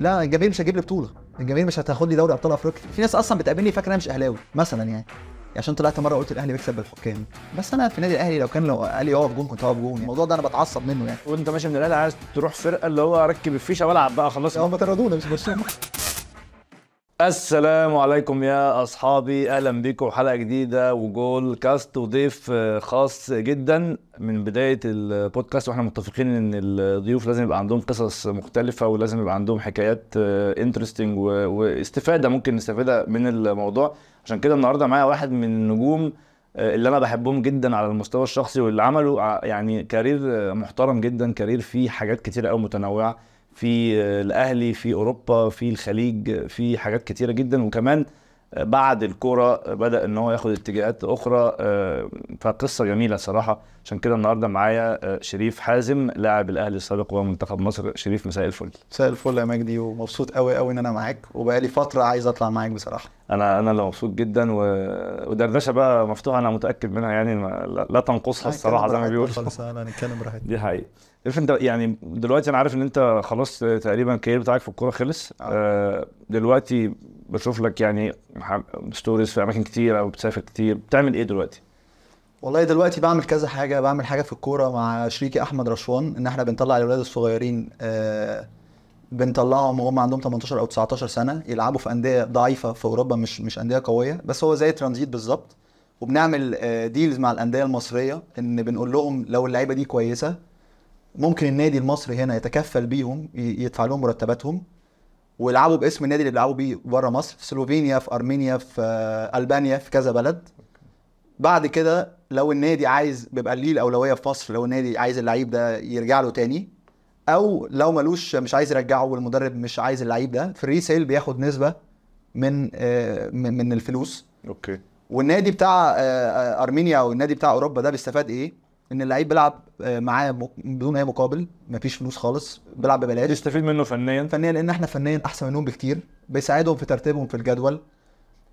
لا الجماهير مش هتجيب لي بطوله الجماهير مش هتاخد لي دوري ابطال افريقيا في ناس اصلا بتقابلني فاكره انا مش اهلاوي مثلا يعني, يعني عشان طلعت مره قلت الاهلي بيكسب بالحكام بس انا في النادي الاهلي لو كان لو قال لي اقف جون كنت هقف جون يعني. الموضوع ده انا بتعصب منه يعني وانت ماشي من الاهلي عايز تروح فرقه اللي هو اركب الفيشه والعب بقى خلاص هم أه، طردونا مش برشلونه السلام عليكم يا اصحابي اهلا بيكم حلقه جديده وجول كاست وضيف آه، خاص جدا من بدايه البودكاست واحنا متفقين ان الضيوف لازم يبقى عندهم قصص مختلفه ولازم يبقى عندهم حكايات انترستنج آه، واستفاده ممكن نستفادها من الموضوع عشان كده النهارده معايا واحد من النجوم آه، اللي انا بحبهم جدا على المستوى الشخصي واللي عملوا يعني كارير محترم جدا كارير فيه حاجات كتيره قوي متنوعه في آه، الاهلي في اوروبا في الخليج في حاجات كتيره جدا وكمان آه، بعد الكوره آه، بدا ان هو ياخد اتجاهات اخرى فقصه جميله صراحه عشان كده النهارده معايا شريف حازم لاعب الاهلي السابق ومنتخب مصر شريف مساء الفل مساء الفل يا مجدي ومبسوط قوي قوي ان انا معاك وبقالي فتره عايز اطلع معاك بصراحه انا انا اللي مبسوط جدا و... ودردشه بقى مفتوحه انا متاكد منها يعني لا تنقصها الصراحه زي ما بيقولوا خالص انا هنتكلم براحتك دي حقيقه اف انت يعني دلوقتي انا عارف ان انت خلاص تقريبا الكارير بتاعك في الكوره خلص آه, آه، دلوقتي بشوف لك يعني ستوريز في اماكن كتير او بتسافر كتير بتعمل ايه دلوقتي؟ والله دلوقتي بعمل كذا حاجه بعمل حاجه في الكوره مع شريكي احمد رشوان ان احنا بنطلع الاولاد الصغيرين آه بنطلعهم وهم عندهم 18 او 19 سنه يلعبوا في انديه ضعيفه في اوروبا مش مش انديه قويه بس هو زي ترانزيت بالظبط وبنعمل ديلز آه، مع الانديه المصريه ان بنقول لهم لو اللعيبه دي كويسه ممكن النادي المصري هنا يتكفل بيهم يدفع لهم مرتباتهم ويلعبوا باسم النادي اللي بيلعبوا بيه بره مصر في سلوفينيا في ارمينيا في آه، البانيا في كذا بلد بعد كده لو النادي عايز بيبقى ليه الاولويه في مصر لو النادي عايز اللعيب ده يرجع له تاني او لو ملوش مش عايز يرجعه والمدرب مش عايز اللعيب ده في الريسيل بياخد نسبه آه، من من الفلوس اوكي والنادي بتاع آه، ارمينيا او النادي بتاع اوروبا ده بيستفاد ايه ان اللعيب بيلعب آه، معاه بدون اي مقابل مفيش فلوس خالص بيلعب ببلاش بيستفيد منه فنيا فنيا لان احنا فنيا احسن منهم بكتير بيساعدهم في ترتيبهم في الجدول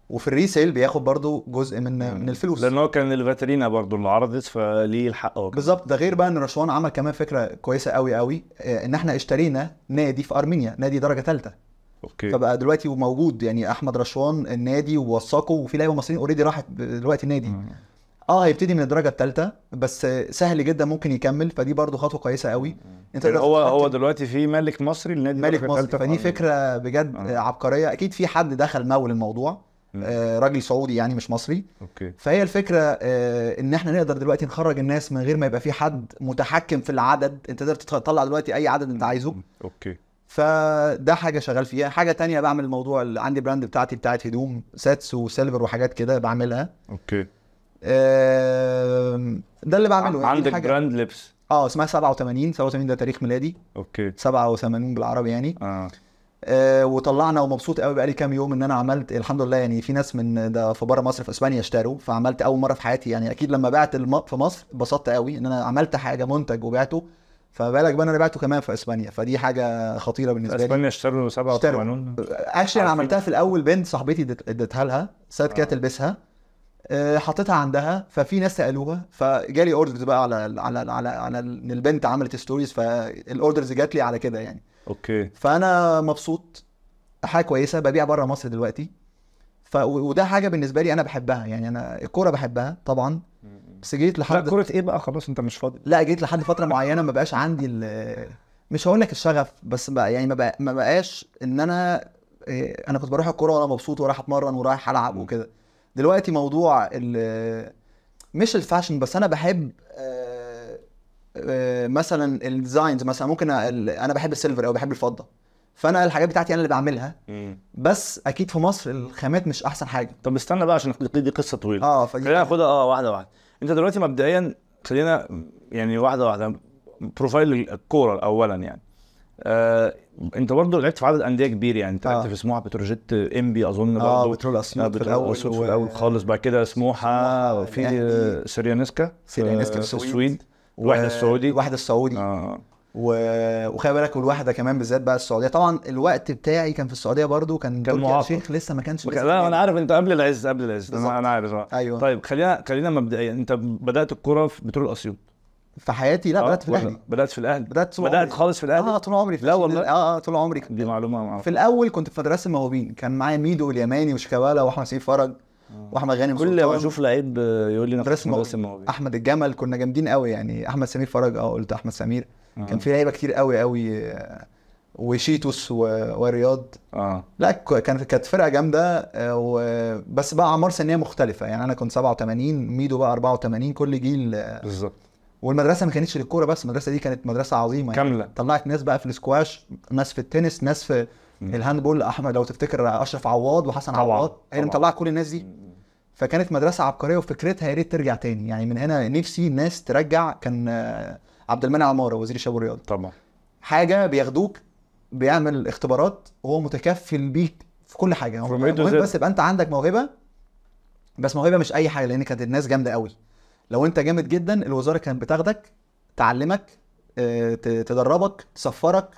وفي الريسيل بياخد برضه جزء من من الفلوس لان هو كان الفاترينا برضه اللي عرضت فليه الحق هو بالظبط ده غير بقى ان رشوان عمل كمان فكره كويسه قوي قوي آه، ان احنا اشترينا نادي في ارمينيا نادي درجه ثالثه اوكي فبقى دلوقتي موجود يعني احمد رشوان النادي ووثقه وفي لعيبه مصريين اوريدي راحت دلوقتي النادي اه هيبتدي من الدرجه الثالثه بس سهل جدا ممكن يكمل فدي برضو خطوه كويسه قوي انت هو هو دلوقتي في ملك مصري للنادي ملك مصري فدي فكره بجد آه. عبقريه اكيد في حد دخل مول الموضوع آه راجل سعودي يعني مش مصري أوكي. فهي الفكره آه ان احنا نقدر دلوقتي نخرج الناس من غير ما يبقى في حد متحكم في العدد انت تقدر تطلع دلوقتي اي عدد انت عايزه اوكي فده حاجه شغال فيها حاجه تانية بعمل اللي عندي براند بتاعتي بتاعت هدوم ساتس وسيلفر وحاجات كده بعملها اوكي ده اللي بعمله يعني عندك حاجة... براند لبس اه اسمها 87 87 ده تاريخ ميلادي اوكي 87 بالعربي يعني آه. اه وطلعنا ومبسوط قوي بقالي كام يوم ان انا عملت الحمد لله يعني في ناس من ده في بره مصر في اسبانيا اشتروا فعملت اول مره في حياتي يعني اكيد لما بعت الم... في مصر اتبسطت قوي ان انا عملت حاجه منتج وبعته فبالك بقى انا بعته كمان في اسبانيا فدي حاجه خطيره بالنسبه لي اسبانيا اشتروا 87 اكشلي انا عملتها في الاول بنت صاحبتي اديتها لها ساعتها كانت آه. تلبسها آه، حطيتها عندها ففي ناس سالوها فجالي اوردرز بقى على على على على ان البنت عملت ستوريز فالاوردرز جات لي على كده يعني اوكي فانا مبسوط حاجه كويسه ببيع بره مصر دلوقتي ف وده حاجه بالنسبه لي انا بحبها يعني انا الكوره بحبها طبعا بس جيت لحد لا كوره ايه بقى خلاص انت مش فاضي لا جيت لحد فتره معينه ما بقاش عندي مش هقول لك الشغف بس بقى يعني ما, بقى... ما بقاش ان انا آه، انا كنت بروح الكوره وانا مبسوط ورايح اتمرن ورايح العب وكده دلوقتي موضوع مش الفاشن بس انا بحب آه، آه، مثلا الديزاينز مثلا ممكن انا بحب السيلفر او بحب الفضه فانا الحاجات بتاعتي انا اللي بعملها بس اكيد في مصر الخامات مش احسن حاجه طب استنى بقى عشان دي قصه طويله اه فدي خلينا ناخدها اه واحده واحده انت دلوقتي مبدئيا خلينا يعني واحده واحده بروفايل الكوره اولا يعني آه، انت برضه لعبت في عدد انديه كبير يعني انت لعبت آه. في سموحه بتروجيت انبي اظن آه، برضه اه بترول اسيوط في الاول اسيوط في الاول خالص بعد كده سموحه في سريانسكا سريانسكا في السويد الواحد السعودي الوحده السعودي آه. و... وخلي بالك والواحده كمان بالذات بقى السعوديه طبعا الوقت بتاعي كان في السعوديه برضو كان كان الشيخ شيخ لسه ما كانش لا انا يعني. عارف انت قبل العز قبل العز انا عارف آه. ايوه طيب خلينا خلينا مبدئيا انت بدات الكوره في بترول اسيوط في حياتي لا آه، بدات في الاهلي بدات في الاهلي بدات طول بدات خالص في الاهلي اه طول عمري في لا والله اه اه طول عمري دي معلومه معرفة. في الاول كنت في مدرسه الموهوبين كان معايا ميدو اليماني وشيكابالا واحمد سيف فرج آه. واحمد غانم كل ما اشوف لعيب يقول لي انا مدرسه الموهوبين احمد الجمل كنا جامدين قوي يعني احمد سمير فرج اه قلت احمد سمير آه. كان في لعيبه كتير قوي قوي آه، وشيتوس و... ورياض اه لا كانت كانت فرقه جامده و... بس بقى اعمار سنيه مختلفه يعني انا كنت 87 ميدو بقى 84 كل جيل بالظبط والمدرسه ما كانتش للكوره بس المدرسه دي كانت مدرسه عظيمه يعني. كامله يعني. طلعت ناس بقى في السكواش ناس في التنس ناس في الهاندبول احمد لو تفتكر اشرف عواض وحسن طبعا. عواد هي اللي مطلعه كل الناس دي فكانت مدرسه عبقريه وفكرتها يا ريت ترجع تاني يعني من هنا نفسي الناس ترجع كان آه، عبد المنعم عماره وزير الشباب والرياضه طبعا حاجه بياخدوك بيعمل اختبارات وهو متكفل بيك في كل حاجه هو بس يبقى انت عندك موهبه بس موهبه مش اي حاجه لان كانت الناس جامده قوي لو انت جامد جدا الوزاره كانت بتاخدك تعلمك آه، تدربك تسفرك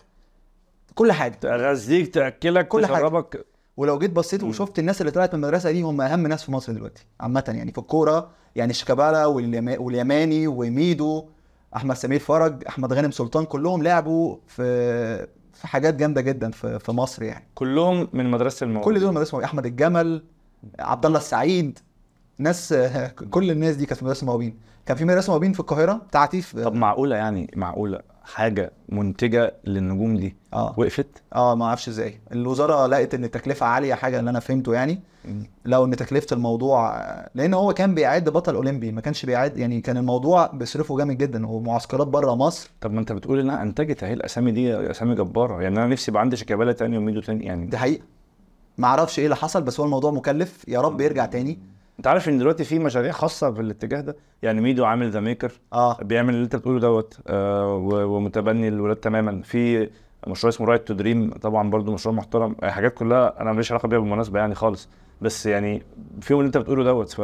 كل حاجه تغذيك تاكلك كل تشربك حاجة. ولو جيت بصيت وشفت الناس اللي طلعت من المدرسه دي هم اهم ناس في مصر دلوقتي عامه يعني في الكوره يعني شيكابالا واليماني وميدو احمد سمير فرج احمد غانم سلطان كلهم لعبوا في في حاجات جامده جدا في, في مصر يعني كلهم من مدرسه المواهب كل دول مدرسه المواهب احمد الجمل عبد الله السعيد ناس كل الناس دي كانت في مدرسه موابين كان في مدرسه موابين في القاهره بتاعتي في طب معقوله يعني معقوله حاجه منتجه للنجوم دي آه. وقفت اه ما اعرفش ازاي الوزاره لقت ان التكلفه عاليه حاجه اللي انا فهمته يعني لو ان تكلفه الموضوع لان هو كان بيعد بطل اولمبي ما كانش بيعد يعني كان الموضوع بيصرفه جامد جدا ومعسكرات بره مصر طب ما انت بتقول انها انتجت اهي الاسامي دي اسامي جباره يعني انا نفسي يبقى عندي شيكابالا تاني وميدو تاني يعني دي حقيقه ما اعرفش ايه اللي حصل بس هو الموضوع مكلف يا رب يرجع تاني انت عارف ان دلوقتي في مشاريع خاصه في الاتجاه ده يعني ميدو عامل ذا ميكر اه بيعمل اللي انت بتقوله دوت آه ومتبني الولاد تماما في مشروع اسمه رايت تو دريم طبعا برضو مشروع محترم آه، حاجات كلها انا ماليش علاقه بيها بالمناسبه يعني خالص بس يعني فيهم اللي انت بتقوله دوت ف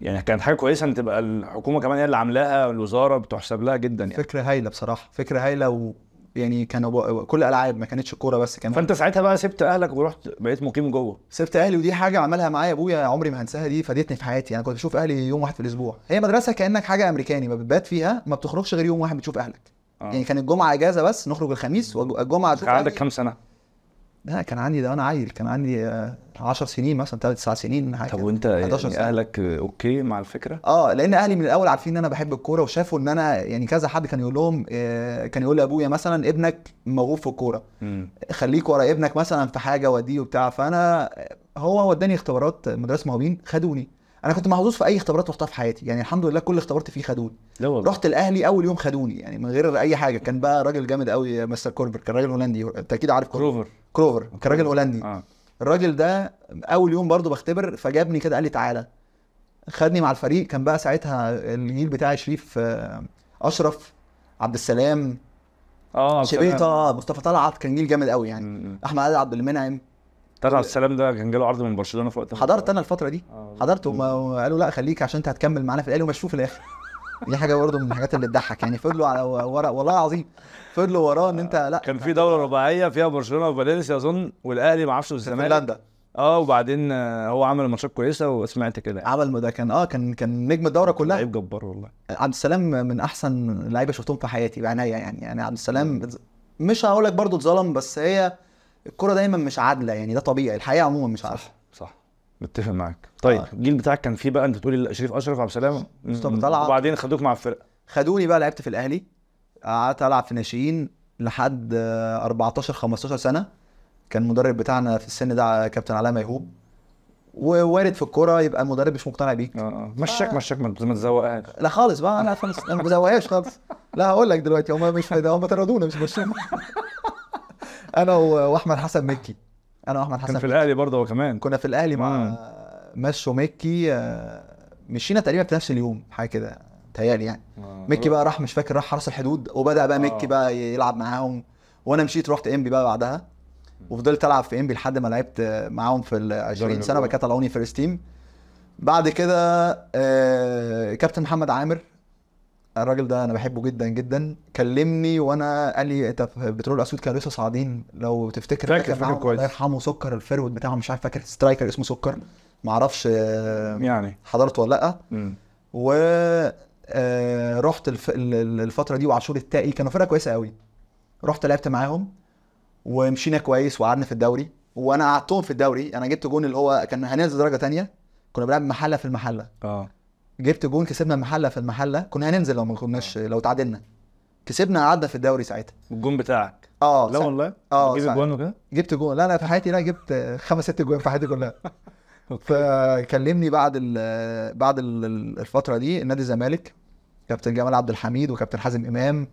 يعني كانت حاجه كويسه ان تبقى الحكومه كمان هي اللي عاملاها الوزاره بتحسب لها جدا يعني فكره هايله بصراحه فكره هايله و... يعني كانوا كل الالعاب ما كانتش كوره بس كان فانت ساعتها بقى سبت اهلك ورحت بقيت مقيم جوه سبت اهلي ودي حاجه عملها معايا ابويا عمري ما هنساها دي فادتني في حياتي انا يعني كنت بشوف اهلي يوم واحد في الاسبوع هي مدرسه كانك حاجه امريكاني ما بتبات فيها ما بتخرجش غير يوم واحد بتشوف اهلك آه. يعني كان الجمعه اجازه بس نخرج الخميس والجمعه عندك كام سنه لا كان عندي ده وانا عيل كان عندي 10 آه، سنين مثلا 3 9 سنين حاجه طب وانت يعني اهلك اوكي مع الفكره؟ اه لان اهلي من الاول عارفين ان انا بحب الكوره وشافوا ان انا يعني كذا حد كان يقول لهم آه، كان يقول لابويا مثلا ابنك موهوب في الكوره خليك ورا ابنك مثلا في حاجه وديه وبتاع فانا هو وداني اختبارات مدرسه موهوبين خدوني انا كنت محظوظ في اي اختبارات رحتها في حياتي يعني الحمد لله كل اختبارات فيه خدوني لا والله رحت الاهلي اول يوم خدوني يعني من غير اي حاجه كان بقى راجل جامد قوي مستر كوربر كان راجل هولندي انت اكيد عارف كروفر كروفر كان راجل هولندي آه. الراجل ده اول يوم برضه بختبر فجابني كده قال لي تعالى خدني مع الفريق كان بقى ساعتها الجيل بتاعي شريف آه، اشرف عبد السلام اه شبيطه مصطفى طلعت كان جيل جامد قوي يعني م -م. احمد عبد المنعم طبعا السلام ده كان جاله عرض من برشلونه في وقت حضرت انا الفتره دي آه. حضرت وقالوا لا خليك عشان انت هتكمل معانا في الاهلي ومشوه في الاخر دي حاجه برضه من الحاجات اللي تضحك يعني فضلوا على ورق والله العظيم فضلوا وراه ان انت لا كان في دوره رباعيه فيها برشلونه وفالنسيا اظن والاهلي ما اعرفش والزمالك فنلندا اه وبعدين هو عمل ماتشات كويسه وسمعت كده يعني. عمل ده كان اه كان كان نجم الدوره كلها لعيب جبار والله عبد السلام من احسن لعيبه شفتهم في حياتي بعناية يعني يعني عبد السلام مش هقول لك برضه اتظلم بس هي الكرة دايما مش عادلة يعني ده طبيعي الحقيقة عموما مش عادلة صح صح متفق معاك طيب آه. الجيل بتاعك كان فيه بقى انت تقولي شريف اشرف عبد السلام مصطفى طلعت وبعدين خدوك مع الفرقة خدوني بقى لعبت في الاهلي قعدت العب في ناشئين لحد 14 آه، 15 سنة كان المدرب بتاعنا في السن ده كابتن علاء ميهوب ووارد في الكوره يبقى المدرب مش مقتنع بيك اه, آه. مشاك ف... مشاك ما تزوقهاش لا خالص بقى انا ما بزوقهاش خالص لا هقول لك دلوقتي هم مش هم طردونا مش مشاك انا واحمد حسن مكي انا واحمد حسن كان في الاهلي برضه هو كمان كنا في الاهلي مع مشوا مكي آه، مشينا تقريبا في نفس اليوم حاجه كده تهيألي يعني آه. مكي بقى راح مش فاكر راح حرس الحدود وبدا بقى آه. مكي بقى يلعب معاهم وانا مشيت رحت انبي بقى بعدها وفضلت العب في انبي لحد ما لعبت معاهم في ال 20 سنه وبعد كده طلعوني فيرست تيم بعد كده آه كابتن محمد عامر الراجل ده انا بحبه جدا جدا كلمني وانا قال لي انت في بترول اسود كان لسه صاعدين لو تفتكر فاكر فاكر كويس الله يرحمه سكر الفيرود بتاعه مش عارف فاكر سترايكر اسمه سكر معرفش آه، يعني حضرته ولا لا و آه، رحت الف... الفتره دي وعاشور التائي كانوا فرقه كويسه قوي رحت لعبت معاهم ومشينا كويس وقعدنا في الدوري وانا قعدتهم في الدوري انا جبت جون اللي هو كان هننزل درجه تانية كنا بنلعب محله في المحله اه جبت جون كسبنا المحله في المحله كنا هننزل لو ما كناش آه. لو تعادلنا كسبنا قعدنا في الدوري ساعتها الجون بتاعك اه لا والله اه جبت جون وكده جبت جون لا لا في حياتي لا جبت خمس ست جوان في حياتي كلها فكلمني بعد الـ بعد الـ الفتره دي نادي الزمالك كابتن جمال عبد الحميد وكابتن حازم امام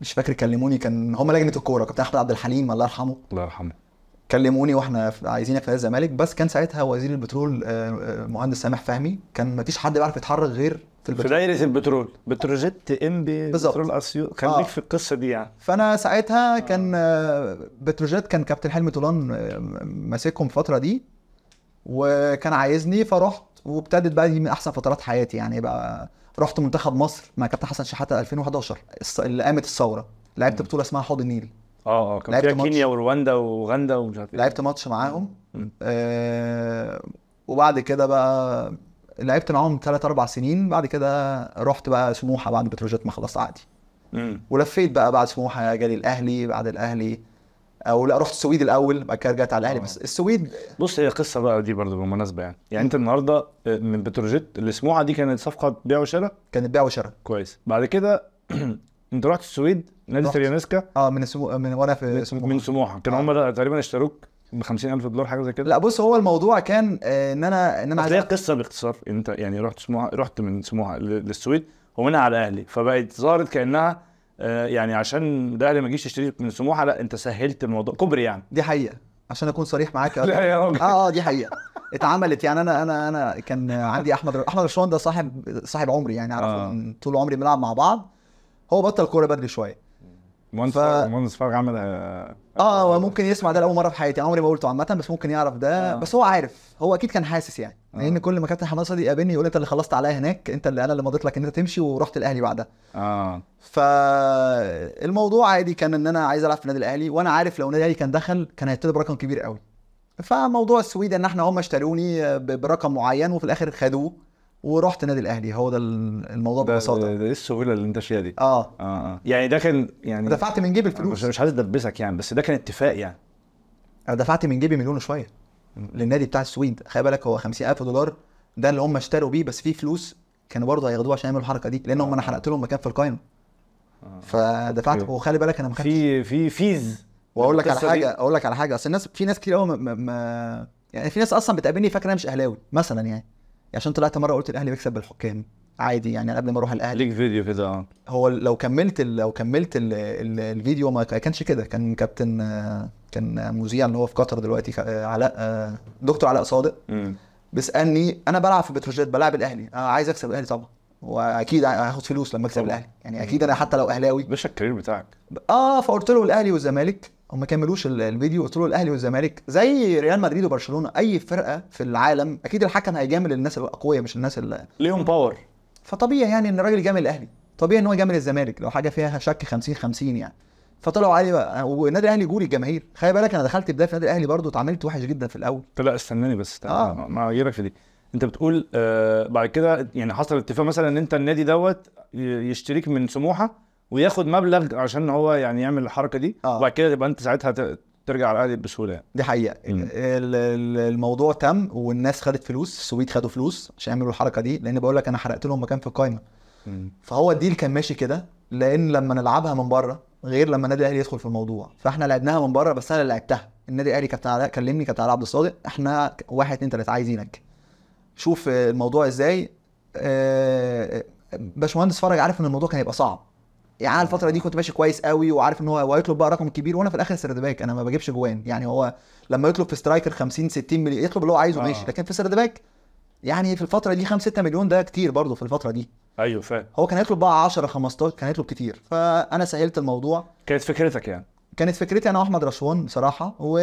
مش فاكر كلموني كان هم لجنه الكوره كابتن احمد عبد الحليم الله يرحمه الله يرحمه كلموني واحنا عايزينك في الزمالك بس كان ساعتها وزير البترول المهندس آه، آه، سامح فهمي كان ما فيش حد بيعرف يتحرك غير في البترول في دايره البترول بتروجيت ام بي بترول اسيوط كان آه. في القصه دي يعني فانا ساعتها آه. كان بتروجيت كان كابتن حلمي طولان ماسكهم الفتره دي وكان عايزني فرحت وابتدت بقى دي من احسن فترات حياتي يعني بقى رحت منتخب مصر مع كابتن حسن شحاته 2011 اللي قامت الثوره لعبت بطوله اسمها حوض النيل آه،, اه كان فيها كينيا ورواندا واوغندا ومش عارف ايه لعبت ماتش معاهم آه وبعد كده بقى لعبت معاهم ثلاث اربع سنين بعد كده رحت بقى سموحه بعد بتروجيت ما خلصت عادي ولفيت بقى بعد سموحه جالي الاهلي بعد الاهلي او لا رحت السويد الاول بعد كده رجعت على الاهلي آه. بس السويد بص هي قصه بقى دي برضه بالمناسبه يعني يعني انت النهارده آه، من بتروجيت لسموحه دي كانت صفقه بيع وشراء كانت بيع وشراء كويس بعد كده انت رحت السويد نادي سريانسكا اه من سمو... من وانا في سموحه من سموحه كانوا آه. هم تقريبا اشتروك ب 50000 دولار حاجه زي كده لا بص هو الموضوع كان آه، ان انا ان انا عايز قصه باختصار انت يعني رحت سموحه رحت من سموحه للسويد ومنها على الاهلي فبقت ظهرت كانها آه، يعني عشان الاهلي ما يجيش يشتري من سموحه لا انت سهلت الموضوع كوبري يعني دي حقيقه عشان اكون صريح معاك لا يا راجل اه اه دي حقيقه اتعملت يعني انا انا انا كان عندي احمد احمد رشوان ده صاحب صاحب عمري يعني عارف آه. طول عمري بنلعب مع بعض هو بطل كوره بدري شويه مهندس ف... مهندس فرج عمل اه, آه وممكن يسمع ده لاول مره في حياتي عمري ما قلته عامه بس ممكن يعرف ده آه. بس هو عارف هو اكيد كان حاسس يعني آه. لان كل ما كابتن حماد صادق يقابلني يقول انت اللي خلصت عليا هناك انت اللي انا اللي مضيت لك ان انت تمشي ورحت الاهلي بعدها اه فالموضوع عادي كان ان انا عايز العب في النادي الاهلي وانا عارف لو النادي الاهلي كان دخل كان هيبتدي برقم كبير قوي فموضوع السويد ان احنا هم اشتروني برقم معين وفي الاخر خدوه ورحت نادي الاهلي هو ده الموضوع ببساطه ده ايه السهوله اللي انت فيها دي آه. اه اه يعني ده كان يعني دفعت من جيبي الفلوس مش عايز ادبسك يعني بس ده كان اتفاق يعني انا دفعت من جيبي مليون وشويه للنادي بتاع السويد خلي بالك هو 50000 دولار ده اللي هم اشتروا بيه بس في فلوس كانوا برضه هياخدوه عشان يعملوا الحركه دي لان هم انا حرقت لهم مكان في القايمه آه. فدفعت وخلي بالك انا ما في في فيز واقول لك على حاجه اقول لك على حاجه اصل الناس في ناس كتير قوي ما, ما يعني في ناس اصلا بتقابلني فاكره انا مش اهلاوي مثلا يعني عشان طلعت مره قلت الاهلي بيكسب بالحكام عادي يعني قبل ما اروح الاهلي ليك فيديو كده اه هو لو كملت لو كملت الفيديو ما كانش كده كان كابتن آه، كان مذيع اللي هو في قطر دلوقتي آه، علاء آه، دكتور علاء صادق بيسالني انا بلعب في بتروجيت بلعب الاهلي انا عايز اكسب الاهلي طبعا واكيد هاخد فلوس لما اكسب الاهلي يعني اكيد انا حتى لو اهلاوي باشا الكارير بتاعك اه فقلت له الاهلي والزمالك هم كملوش الفيديو قلت له الاهلي والزمالك زي ريال مدريد وبرشلونه اي فرقه في العالم اكيد الحكم هيجامل الناس الاقوياء مش الناس اللي ليهم باور فطبيعي يعني ان الراجل يجامل الاهلي طبيعي ان هو يجامل الزمالك لو حاجه فيها شك 50 50 يعني فطلعوا عليه بقى والنادي الاهلي جوري الجماهير خلي بالك انا دخلت بدايه في النادي الاهلي برضه اتعاملت وحش جدا في الاول لا استناني بس اه ما غيرك في دي انت بتقول آه بعد كده يعني حصل اتفاق مثلا ان انت النادي دوت يشتريك من سموحه وياخد مبلغ عشان هو يعني يعمل الحركه دي آه. وبعد كده تبقى انت ساعتها ترجع على الاهلي بسهوله يعني دي حقيقه مم. الموضوع تم والناس خدت فلوس السويد خدوا فلوس عشان يعملوا الحركه دي لان بقول لك انا حرقت لهم مكان في القايمه فهو الديل كان ماشي كده لان لما نلعبها من بره غير لما النادي الاهلي يدخل في الموضوع فاحنا لعبناها من بره بس انا اللي لعبتها النادي الاهلي كابتن علاء كلمني كابتن علاء عبد الصادق احنا واحد اتنين تلاته عايزينك شوف الموضوع ازاي آه، آه، باشمهندس فرج عارف ان الموضوع كان هيبقى صعب يعني الفتره دي كنت ماشي كويس قوي وعارف ان هو هو هيطلب بقى رقم كبير وانا في الاخر سرد باك انا ما بجيبش جوان يعني هو لما يطلب في سترايكر 50 60 مليون يطلب اللي هو عايزه آه. ماشي لكن في سرد باك يعني في الفتره دي 5 6 مليون ده كتير برضه في الفتره دي ايوه فاهم هو كان هيطلب بقى 10 15 كان هيطلب كتير فانا سهلت الموضوع كانت فكرتك يعني كانت فكرتي انا واحمد رشوان بصراحه و...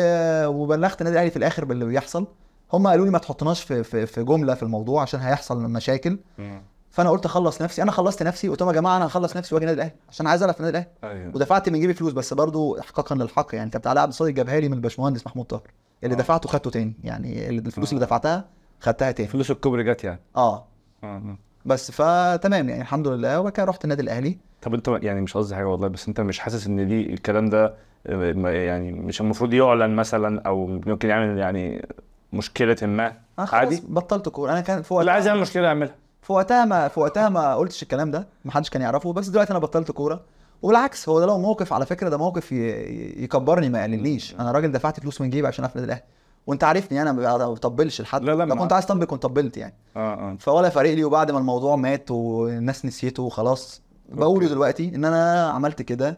وبلغت النادي الاهلي في الاخر باللي بيحصل هم قالوا لي ما تحطناش في في, في جمله في الموضوع عشان هيحصل مشاكل مم. فانا قلت اخلص نفسي انا خلصت نفسي قلت لهم يا جماعه انا هخلص نفسي واجي النادي الاهلي عشان عايز العب في النادي الاهلي أيوه. ودفعت من جيبي فلوس بس برضو احقاقا للحق يعني انت بتاع عبد الصادق جابها لي من الباشمهندس محمود طاهر اللي آه. دفعته خدته تاني يعني الفلوس آه. اللي دفعتها خدتها تاني فلوس الكوبري جت يعني اه, آه. بس فتمام يعني الحمد لله وبعد رحت النادي الاهلي طب انت يعني مش قصدي حاجه والله بس انت مش حاسس ان دي الكلام ده آه، يعني مش المفروض يعلن مثلا او ممكن يعمل يعني مشكله ما آه، عادي بطلت كوره انا كان فوق اللي عايز يعمل مشكله يعملها في وقتها ما في وقتها ما قلتش الكلام ده ما حدش كان يعرفه بس دلوقتي انا بطلت كوره وبالعكس هو ده لو موقف على فكره ده موقف يكبرني ما يقللنيش انا راجل دفعت فلوس من جيبي عشان العب النادي الاهلي وانت عارفني انا ما بطبلش لحد لا لا لو كنت عايز طبل كنت طبلت يعني اه اه فولا فارق لي وبعد ما الموضوع مات والناس نسيته وخلاص بقوله دلوقتي ان انا عملت كده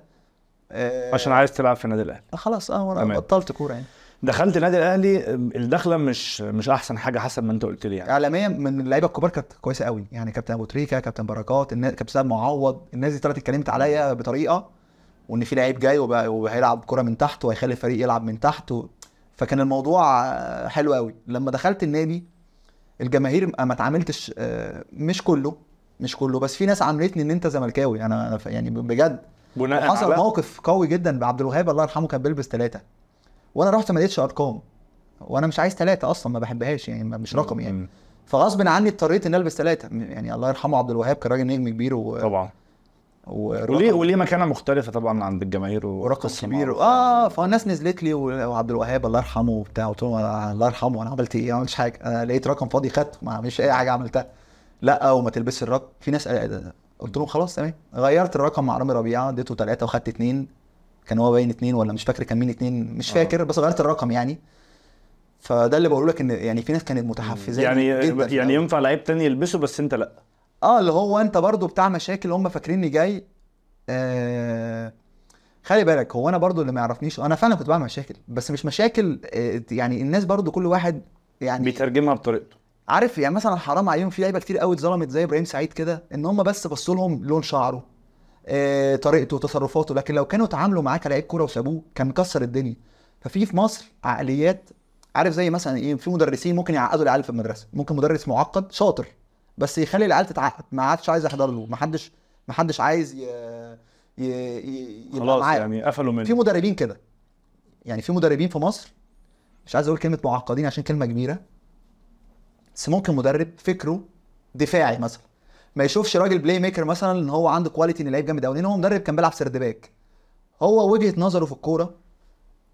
آه عشان عايز تلعب في النادي الاهلي خلاص اه وانا بطلت كوره يعني دخلت النادي الاهلي الدخله مش مش احسن حاجه حسب ما انت قلت لي يعني اعلاميا من اللعيبه الكبار كانت كويسه قوي يعني كابتن ابو تريكه كابتن بركات الناس كابتن معوض الناس دي طلعت اتكلمت عليا بطريقه وان في لعيب جاي وهيلعب كره من تحت وهيخلي الفريق يلعب من تحت و... فكان الموضوع حلو قوي لما دخلت النادي الجماهير ما اتعاملتش آه، مش كله مش كله بس في ناس عاملتني ان انت زملكاوي انا يعني بجد بناء حصل موقف قوي جدا بعبد الوهاب الله يرحمه كان بيلبس ثلاثه وانا رحت ما لقيتش ارقام وانا مش عايز ثلاثه اصلا ما بحبهاش يعني مش رقم يعني فغصب عني اضطريت اني البس ثلاثه يعني الله يرحمه عبد الوهاب كان راجل نجم كبير و... طبعا وليه وليه مكانه مختلفه طبعا عند الجماهير ورقص كبير و... اه فالناس نزلت لي وعبد الوهاب الله يرحمه وبتاع قلت لهم الله يرحمه انا عملت ايه؟ ما عملتش حاجه انا لقيت رقم فاضي خدته ما عملتش اي حاجه عملتها لا وما تلبسش الرقم في ناس قلت لهم خلاص تمام غيرت الرقم مع رامي ربيعه اديته ثلاثه وخدت اثنين كان هو باين اتنين ولا مش فاكر كان مين اتنين مش آه. فاكر بس غيرت الرقم يعني فده اللي بقوله لك ان يعني في ناس كانت متحفزه يعني جداً يعني ينفع لعيب تاني يلبسه بس انت لا اه اللي هو انت برضو بتاع مشاكل هم فاكريني جاي آه خلي بالك هو انا برضو اللي ما يعرفنيش انا فعلا كنت بعمل مشاكل بس مش مشاكل آه يعني الناس برضو كل واحد يعني بيترجمها بطريقته عارف يعني مثلا حرام عليهم في لعيبه كتير قوي اتظلمت زي ابراهيم سعيد كده ان هم بس بصوا لهم لون شعره آه، طريقته وتصرفاته لكن لو كانوا اتعاملوا معاه كلاعب كوره وسابوه كان مكسر الدنيا ففي في مصر عقليات عارف زي مثلا ايه في مدرسين ممكن يعقدوا العيال في المدرسه ممكن مدرس معقد شاطر بس يخلي العيال تتعقد ما عادش عايز يحضر له ما حدش ما حدش عايز ي... ي... ي... خلاص معاه. يعني قفلوا منه في مدربين كده يعني في مدربين في مصر مش عايز اقول كلمه معقدين عشان كلمه كبيره بس ممكن مدرب فكره دفاعي مثلا ما يشوفش راجل بلاي ميكر مثلا ان هو عنده كواليتي ان لعيب جامد قوي هو مدرب كان بيلعب سرد باك هو وجهه نظره في الكوره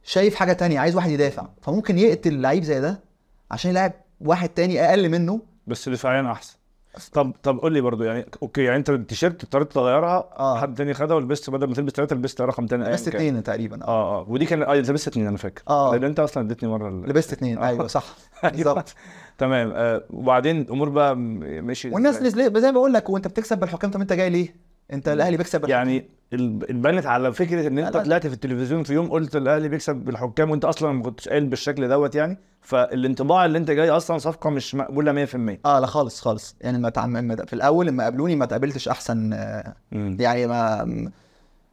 شايف حاجه تانية عايز واحد يدافع فممكن يقتل لعيب زي ده عشان يلعب واحد تاني اقل منه بس دفاعيا احسن طب طب قول لي برضه يعني اوكي يعني انت التيشيرت اضطريت تغيرها اه حد تاني خدها ولبست بدل ما تلبس ثلاثه لبست رقم تاني لبست اثنين تقريبا آه. اه اه ودي كان اه لبست اثنين انا فاكر اه لان انت اصلا اديتني مره ال... لبست اثنين آه. ايوه صح أيوة. بالظبط تمام آه وبعدين الامور بقى مشيت والناس زي ما بقول لك وانت بتكسب بالحكام طب انت جاي ليه؟ انت الاهلي بيكسب يعني اتبنت على فكره ان انت طلعت في التلفزيون في يوم قلت الاهلي بيكسب بالحكام وانت اصلا ما كنتش قايل بالشكل دوت يعني فالانطباع اللي انت جاي اصلا صفقه مش مقبوله 100% اه لا خالص خالص يعني ما تعم... في الاول لما قابلوني ما تقابلتش احسن يعني ما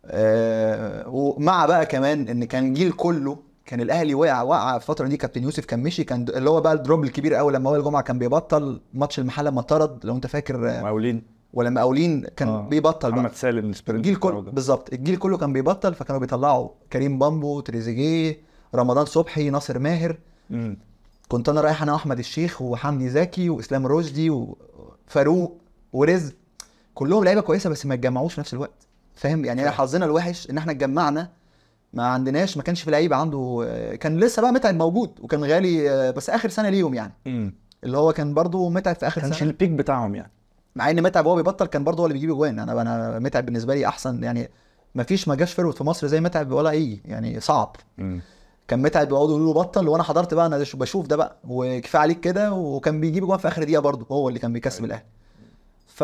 آه ومع بقى كمان ان كان جيل كله كان الاهلي وقع وقع في الفتره دي كابتن يوسف كان مشي كان اللي هو بقى الدروب الكبير قوي لما وائل جمعه كان بيبطل ماتش المحله لما طرد لو انت فاكر مقاولين ولما اولين كان آه. بيبطل محمد سالم الجيل كله بالظبط الجيل كله كان بيبطل فكانوا بيطلعوا كريم بامبو تريزيجيه رمضان صبحي ناصر ماهر م. كنت انا رايح انا واحمد الشيخ وحمدي زكي واسلام رشدي وفاروق ورزق كلهم لعيبه كويسه بس ما اتجمعوش في نفس الوقت فاهم يعني احنا حظنا الوحش ان احنا اتجمعنا ما عندناش ما كانش في لعيب عنده كان لسه بقى متعب موجود وكان غالي آه، بس اخر سنه ليهم يعني م. اللي هو كان برضه متعب في اخر كانش سنه كانش البيك بتاعهم يعني مع ان متعب وهو بيبطل كان برضه هو اللي بيجيب اجوان انا انا متعب بالنسبه لي احسن يعني ما فيش ما جاش فيرود في مصر زي متعب ولا اي يعني صعب م. كان متعب بيقعدوا يقولوا له بطل وانا حضرت بقى انا بشوف ده بقى وكفايه عليك كده وكان بيجيب اجوان في اخر دقيقه برضه هو اللي كان بيكسب أيوة. الاهلي ف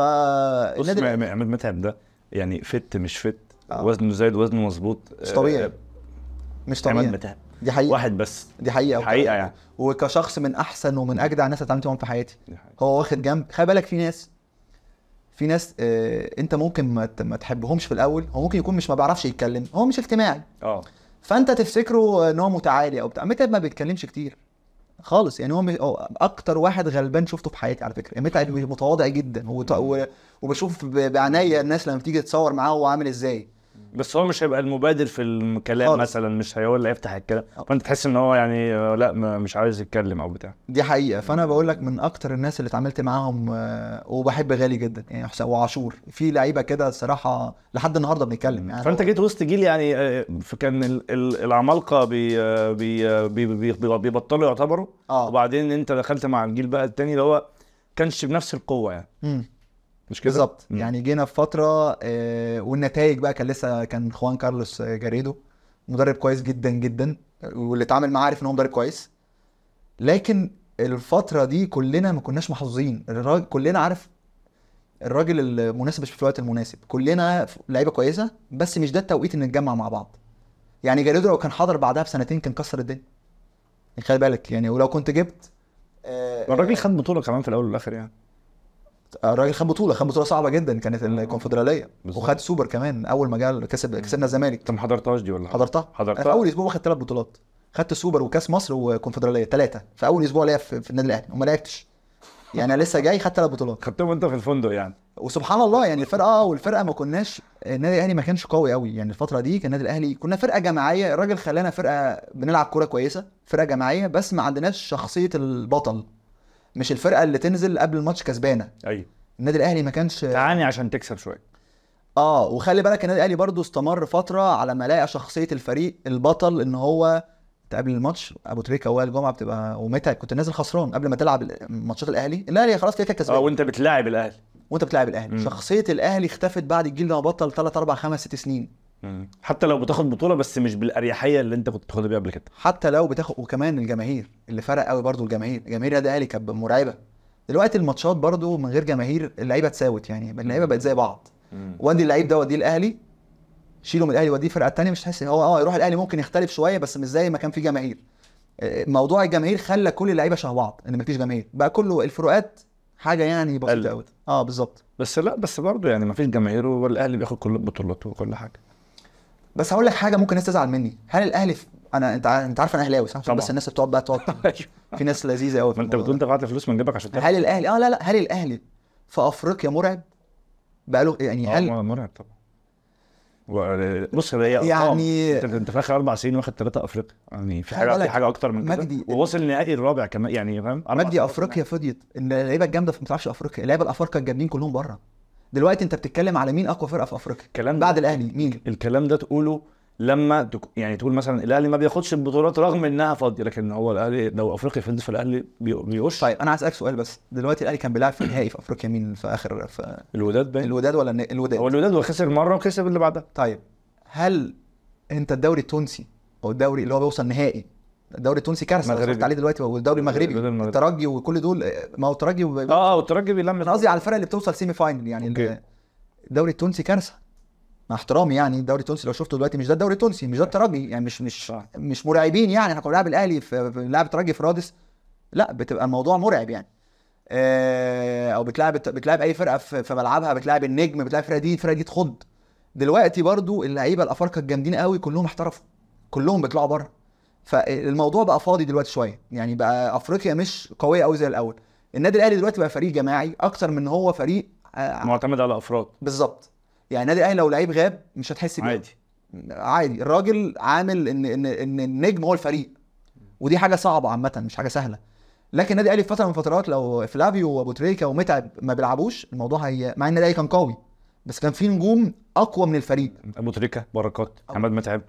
النادي عماد متعب ده يعني فت مش فت آه. وزنه زايد وزنه مظبوط مش طبيعي آه، مش طبيعي عماد متعب دي حقيقة واحد بس دي حقيقة حقيقة يعني وكشخص من أحسن ومن أجدع ناس اتعاملت معاهم في حياتي دي حقيقة. هو واخد جنب خلي بالك في ناس في ناس آه انت ممكن ما تحبهمش في الاول هو ممكن يكون مش ما بيعرفش يتكلم هو مش اجتماعي اه فانت تفتكره ان هو متعالي او بتاع متعب ما بيتكلمش كتير خالص يعني هو م... اكتر واحد غلبان شفته في حياتي على فكره يعني متعب متواضع جدا و... وبشوف بعناية الناس لما بتيجي تتصور معاه هو عامل ازاي بس هو مش هيبقى المبادر في الكلام خالص. مثلا مش هو اللي هيفتح الكلام آه. فانت تحس ان هو يعني لا مش عايز يتكلم او بتاع دي حقيقه فانا بقول لك من اكتر الناس اللي اتعاملت معاهم آه، وبحب غالي جدا يعني حسام وعاشور في لعيبه كده الصراحه لحد النهارده بنتكلم يعني فانت جيت وسط جيل يعني آه، كان العمالقه بي بي بي بي بيبطلوا يعتبروا اه وبعدين انت دخلت مع الجيل بقى التاني اللي هو كانش بنفس القوه يعني م. مش كده بالظبط يعني جينا في فتره آه، والنتائج بقى كان لسه كان خوان كارلوس آه، جاريدو مدرب كويس جدا جدا واللي اتعامل معاه عارف ان هو مدرب كويس لكن الفتره دي كلنا ما كناش محظوظين الراجل كلنا عارف الراجل المناسب مش في الوقت المناسب كلنا لعيبه كويسه بس مش ده التوقيت ان نتجمع مع بعض يعني جاريدو لو كان حضر بعدها بسنتين كان كسر الدنيا يعني خلي بالك يعني ولو كنت جبت آه الراجل خد بطوله كمان في الاول والاخر يعني الراجل خد بطوله خد بطوله صعبه جدا كانت آه. الكونفدراليه وخد سوبر كمان اول ما جه كسب كسبنا الزمالك انت ما حضرتهاش دي ولا حضرتها حضرتها اول اسبوع واخد ثلاث بطولات خدت سوبر وكاس مصر وكونفدراليه ثلاثه في اول اسبوع ليا في, النادي الاهلي وما لعبتش يعني انا لسه جاي خدت ثلاث بطولات خدتهم انت في الفندق يعني وسبحان الله يعني الفرقه اه والفرقه ما كناش النادي الاهلي ما كانش قوي قوي يعني الفتره دي كان النادي الاهلي كنا فرقه جماعيه الراجل خلانا فرقه بنلعب كوره كويسه فرقه جماعيه بس ما عندناش شخصيه البطل مش الفرقه اللي تنزل قبل الماتش كسبانه ايوه النادي الاهلي ما كانش تعاني عشان تكسب شويه اه وخلي بالك النادي الاهلي برضو استمر فتره على ما لقى شخصيه الفريق البطل ان هو قبل الماتش ابو تريكه اول الجمعه بتبقى ومتعب كنت نازل خسران قبل ما تلعب ماتشات الاهلي الاهلي خلاص كده كده كسبان اه وانت بتلاعب الاهلي وانت بتلاعب الاهلي شخصيه الاهلي اختفت بعد الجيل ده بطل 3 4 5 6 سنين حتى لو بتاخد بطوله بس مش بالاريحيه اللي انت كنت بتاخدها بيها قبل كده حتى لو بتاخد وكمان الجماهير اللي فرق قوي برضو الجماهير جماهير النادي الاهلي كانت مرعبه دلوقتي الماتشات برضو من غير جماهير اللعيبه تساوت يعني اللعيبه بقت زي بعض ودي اللعيب ده وديه الاهلي شيله من الاهلي وديه فرقه ثانيه مش تحس هو اه يروح الاهلي ممكن يختلف شويه بس مش زي ما كان في جماهير آه، موضوع الجماهير خلى كل اللعيبه شبه بعض ان مفيش جماهير بقى كله الفروقات حاجه يعني بسيطه قوي اه بالظبط بس لا بس برضه يعني مفيش جماهير والاهلي بياخد كل البطولات وكل حاجه بس هقول لك حاجه ممكن الناس تزعل مني هل الاهلي في... انا انت انت عارف انا اهلاوي صح بس الناس بتقعد بقى تقعد أيوه. في ناس لذيذه قوي انت بتقول انت بعت فلوس من جيبك عشان هل الاهلي اه لا لا هل الاهلي في افريقيا مرعب بقاله يعني آه، هل آه مرعب طبعا بص هي آه، يعني انت انت في اخر اربع سنين واخد ثلاثه افريقيا يعني في حاجه في حاجه اكتر من كده ووصل النهائي الرابع كمان يعني فاهم مجدي افريقيا فضيت ان اللعيبه الجامده ما بتلعبش افريقيا اللعيبه الافارقه الجامدين كلهم بره دلوقتي انت بتتكلم على مين اقوى فرقه في افريقيا الكلام بعد الاهلي مين الكلام ده تقوله لما يعني تقول مثلا الاهلي ما بياخدش البطولات رغم انها فاضيه لكن هو الاهلي لو افريقيا فضيت فالاهلي الاهلي بيوش طيب انا عايز اسالك سؤال بس دلوقتي الاهلي كان بيلعب في النهائي في افريقيا مين في اخر في الوداد باين الوداد ولا الوداد هو الوداد وخسر مره وخسر اللي بعدها طيب هل انت الدوري التونسي او الدوري اللي هو بيوصل نهائي الدوري التونسي كارثه مغربي عليه دلوقتي والدوري المغربي الترجي وكل دول ما هو الترجي اه اه والترجي بيلم انا قصدي على الفرق اللي بتوصل سيمي فاينل يعني الدوري التونسي كارثه مع احترامي يعني الدوري التونسي لو شفته دلوقتي مش ده الدوري التونسي مش ده الترجي يعني مش مش مش مرعبين يعني احنا كنا بنلعب الاهلي في بنلعب الترجي في رادس لا بتبقى الموضوع مرعب يعني آه، او بتلعب بتلعب اي فرقه في ملعبها بتلعب النجم بتلعب الفرقه دي الفرقه دي تخض دلوقتي برضو اللعيبه الافارقه الجامدين قوي كلهم احترفوا كلهم بيطلعوا بره فالموضوع بقى فاضي دلوقتي شويه يعني بقى افريقيا مش قويه قوي زي الاول النادي الاهلي دلوقتي بقى فريق جماعي اكتر من هو فريق آه، معتمد على افراد بالظبط يعني النادي الاهلي لو لعيب غاب مش هتحس بيه عادي عادي الراجل عامل ان ان ان النجم هو الفريق ودي حاجه صعبه عامه مش حاجه سهله لكن النادي الاهلي في فتره من الفترات لو فلافيو وابو تريكا ومتعب ما بيلعبوش الموضوع هي مع ان النادي الاهلي كان قوي بس كان في نجوم اقوى من الفريق ابو تريكا بركات حماد متعب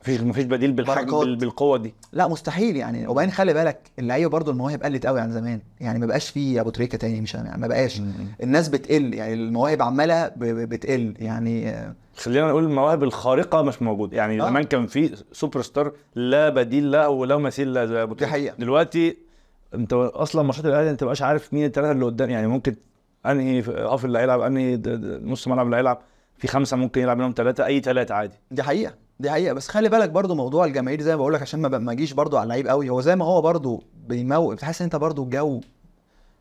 مفيش مفيش بديل بالحجم بالقوه دي لا مستحيل يعني وبعدين خلي بالك اللعيبه برضو المواهب قلت قوي عن زمان يعني ما بقاش في ابو تريكه تاني مش يعني ما بقاش الناس بتقل يعني المواهب عماله بتقل يعني خلينا نقول المواهب الخارقه مش موجوده يعني آه. زمان كان في سوبر ستار لا بديل له ولا مثيل له زي ابو تريكه دي حقيقه دلوقتي انت اصلا ماتشات الاهلي انت مبقاش عارف مين الثلاثه اللي قدام يعني ممكن انهي قفل آه، اللي هيلعب انهي نص ملعب اللي هيلعب في خمسه ممكن يلعب منهم ثلاثه اي ثلاثه عادي دي حقيقه دي حقيقه بس خلي بالك برضو موضوع الجماهير زي ما بقول لك عشان ما ما اجيش برضو على اللعيب قوي هو زي ما هو برضو بيمو بتحس ان انت برضو الجو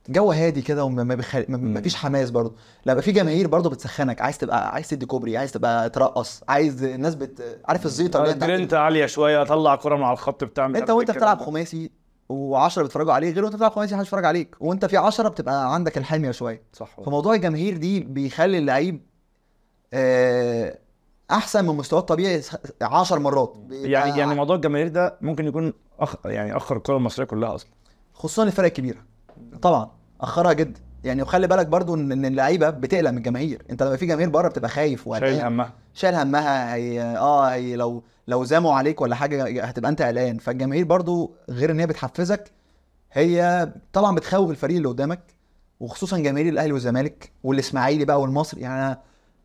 جو هادي كده وما بيخل... ما فيش حماس برضه لا في جماهير برضه بتسخنك عايز تبقى عايز تدي كوبري عايز تبقى ترقص عايز الناس بت... عارف الزيطه اللي انت انت عاليه شويه اطلع كرة من على الخط بتاع انت وانت بتلعب خماسي و10 بيتفرجوا عليك غير وانت بتلعب خماسي محدش بيتفرج عليك وانت في 10 بتبقى عندك الحميه شويه صح فموضوع الجماهير دي بيخلي اللعيب آه احسن من مستواه الطبيعي 10 مرات يعني يعني موضوع الجماهير ده ممكن يكون أخ يعني اخر الكره المصريه كلها اصلا خصوصا الفرق الكبيره طبعا اخرها جدا يعني وخلي بالك برضو ان اللعيبه بتقلق من الجماهير انت لما في جماهير بره بتبقى خايف شايل إيه؟ همها شايل همها هي اه هي لو لو زاموا عليك ولا حاجه هتبقى انت قلقان فالجماهير برضو غير ان هي بتحفزك هي طبعا بتخوف الفريق اللي قدامك وخصوصا جماهير الاهلي والزمالك والاسماعيلي بقى والمصري يعني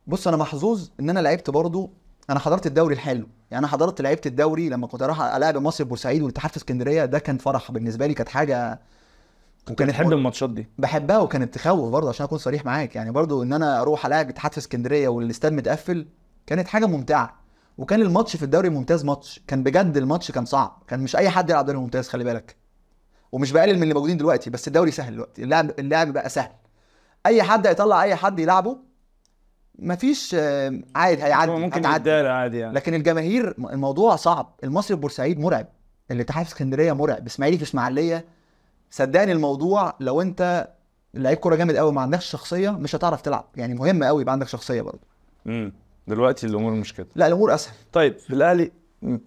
بص انا محظوظ ان انا لعبت برضو انا حضرت الدوري الحلو يعني انا حضرت لعبت الدوري لما كنت اروح العب مصر بورسعيد والاتحاد في اسكندريه ده كان فرح بالنسبه لي كانت حاجه وكان بتحب الماتشات دي بحبها وكانت تخوف برضه عشان اكون صريح معاك يعني برضه ان انا اروح الاعب اتحاد في اسكندريه والاستاد متقفل كانت حاجه ممتعه وكان الماتش في الدوري ممتاز ماتش كان بجد الماتش كان صعب كان مش اي حد يلعب دوري ممتاز خلي بالك ومش بقلل من اللي موجودين دلوقتي بس الدوري سهل دلوقتي اللعب اللعب بقى سهل اي حد هيطلع اي حد يلعبه مفيش آه، عادي هيعدي ممكن يتدارى عادي يعني لكن الجماهير الموضوع صعب المصري بورسعيد مرعب الاتحاد في اسكندريه مرعب اسماعيلي في اسماعيليه صدقني الموضوع لو انت لعيب كوره جامد قوي ما عندكش شخصيه مش هتعرف تلعب يعني مهم قوي يبقى عندك شخصيه برضه امم دلوقتي الامور مش كده لا الامور اسهل طيب الاهلي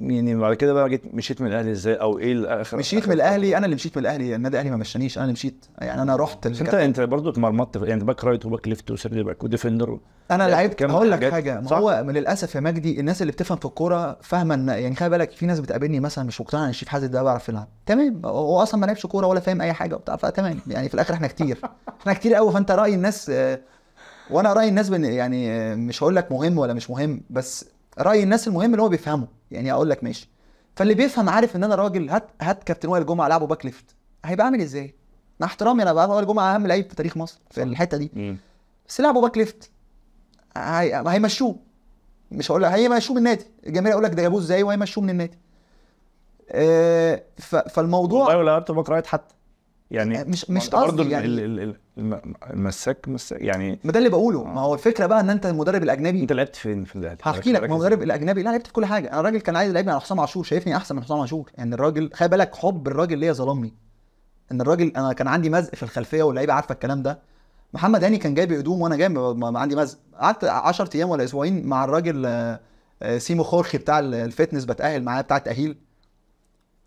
يعني بعد كده بقى جيت مشيت من الاهلي ازاي او ايه الاخر مشيت آخر من الاهلي انا اللي مشيت من الاهلي النادي الاهلي ما مشانيش انا اللي مشيت يعني انا رحت انت انت برضه اتمرمطت يعني باك رايت وباك ليفت وسيرد باك وديفندر انا يعني لعبت هقول لك حاجه ما هو من للاسف يا مجدي الناس اللي بتفهم في الكوره فاهمه ان يعني خلي بالك في ناس بتقابلني مثلا مش مقتنع ان شريف حازم ده بيعرف يلعب تمام هو اصلا ما لعبش كوره ولا فاهم اي حاجه وبتاع فتمام يعني في الاخر احنا كتير احنا كتير قوي فانت راي الناس آه، وانا راي الناس يعني آه، مش هقول لك مهم ولا مش مهم بس راي الناس المهم اللي هو بيفهمه يعني اقول لك ماشي فاللي بيفهم عارف ان انا راجل هات هات كابتن وائل جمعه لعبه باك ليفت هيبقى عامل ازاي؟ مع احترامي انا بقى وائل جمعه اهم لعيب في تاريخ مصر في الحته دي بس لعبه باك ليفت هيمشوه مش هقول لك هيمشوه من النادي الجماهير يقول لك ده جابوه ازاي وهيمشوه من النادي ااا آه، فالموضوع والله ولا لعبت باك رايت حتى يعني آه، مش مش قصدي يعني ال المساك مساك يعني ما ده اللي بقوله ما هو الفكره بقى ان انت المدرب الاجنبي انت لعبت فين في الاهلي هحكي لك المدرب الاجنبي لا لعبت في كل حاجه انا الراجل كان عايز يلعبني على حسام عاشور شايفني احسن من حسام عاشور يعني الراجل خلي بالك حب الراجل ليا ظلمني ان الراجل انا كان عندي مزق في الخلفيه واللعيبه عارفه الكلام ده محمد هاني كان جايب هدوم وانا جاي عندي مزق قعدت 10 ايام ولا اسبوعين مع الراجل آه، آه، سيمو خورخي بتاع الفتنس بتاهل معاه بتاع التاهيل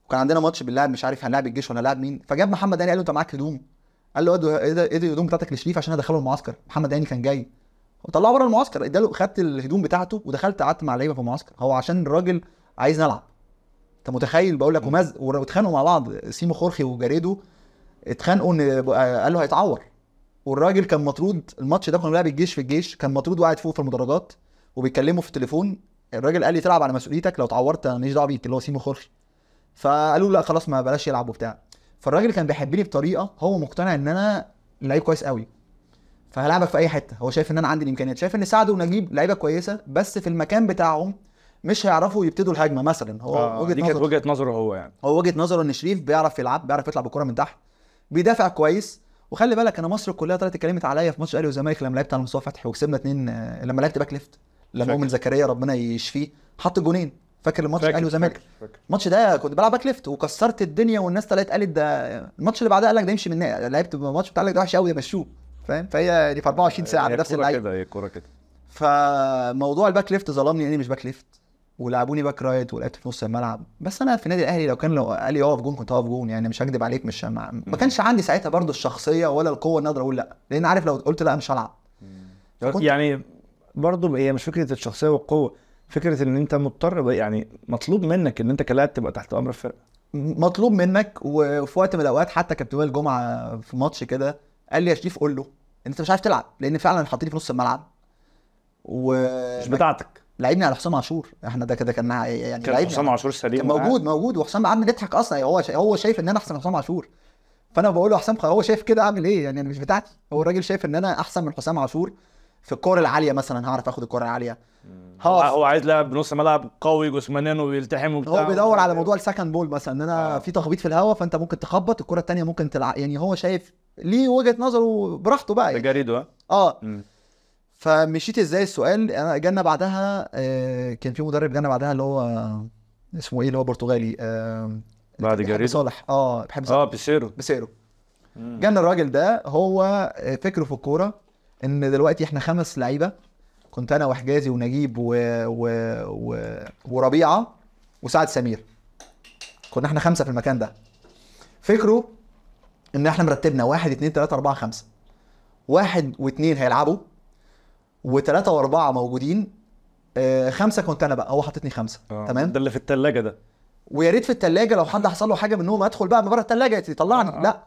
وكان عندنا ماتش باللاعب مش عارف هنلعب الجيش ولا هنلعب مين فجاب محمد هاني قال له انت معاك هدوم قال له ايه ده ايه, ايه الهدوم بتاعتك لشريف عشان ادخله المعسكر محمد هاني كان جاي وطلعه بره المعسكر اداله خدت الهدوم بتاعته ودخلت قعدت مع اللعيبه في المعسكر هو عشان الراجل عايز نلعب انت متخيل بقول لك ومز واتخانقوا مع بعض سيمو خورخي وجاريدو اتخانقوا ان قال له هيتعور والراجل كان مطرود الماتش ده كنا بنلعب الجيش في الجيش كان مطرود وقاعد فوق في المدرجات وبيتكلموا في التليفون الراجل قال لي تلعب على مسؤوليتك لو اتعورت انا ماليش دعوه بيك اللي هو سيمو خورخي فقالوا لا خلاص ما بلاش يلعب وبتاع فالراجل كان بيحبني بطريقه هو مقتنع ان انا لعيب كويس قوي فهلعبك في اي حته هو شايف ان انا عندي الامكانيات شايف ان سعد ونجيب لعيبه كويسه بس في المكان بتاعهم مش هيعرفوا يبتدوا الهجمه مثلا هو آه وجهه دي كانت وجهه نظره هو يعني هو وجهه نظره ان شريف بيعرف يلعب بيعرف يطلع بالكره من تحت بيدافع كويس وخلي بالك انا مصر كلها طلعت اتكلمت عليا في ماتش الاهلي والزمالك لما لعبت على مصطفى فتحي وكسبنا اتنين لما لعبت باك ليفت لما مؤمن زكريا ربنا يشفيه حط جونين فاكر الماتش الاهلي وزمالك الماتش ده كنت بلعب باك ليفت وكسرت الدنيا والناس طلعت قالت ده الماتش اللي بعدها قال لك ده يمشي من لعبت الماتش بتاع لك ده وحش قوي يمشوه فاهم فهي دي في 24 ساعه بنفس اللعيبه كده هي الكوره كده فموضوع الباك ليفت ظلمني اني مش باك ليفت ولعبوني باك رايت ولعبت في نص الملعب بس انا في النادي الاهلي لو كان لو قال لي اقف أه جون كنت اقف أه جون يعني مش هكدب عليك مش ما, ما كانش عندي ساعتها برضو الشخصيه ولا القوه اني اقدر اقول لا لان عارف لو قلت لا مش هلعب يعني برضو هي مش فكره الشخصيه والقوه فكره ان انت مضطر يعني مطلوب منك ان انت كلاعب تبقى تحت امر الفرقه مطلوب منك وفي وقت من الاوقات حتى كابتن وائل جمعه في ماتش كده قال لي يا شريف قول له انت مش عارف تلعب لان فعلا حاطيني في نص الملعب و مش بتاعتك لعبني على حسام عاشور احنا ده كده كان يعني كان حسام عاشور سليم كان موجود موجود وحسام قعدنا نضحك اصلا هو شا... هو شايف ان انا احسن من حسام عاشور فانا بقول له حسام هو شايف كده اعمل ايه يعني انا مش بتاعتي هو الراجل شايف ان انا احسن من حسام عاشور في الكور العاليه مثلا هعرف اخد الكور العاليه هاف هو عايز لاعب نص ملعب قوي جسمانيا وبيلتحم وبتاع هو بيدور على موضوع السكند بول مثلا ان انا آه. في تخبيط في الهواء فانت ممكن تخبط الكره الثانيه ممكن تلعب يعني هو شايف ليه وجهه نظره براحته بقى يعني. جريده اه, آه. م. فمشيت ازاي السؤال انا جانا بعدها آه كان في مدرب جانا بعدها اللي هو اسمه ايه اللي هو برتغالي آه بعد جاريدو صالح اه بحب صالح اه بيسيرو بيسيرو جانا الراجل ده هو آه، فكره في الكوره ان دلوقتي احنا خمس لعيبه كنت انا وحجازي ونجيب و... و... و... وربيعه وسعد سمير كنا احنا خمسه في المكان ده فكره ان احنا مرتبنا واحد اتنين تلاته اربعه خمسه واحد واتنين هيلعبوا وتلاته واربعه موجودين آه خمسه كنت انا بقى هو حطتني خمسه آه. تمام ده اللي في الثلاجه ده ويا ريت في الثلاجه لو حد حصل له حاجه منهم ادخل بقى من بره الثلاجه يطلعني آه،, آه. لا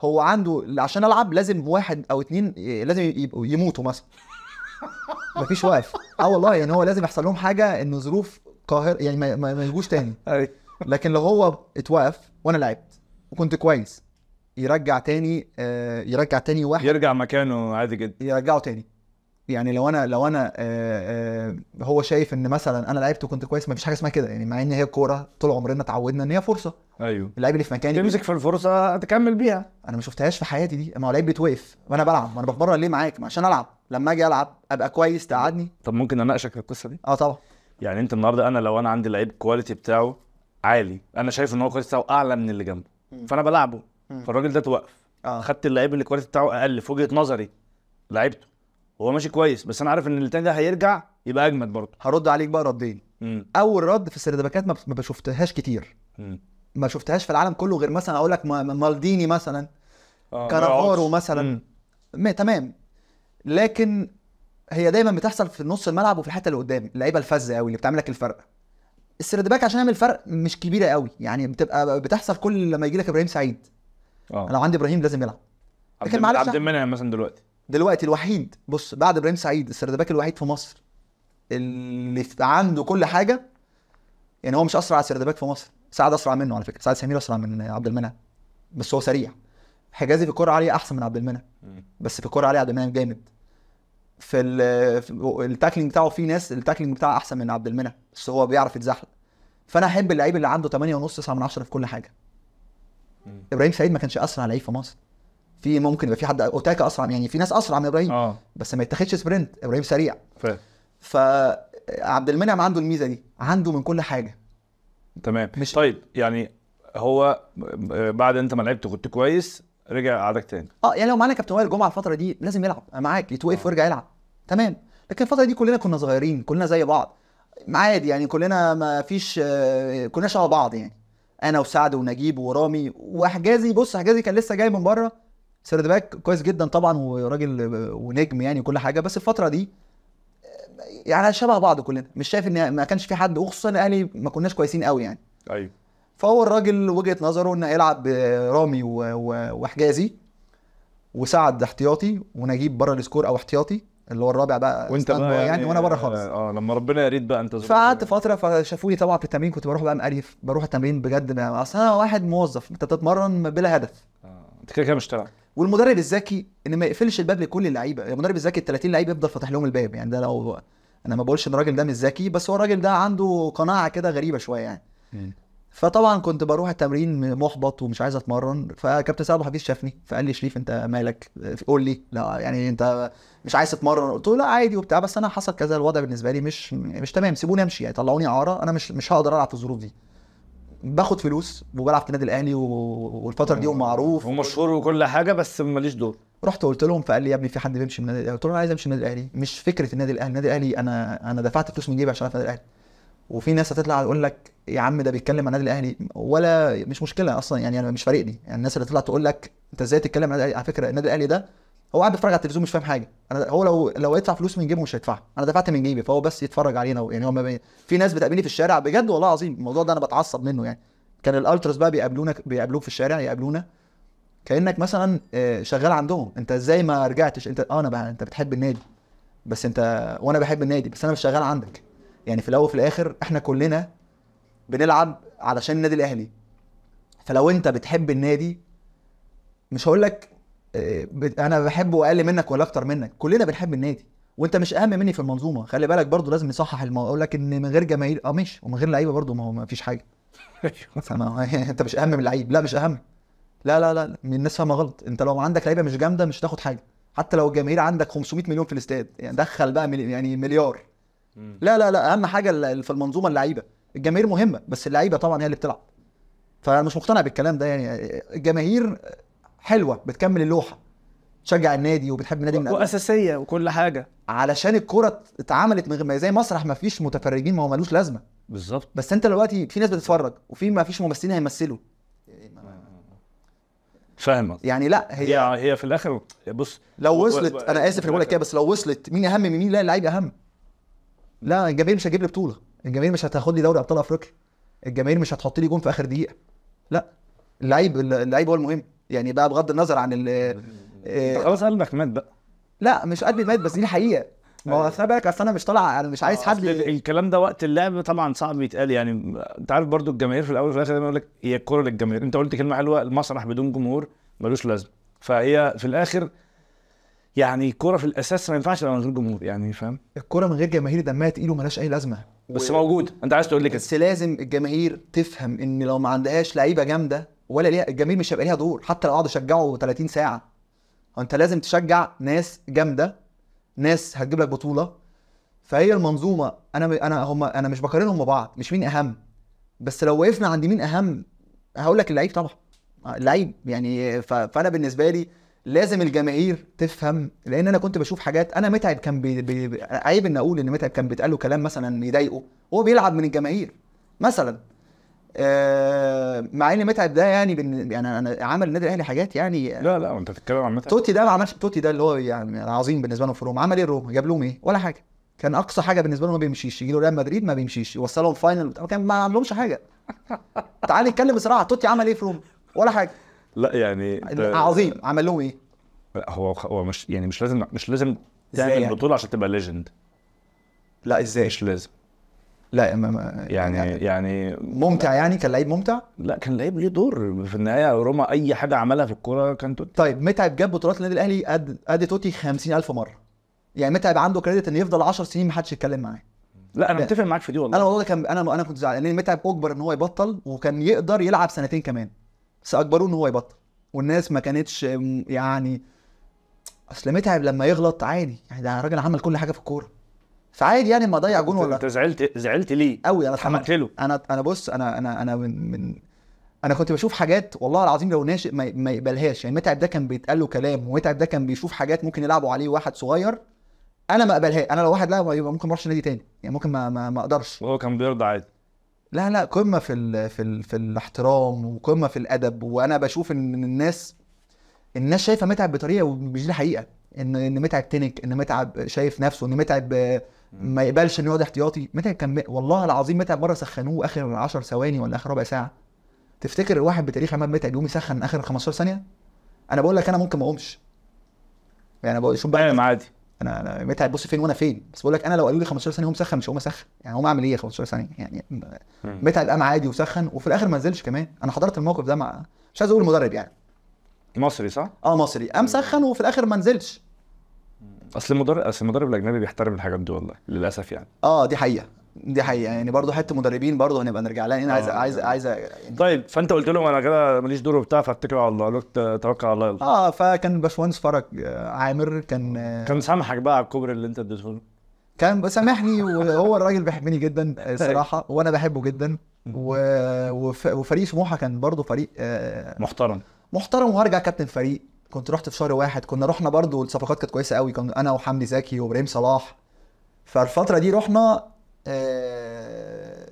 هو عنده عشان العب لازم واحد او اتنين آه، لازم يبقوا يموتوا مثلا مفيش وقف اه والله يعني هو لازم يحصل لهم حاجه انه ظروف قاهر يعني ما, ما, ما يجوش تاني أيوة. لكن لو هو اتوقف وانا لعبت وكنت كويس يرجع تاني آه يرجع تاني واحد يرجع مكانه عادي جدا يرجعه تاني يعني لو انا لو انا آه، آه، هو شايف ان مثلا انا لعبت وكنت كويس ما فيش حاجه اسمها كده يعني مع ان هي الكوره طول عمرنا اتعودنا ان هي فرصه ايوه اللعيب اللي في مكاني تمسك في الفرصه تكمل بيها انا ما شفتهاش في حياتي دي ما هو لعيب بيتوقف وانا بلعب وانا بتمرن ليه معاك عشان العب لما اجي العب ابقى كويس تقعدني طب ممكن اناقشك في القصه دي اه طبعا يعني انت النهارده انا لو انا عندي لعيب كواليتي بتاعه عالي انا شايف ان هو كواليتي بتاعه اعلى من اللي جنبه فانا بلعبه فالراجل ده توقف آه. خدت اللعيب اللي الكواليتي بتاعه اقل في وجهه نظري لعبته هو ماشي كويس بس انا عارف ان التاني ده هيرجع يبقى اجمد برضه هرد عليك بقى ردين مم. اول رد في السردباكات ما بشوفتهاش كتير مم. ما شفتهاش في العالم كله غير مثلا اقول لك مالديني مثلا آه كارافارو مثلا ما تمام لكن هي دايما بتحصل في نص الملعب وفي الحته اللي قدام اللعيبه الفزه قوي اللي بتعمل لك الفرق السردباك عشان يعمل فرق مش كبيره قوي يعني بتبقى بتحصل كل لما يجي لك ابراهيم سعيد آه. لو عندي ابراهيم لازم يلعب لكن معلش عبد المنعم مثلا دلوقتي دلوقتي الوحيد بص بعد ابراهيم سعيد السردباك الوحيد في مصر اللي عنده كل حاجه يعني هو مش اسرع سردباك في مصر سعد اسرع منه على فكره سعد سمير اسرع من عبد المنعم بس هو سريع حجازي في الكوره عاليه احسن من عبد المنعم بس في الكوره عاليه عبد المنعم جامد في, في التاكلينج بتاعه في ناس التاكلينج بتاعه احسن من عبد المنعم بس هو بيعرف يتزحلق فانا احب اللعيب اللي عنده 8.5 9 من 10 في كل حاجه ابراهيم سعيد ما كانش اسرع لعيب في مصر في ممكن يبقى في حد اوتاكا اسرع يعني في ناس اسرع من ابراهيم آه. بس ما يتاخدش سبرنت ابراهيم سريع فاهم فعبد المنعم عنده الميزه دي عنده من كل حاجه تمام مش طيب يعني هو بعد انت ما لعبت كنت كويس رجع قعدك تاني اه يعني لو معانا كابتن وائل جمعه الفتره دي لازم يلعب انا آه، معاك يتوقف آه. ويرجع يلعب تمام لكن الفتره دي كلنا كنا صغيرين كلنا زي بعض عادي يعني كلنا ما فيش آه، كلنا شبه بعض يعني انا وسعد ونجيب ورامي وحجازي بص حجازي كان لسه جاي من بره سيرد باك كويس جدا طبعا وراجل ونجم يعني كل حاجه بس الفتره دي يعني شبه بعض كلنا مش شايف ان ما كانش في حد وخصوصا الاهلي ما كناش كويسين قوي يعني ايوه فهو الراجل وجهه نظره انه يلعب برامي وحجازي وسعد احتياطي ونجيب بره السكور او احتياطي اللي هو الرابع بقى وانت بقى يعني, يعني وانا بره خالص اه, آه، لما ربنا يريد بقى انت فقعدت فتره فشافوني طبعا في التمرين كنت بروح بقى مقريف بروح التمرين بجد اصل انا واحد موظف انت بتتمرن بلا هدف اه انت كده كده مش تلعب والمدرب الذكي ان ما يقفلش الباب لكل اللعيبه المدرب الذكي ال 30 لعيب يفضل فاتح لهم الباب يعني ده لو انا ما بقولش ان الراجل ده مش ذكي بس هو الراجل ده عنده قناعه كده غريبه شويه يعني فطبعا كنت بروح التمرين محبط ومش عايز اتمرن فكابتن سعد حفيظ شافني فقال لي شريف انت مالك قول لي لا يعني انت مش عايز تتمرن قلت له لا عادي وبتاع بس انا حصل كذا الوضع بالنسبه لي مش مش تمام سيبوني امشي يعني طلعوني اعاره انا مش مش هقدر العب في الظروف دي باخد فلوس وبلعب في النادي الاهلي والفتره دي ومعروف ومشهور وكل حاجه بس ماليش دور رحت قلت لهم فقال لي يا ابني في حد بيمشي من النادي الاهلي قلت له انا عايز امشي من النادي الاهلي مش فكره النادي الاهلي النادي الاهلي انا انا دفعت فلوس من جيبي عشان في النادي الاهلي وفي ناس هتطلع تقول لك يا عم ده بيتكلم عن النادي الاهلي ولا مش مشكله اصلا يعني انا مش فارقني يعني الناس اللي تطلع تقول لك انت ازاي تتكلم عن النادي الاهلي على فكره النادي الاهلي ده هو قاعد بيتفرج على التلفزيون مش فاهم حاجه انا هو لو لو يدفع فلوس من جيبه مش هيدفعها انا دفعت من جيبي فهو بس يتفرج علينا يعني هو ما في ناس بتقابلني في الشارع بجد والله العظيم الموضوع ده انا بتعصب منه يعني كان الالتراس بقى بيقابلونا بيقابلوك في الشارع يقابلونا كانك مثلا آه، شغال عندهم انت ازاي ما رجعتش انت اه انا بقى انت بتحب النادي بس انت وانا بحب النادي بس انا مش شغال عندك يعني في الاول وفي الاخر احنا كلنا بنلعب علشان النادي الاهلي فلو انت بتحب النادي مش هقول لك آه، انا بحبه اقل منك ولا اكتر منك كلنا بنحب النادي وانت مش اهم مني في المنظومه خلي بالك برضو لازم نصحح الم... اقول لك ان من غير جماهير اه ماشي ومن غير لعيبه برضو ما هو ما فيش حاجه أيوه. فما... انت مش اهم من اللعيب لا مش اهم لا لا لا الناس فاهمه غلط انت لو عندك لعيبه مش جامده مش هتاخد حاجه حتى لو الجماهير عندك 500 مليون في الاستاد يعني دخل بقى ملي... يعني مليار لا لا لا اهم حاجه في المنظومه اللعيبه الجماهير مهمه بس اللعيبه طبعا هي اللي بتلعب فانا مش مقتنع بالكلام ده يعني الجماهير حلوه بتكمل اللوحه تشجع النادي وبتحب النادي من قبل واساسيه وكل حاجه علشان الكوره اتعملت من غير ما زي مسرح ما فيش متفرجين ما هو ملوش لازمه بالظبط بس انت دلوقتي في ناس بتتفرج وفي ما فيش ممثلين هيمثلوا فاهمك يعني لا هي هي, هي في الاخر بص لو وصلت انا اسف بقول لك كده بس لو وصلت مين اهم من مين لا اللعيب اهم لا الجماهير مش هتجيب لي بطوله الجماهير مش هتاخد لي دوري ابطال افريقيا الجماهير مش هتحط لي جون في اخر دقيقه لا اللعيب اللعيب هو المهم يعني بقى بغض النظر عن ال آه، خلاص قلبك مات بقى لا مش قلبي مات بس دي الحقيقه ما هو أيوة. خلي بالك اصل انا مش طالع انا مش عايز آه، حد الكلام ده وقت اللعب طبعا صعب يتقال يعني انت عارف برضه الجماهير في الاول وفي الاخر يقول لك هي الكوره للجماهير انت قلت كلمه حلوه المسرح بدون جمهور ملوش لازمه فهي في الاخر يعني الكوره في الاساس ما ينفعش من غير جمهور يعني فاهم الكوره من غير جماهير دمها تقيل وملهاش اي لازمه بس و... موجود انت عايز تقول لي كده بس لازم الجماهير تفهم ان لو ما عندهاش لعيبه جامده ولا ليها الجماهير مش هيبقى ليها دور حتى لو قعدوا شجعوا 30 ساعه انت لازم تشجع ناس جامده ناس هتجيب لك بطوله فهي المنظومه انا انا هم انا مش بقارنهم ببعض مش مين اهم بس لو وقفنا عند مين اهم هقول لك اللعيب طبعا آه، اللعيب يعني فانا بالنسبه لي لازم الجماهير تفهم لان انا كنت بشوف حاجات انا متعب كان بي بي عيب ان اقول ان متعب كان بيتقال له كلام مثلا يضايقه هو بيلعب من الجماهير مثلا آه، مع ان متعب ده يعني بن... يعني انا عمل النادي الاهلي حاجات يعني لا لا انت بتتكلم عن متعب توتي ده ما عملش توتي ده اللي هو يعني عظيم بالنسبه لهم في روما عمل ايه روما جاب لهم ايه ولا حاجه كان اقصى حاجه بالنسبه لهم ما بيمشيش يجي له ريال مدريد ما بيمشيش يوصلهم فاينل كان ما عملهمش حاجه تعال نتكلم بصراحه توتي عمل ايه في روما ولا حاجه لا يعني عظيم عمل لهم ايه هو هو مش يعني مش لازم مش لازم تعمل يعني؟ بطوله عشان تبقى ليجند لا ازاي مش لازم لا ما ما يعني يعني, يعني ممتع يعني كان لعيب ممتع؟ لا كان لعيب ليه دور في النهايه روما اي حاجه عملها في الكوره كان توتي طيب متعب جاب بطولات النادي الاهلي قد قد توتي 50000 مره يعني متعب عنده كريدت انه يفضل 10 سنين ما حدش يتكلم معاه لا انا متفق معاك في دي والله انا والله كان انا انا كنت زعلان لان متعب اجبر ان هو يبطل وكان يقدر يلعب سنتين كمان بس اجبروه ان هو يبطل والناس ما كانتش يعني اصل متعب لما يغلط عادي يعني ده راجل عمل كل حاجه في الكوره فعادي يعني ما اضيع جون ولا انت زعلت زعلت ليه؟ قوي انا اتحمقت له انا انا بص انا انا انا من, من انا كنت بشوف حاجات والله العظيم لو ناشئ ما, ما يقبلهاش يعني متعب ده كان بيتقال له كلام ومتعب ده كان بيشوف حاجات ممكن يلعبوا عليه واحد صغير انا ما اقبلها انا لو واحد لا يبقى ممكن ما اروحش نادي تاني يعني ممكن ما ما, ما اقدرش وهو كان بيرضى عادي لا لا قمه في الـ في الـ في الاحترام وقمه في الادب وانا بشوف ان الناس الناس شايفه متعب بطريقه ومش دي حقيقه ان ان متعب تنك ان متعب شايف نفسه ان متعب ما يقبلش انه يقعد احتياطي متعب كان والله العظيم متعب مره سخنوه اخر 10 ثواني ولا اخر ربع ساعه تفتكر الواحد بتاريخ عماد متعب يقوم يسخن اخر 15 ثانيه انا بقول لك انا ممكن ما اقومش يعني بقول شوف بقى عادي انا انا متعب بص فين وانا فين بس بقول لك انا لو قالوا لي 15 ثانيه هو مسخن مش هقوم اسخن يعني هقوم اعمل ايه 15 ثانيه يعني متعب قام عادي وسخن وفي الاخر ما نزلش كمان انا حضرت الموقف ده مع مش عايز اقول المدرب يعني مصري صح؟ اه مصري قام سخن وفي الاخر ما نزلش اصل المدرب اصل المدرب الاجنبي بيحترم الحاجات دي والله للاسف يعني اه دي حقيقه دي حقيقه يعني برضه حته مدربين برضه هنبقى نرجع لها انا عايز آه. عايز عايز طيب فانت قلت لهم انا كده ماليش دور وبتاع فاتكلوا على الله قالوا توكل على الله يلا اه فكان باشمهندس فرج آه، عامر كان كان سامحك بقى على الكوبري اللي انت اديته له كان سامحني وهو الراجل بيحبني جدا الصراحه آه، طيب. وانا بحبه جدا وفريق سموحه كان برضه فريق آه، محترم محترم وهرجع كابتن فريق كنت رحت في شهر واحد كنا رحنا برضو الصفقات كانت كويسه قوي كان انا وحمدي زكي وابراهيم صلاح فالفتره دي رحنا آه،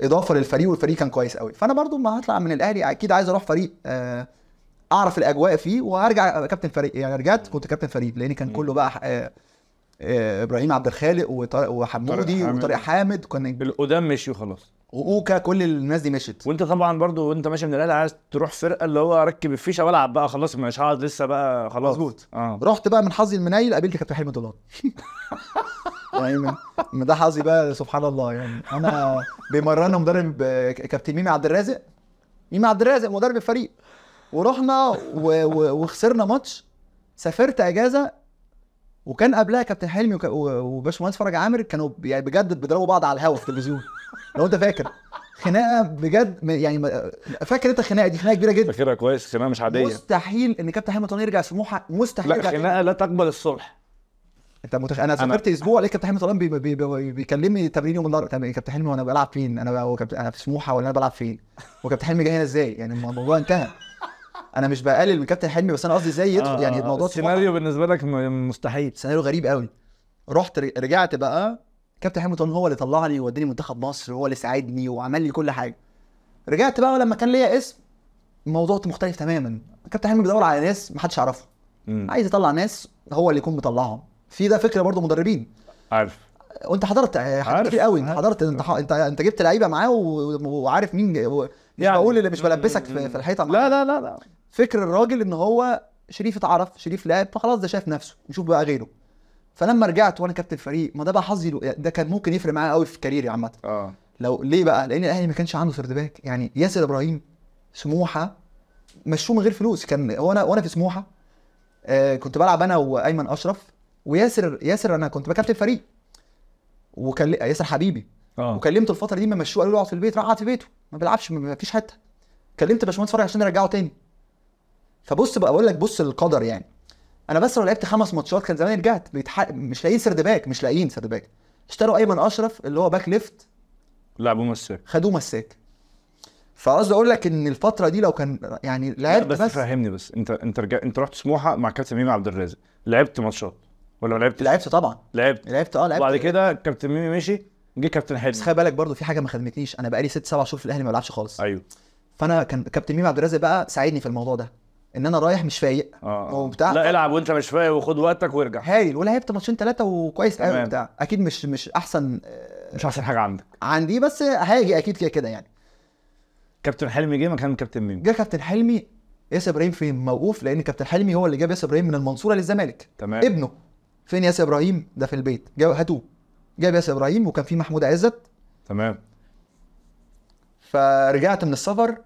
اضافه للفريق والفريق كان كويس قوي فانا برضو ما هطلع من الاهلي اكيد عايز اروح فريق آه، اعرف الاجواء فيه وارجع كابتن فريق يعني رجعت كنت كابتن فريق لان كان كله بقى آه، ابراهيم عبد الخالق وحمودي وطارق حامد وطارق حامد كان القدام مشيوا خلاص واوكا كل الناس دي مشت وانت طبعا برضو وانت ماشي من الاهلي عايز تروح فرقه اللي هو اركب الفيشه والعب بقى خلاص مش هقعد لسه بقى خلاص مظبوط اه رحت بقى من حظي المنيل قابلت كابتن حلمي دولار يعني ده حظي بقى سبحان الله يعني انا بيمرنا مدرب كابتن ميمي عبد الرازق ميمي عبد الرازق مدرب الفريق ورحنا و... و... وخسرنا ماتش سافرت اجازه وكان قبلها كابتن حلمي وباشمهندس فرج عامر كانوا يعني بجد بيضربوا بعض على الهوا في التلفزيون لو انت فاكر خناقه بجد يعني فاكر انت الخناقه دي خناقه كبيره جدا فاكرها كويس خناقه مش عاديه مستحيل ان كابتن حلمي طلال يرجع سموحه مستحيل لا خناقه لا تقبل الصلح انت متخ... انا سافرت اسبوع لقيت كابتن حلمي طلال بي... بي... بي... بيكلمني تمرين يوم الاربعاء طب كابتن حلمي وانا بلعب فين انا هو كابتن انا في سموحه ولا انا بلعب فين وكابتن حلمي جاي هنا ازاي يعني الموضوع انتهى انا مش بقلل من كابتن حلمي بس انا قصدي ازاي يدخل آه، يعني الموضوع السيناريو بالنسبه لك مستحيل سيناريو غريب قوي رحت رجعت بقى كابتن حميدتون هو اللي طلعني ووداني منتخب مصر هو اللي ساعدني وعمل لي كل حاجه رجعت بقى لما كان ليا اسم الموضوع مختلف تماما كابتن حلمي بيدور على ناس محدش يعرفها عايز يطلع ناس هو اللي يكون مطلعهم في ده فكره برضه مدربين عارف وانت حضرت حاجات كتير قوي انت حضرت انت انت انت جبت لعيبه معاه وعارف مين مش يعني بقول اللي مش بلبسك في, في الحيطه معاه. لا لا لا لا فكر الراجل ان هو شريف اتعرف شريف لعب فخلاص ده شاف نفسه نشوف بقى غيره فلما رجعت وانا كابتن الفريق ما ده بقى حظي ده كان ممكن يفرق معايا قوي في كاريري عامه اه لو ليه بقى لان الاهلي ما كانش عنده سرد باك يعني ياسر ابراهيم سموحه مشوه من غير فلوس كان وانا وانا في سموحه آه كنت بلعب انا وايمن اشرف وياسر ياسر انا كنت بكابتن الفريق وكان ياسر حبيبي آه. وكلمته الفتره دي ما مشوه قالوا له اقعد في البيت راح في بيته ما بيلعبش ما فيش حته كلمت باشمهندس فرج عشان نرجعه تاني فبص بقى بقول لك بص للقدر يعني انا بس لو لعبت خمس ماتشات كان زماني رجعت بيتح... مش لاقيين سرد باك مش لاقيين سرد باك اشتروا ايمن اشرف اللي هو باك ليفت لعبوه مساك خدوه مساك فقصدي اقول لك ان الفتره دي لو كان يعني لعبت بس, بس فهمني بس انت انت رجع... انت رحت سموحه مع كابتن ميمي عبد الرازق لعبت ماتشات ولا لعبت لعبت طبعا لعبت لعبت اه لعبت وبعد كده كابتن ميمي مشي جه كابتن حلمي بس خلي بالك برضه في حاجه ما خدمتنيش انا بقالي ست سبع شهور في الاهلي ما بلعبش خالص ايوه فانا كان كابتن ميمي عبد الرازق بقى ساعدني في الموضوع ده ان انا رايح مش فايق اه وبتاع لا العب وانت مش فايق وخد وقتك وارجع هايل ولعبت ماتشين ثلاثه وكويس قوي وبتاع اكيد مش مش احسن آه، مش احسن حاجه عندك عندي بس هاجي اكيد كده كده يعني كابتن حلمي جه مكان كابتن مين؟ جه كابتن حلمي ياسر ابراهيم فين موقوف لان كابتن حلمي هو اللي جاب ياسر ابراهيم من المنصوره للزمالك تمام ابنه فين ياسر ابراهيم ده في البيت جاب هاتوه جاب ياسر ابراهيم وكان في محمود عزت تمام فرجعت من السفر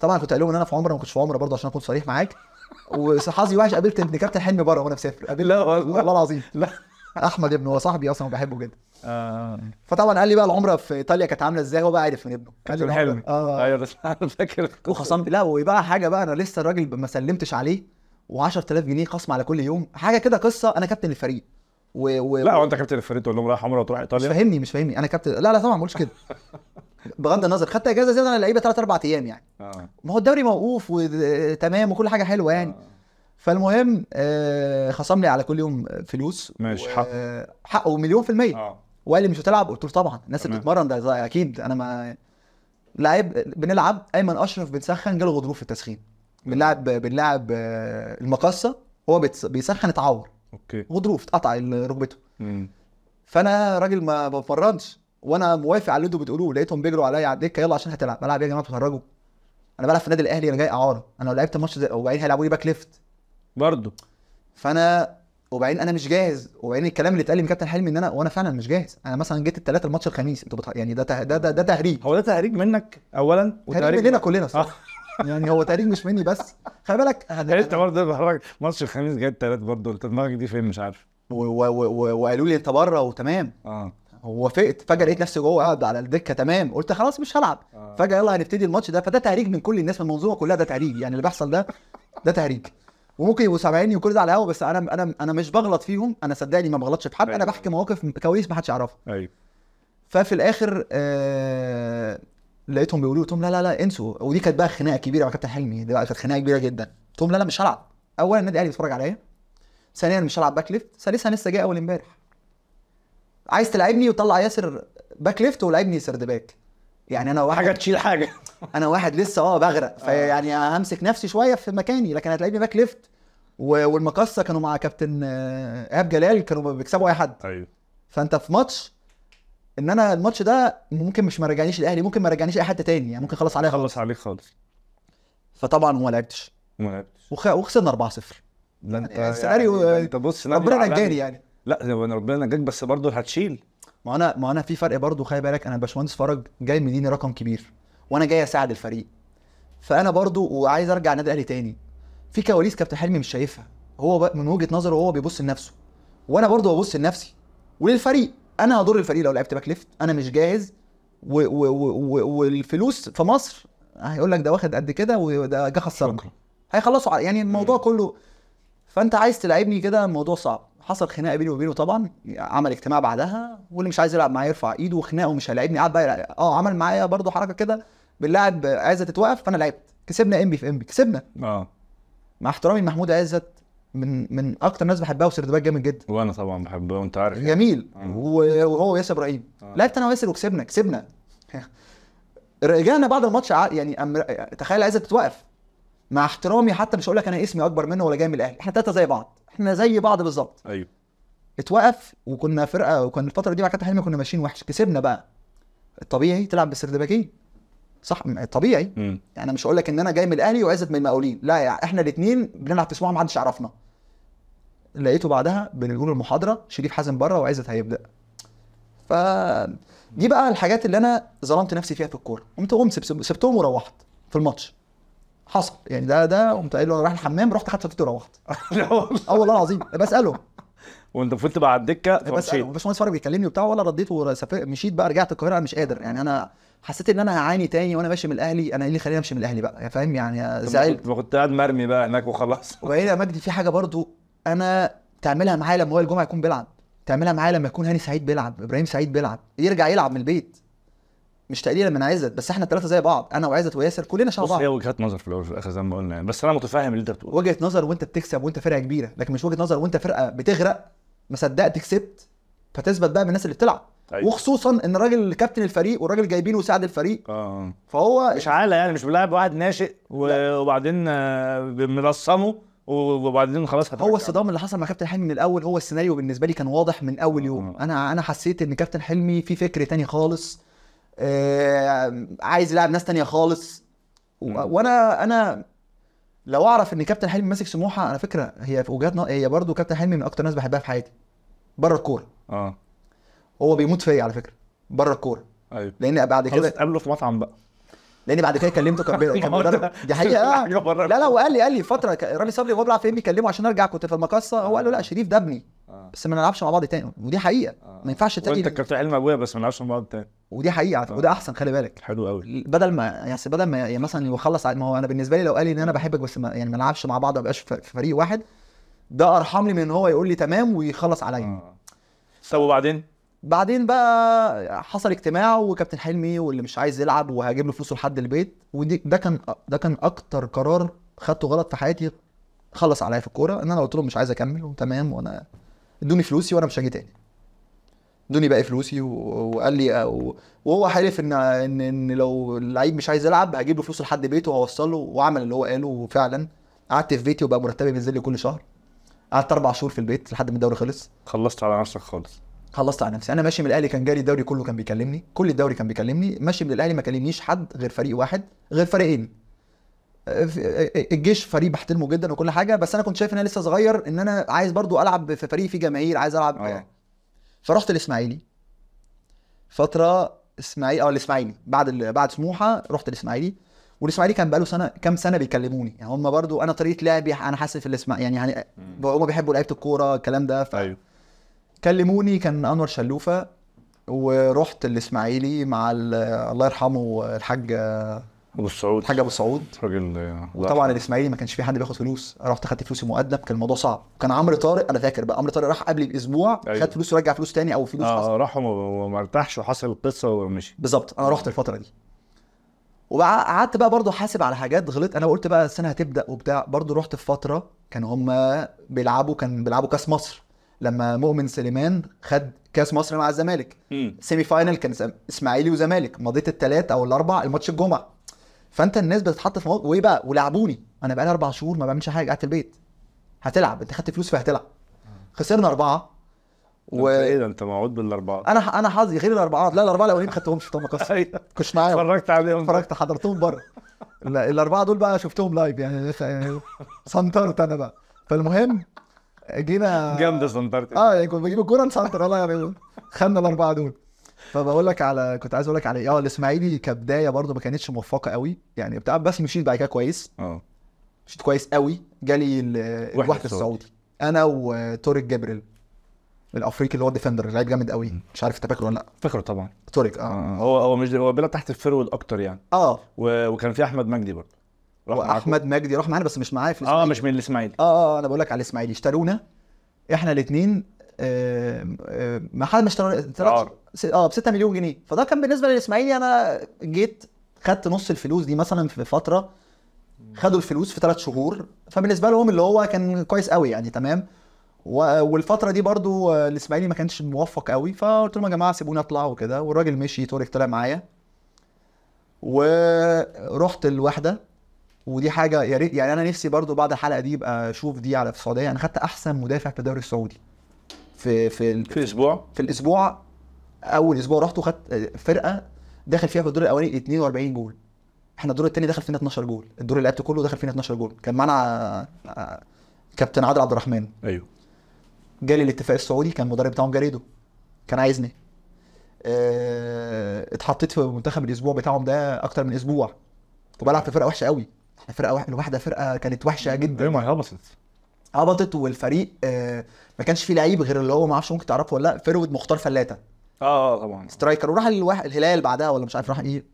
طبعا كنت قايل لهم ان انا في عمره ما كنتش في عمره برضه عشان اكون صريح معاك وحظي وحش قابلت ابن كابتن حلمي بره وانا مسافر قابلت لا والله العظيم لا احمد ابنه هو صاحبي اصلا وبحبه جدا آه،, آه. فطبعا قال لي بقى العمره في ايطاليا كانت عامله ازاي هو بقى عارف من ابنه قال لي حلمي اه ايوه بس انا فاكر وخصمت لا وبقى حاجه بقى انا لسه الراجل ما سلمتش عليه و10000 جنيه خصم على كل يوم حاجه كده قصه انا كابتن الفريق و... و... لا هو انت كابتن الفريق تقول لهم رايح عمره وتروح ايطاليا مش فاهمني مش فاهمني انا كابتن لا لا طبعا ما بقولش كده بغض النظر خدت اجازه زياده عن اللعيبه ثلاث اربع ايام يعني آه. ما هو الدوري موقوف وتمام وكل حاجه حلوه يعني آه. فالمهم آه، خصم لي على كل يوم فلوس ماشي حقه حقه مليون في الميه آه. وقال لي مش هتلعب قلت له طبعا الناس اللي بتتمرن ده اكيد انا ما لعيب بنلعب ايمن اشرف بنسخن جاله غضروف في التسخين بنلعب بنلعب المقصه هو بيسخن اتعور اوكي غضروف اتقطع ركبته فانا راجل ما بفرنش وانا موافق على اللي انتوا بتقولوه لقيتهم بيجروا عليا على الدكه يلا عشان هتلعب بلعب يا جماعه بتخرجوا انا بلعب في النادي الاهلي انا جاي اعاره انا لو لعبت ماتش وبعدين هيلعبوا لي باك ليفت برضه فانا وبعدين انا مش جاهز وبعدين الكلام اللي اتقال من كابتن حلمي ان انا وانا فعلا مش جاهز انا مثلا جيت الثلاثه الماتش الخميس انتوا بتح... يعني ده ده ده, ده تهريج هو ده تهريج منك اولا وتهريج مننا كلنا صح آه. يعني هو تقريبا مش مني بس خلي بالك انت برضه ماتش الخميس جاي الثلاث برضه انت دماغك دي فين مش عارف وقالوا لي انت بره وتمام اه ووافقت فجاه لقيت نفسي جوه قاعد على الدكه تمام قلت خلاص مش هلعب آه. فجاه يلا هنبتدي الماتش ده فده تهريج من كل الناس من المنظومه كلها ده تهريج يعني اللي بيحصل ده ده تهريج وممكن يبقوا سامعيني وكل ده على الهوا بس انا انا انا مش بغلط فيهم انا صدقني ما بغلطش في حد انا أيوة. بحكي مواقف كويس ما حدش يعرفها ايوه ففي الاخر آه لقيتهم بيقولوا قلت لهم لا لا لا انسوا ودي كانت بقى خناقه كبيره مع كابتن حلمي دي بقى كانت خناقه كبيره جدا قلت لهم لا لا مش هلعب اولا النادي الاهلي بيتفرج عليا ثانيا مش هلعب باك ليفت ثالثا لسه جاي اول امبارح عايز تلعبني وطلع ياسر باك ليفت ولعبني سرد باك يعني انا واحد حاجه تشيل حاجه انا واحد لسه اه بغرق آه. فيعني همسك نفسي شويه في مكاني لكن هتلاقيني باك ليفت والمقصه كانوا مع كابتن آه، ايهاب جلال كانوا بيكسبوا اي حد ايوه فانت في ماتش ان انا الماتش ده ممكن مش ما رجعنيش الاهلي ممكن ما رجعنيش اي حد تاني يعني ممكن خلاص عليه خلص عليه خالص فطبعا هو لعبتش ما لعبتش وخسرنا 4-0 لا انت يعني يعني, يعني انت بص ربنا نجاني يعني لا ربنا نجاك بس برضه هتشيل ما انا ما انا في فرق برضه خلي بالك انا باشمهندس فرج جاي مديني رقم كبير وانا جاي اساعد الفريق فانا برضه وعايز ارجع النادي الاهلي تاني في كواليس كابتن حلمي مش شايفها هو من وجهه نظره هو بيبص لنفسه وانا برضه ببص لنفسي وللفريق انا هضر الفريق لو لعبت باك ليفت انا مش جاهز و و و و والفلوس في مصر هيقول لك ده واخد قد كده وده جه خسرنا هيخلصوا يعني الموضوع كله فانت عايز تلعبني كده الموضوع صعب حصل خناقه بيني وبينه طبعا عمل اجتماع بعدها واللي مش عايز يلعب معايا يرفع ايده وخناقه ومش هيلاعبني قعد بقى اه عمل معايا برضه حركه كده باللاعب عايزه تتوقف فانا لعبت كسبنا انبي في انبي كسبنا اه مع احترامي لمحمود عزت من من اكتر ناس بحبها وسردباك جامد جدا وانا طبعا بحبه وانت عارف يعني. جميل يعني. وهو ياسر ابراهيم آه. لعبت انا وياسر وكسبنا كسبنا رجعنا بعد الماتش يعني تخيل عايزك تتوقف مع احترامي حتى مش هقول لك انا اسمي اكبر منه ولا جاي من الاهلي احنا ثلاثه زي بعض احنا زي بعض بالظبط ايوه اتوقف وكنا فرقه وكان الفتره دي مع كابتن حلمي كنا ماشيين وحش كسبنا بقى الطبيعي تلعب بالسردباكين صح طبيعي مم. يعني مش هقول لك ان انا جاي من الاهلي وعزت من المقاولين لا يعني احنا الاثنين بنلعب في سموحه محدش يعرفنا لقيته بعدها بنقول المحاضره شريف حازم بره وعزت هيبدا ف دي بقى الحاجات اللي انا ظلمت نفسي فيها في الكوره قمت قمت سبتهم وروحت في الماتش حصل يعني ده ده قمت قايل له رايح الحمام رحت خدت شنطتي وروحت اه والله العظيم بساله وانت المفروض تبقى على الدكه بس مهندس فرج بيكلمني وبتاع ولا رديت ومشيت مشيت بقى رجعت القاهره انا مش قادر يعني انا حسيت ان انا هعاني تاني وانا ماشي من الاهلي انا ايه اللي خلاني امشي من الاهلي بقى فاهم يعني زعلت ما كنت قاعد مرمي بقى هناك وخلاص وبعدين يا مجدي في حاجه برضو انا تعملها معايا لما وائل جمعه يكون بيلعب تعملها معايا لما يكون هاني سعيد بيلعب ابراهيم سعيد بيلعب يرجع يلعب من البيت مش تقليلا من عزت بس احنا الثلاثه زي بعض انا وعزت وياسر كلنا شبه بعض هي وجهات نظر في الاول وفي الاخر زي ما قلنا يعني بس انا متفاهم اللي انت بتقوله وجهه نظر وانت بتكسب وانت فرقه كبيره لكن مش وجهه نظر وانت فرقه بتغرق ما صدقت كسبت فتثبت بقى من الناس اللي بتلعب أيوة. وخصوصا ان الراجل كابتن الفريق والراجل جايبينه يساعد الفريق اه فهو مش عالة يعني مش بيلعب واحد ناشئ وبعدين آه، مرسمه وبعدين خلاص هو الصدام اللي حصل مع كابتن حلمي من الاول هو السيناريو بالنسبه لي كان واضح من اول آه. يوم آه. انا انا حسيت ان كابتن حلمي في فكر تاني خالص آه عايز يلعب ناس تانية خالص وانا انا لو اعرف ان كابتن حلمي ماسك سموحه على فكره هي في وجهات هي برضو كابتن حلمي من اكتر ناس بحبها في حياتي بره الكوره اه هو بيموت فيا على فكره بره الكوره ايوه لان بعد كده قابله في مطعم بقى لاني بعد كده كلمته كان مدرب دي حقيقه لا لا وقال لي قال لي فتره رامي صبري وهو بيلعب في ام إيه بيكلمه عشان ارجع كنت في المقصه هو قال له لا شريف ده ابني آه. بس ما نلعبش مع بعض تاني ودي حقيقه آه. ما ينفعش تاني وانت كابتن علم ابويا بس ما نلعبش مع بعض تاني ودي حقيقه آه. وده احسن خلي بالك حلو قوي بدل ما يعني بدل ما يعني مثلا يخلص ما هو انا بالنسبه لي لو قال لي ان انا بحبك بس ما يعني ما نلعبش مع بعض ما في فريق واحد ده ارحم لي من ان هو يقول لي تمام ويخلص عليا آه. طب وبعدين بعدين بقى حصل اجتماع وكابتن حلمي واللي مش عايز يلعب وهجيب له فلوسه لحد البيت ودي ده كان ده كان اكتر قرار خدته غلط في حياتي خلص عليا في الكوره ان انا قلت لهم مش عايز اكمل وتمام وانا ادوني فلوسي وانا مش هاجي تاني ادوني باقي فلوسي وقال لي وهو حلف ان ان ان لو اللعيب مش عايز يلعب هجيب له فلوسه لحد بيته وهوصله وعمل اللي هو قاله وفعلا قعدت في بيتي وبقى مرتبي بينزل لي كل شهر قعدت اربع شهور في البيت لحد ما الدوري خلص خلصت على نفسك خالص خلصت على نفسي انا ماشي من الاهلي كان جالي الدوري كله كان بيكلمني كل الدوري كان بيكلمني ماشي من الاهلي ما كلمنيش حد غير فريق واحد غير فريقين آه، آه، آه، الجيش فريق بحترمه جدا وكل حاجه بس انا كنت شايف ان انا لسه صغير ان انا عايز برضو العب في فريق فيه جماهير عايز العب أوه. فرحت الاسماعيلي فتره اسماعيل اه الاسماعيلي بعد ال... بعد سموحه رحت الاسماعيلي والاسماعيلي كان بقاله سنه كام سنه بيكلموني يعني هم برضو انا طريقه لعبي انا حاسس في الاسماعيلي يعني, يعني هم بيحبوا لعيبه الكوره الكلام ده ف... ايوه كلموني كان انور شلوفه ورحت الاسماعيلي مع الله يرحمه الحاج ابو السعود الحاج ابو السعود راجل آه، وطبعا الاسماعيلي ما كانش في حد بياخد فلوس رحت خدت فلوسي مؤدب كان الموضوع صعب كان عمرو طارق انا فاكر بقى عمرو طارق راح قبلي باسبوع أيوه. خد فلوس ورجع فلوس تاني او فلوس اه راح وما ارتاحش وحصل القصه ومشي بالظبط انا رحت الفتره دي وقعدت بقى برضه حاسب على حاجات غلط انا قلت بقى السنه هتبدا وبتاع برضه رحت في فتره كان هم بيلعبوا كان بيلعبوا كاس مصر لما مؤمن سليمان خد كاس مصر مع الزمالك سيمي فاينل كان اسماعيلي وزمالك مضيت الثلاث او الاربع الماتش الجمعه فانت الناس بتتحط في موقف وايه بقى ولعبوني انا بقالي اربع شهور ما بعملش حاجه قاعد البيت هتلعب انت خدت فلوس فهتلعب خسرنا اربعه و ايه ده انت موعود بالاربعه انا انا حظي غير الاربعات لا الاربعه الاولين ما خدتهمش في مقص كنتش أيوه. معايا اتفرجت عليهم اتفرجت حضرتهم بره لا الاربعه دول بقى شفتهم لايف يعني سنترت انا بقى فالمهم جينا جامده سنترت اه يعني كنت بجيب الكوره نسنتر الله يعني خدنا الاربعه دول فبقول لك على كنت عايز اقول لك على إيه. اه الاسماعيلي كبدايه برده ما كانتش موفقه قوي يعني بتاع بس مشيت بعد كده كويس اه مشيت كويس قوي جالي الوحده السعودي انا وتوريك جبريل الافريقي اللي هو ديفندر لعيب جامد قوي مش عارف انت فاكره ولا لا فاكره طبعا توريك آه. آه. آه. هو هو مش هو بيلعب تحت الفرول اكتر يعني اه و... وكان في احمد مجدي برضه راح واحمد مجدي راح معانا بس مش معايا في الاسماعيلي اه مش من الاسماعيلي اه اه انا بقول لك على الاسماعيلي اشترونا احنا الاثنين آه، آه، ما حد ما اشترى اه ب 6 مليون جنيه فده كان بالنسبه للاسماعيلي انا جيت خدت نص الفلوس دي مثلا في فتره خدوا الفلوس في ثلاث شهور فبالنسبه لهم اللي هو كان كويس قوي يعني تمام والفتره دي برضو آه، الاسماعيلي ما كانش موفق قوي فقلت لهم يا جماعه سيبوني اطلع وكده والراجل مشي طارق طلع معايا ورحت الوحده ودي حاجه يا ريت يعني انا نفسي برضو بعد الحلقه دي يبقى اشوف دي على في السعوديه انا يعني خدت احسن مدافع في الدوري السعودي في في في اسبوع في الاسبوع اول اسبوع رحت وخدت آه، فرقه داخل فيها في الدور الاولاني 42 جول احنا الدور الثاني دخل فينا 12 جول الدور اللي لعبته كله دخل فينا 12 جول كان معانا آه، كابتن عادل عبد الرحمن ايوه جالي الاتفاق السعودي كان المدرب بتاعهم جاريدو كان عايزني آه، اتحطيت في منتخب الاسبوع بتاعهم ده اكتر من اسبوع وبلعب في فرقه وحشه قوي احنا فرقه الواحده فرقه كانت وحشه أيوة، جدا ايوه ما هي هبطت هبطت والفريق آه، ما كانش فيه لعيب غير اللي هو ما اعرفش ممكن تعرفه ولا لا فيرود مختار فلاته آه،, اه طبعا سترايكر وراح الهلال بعدها ولا مش عارف راح ايه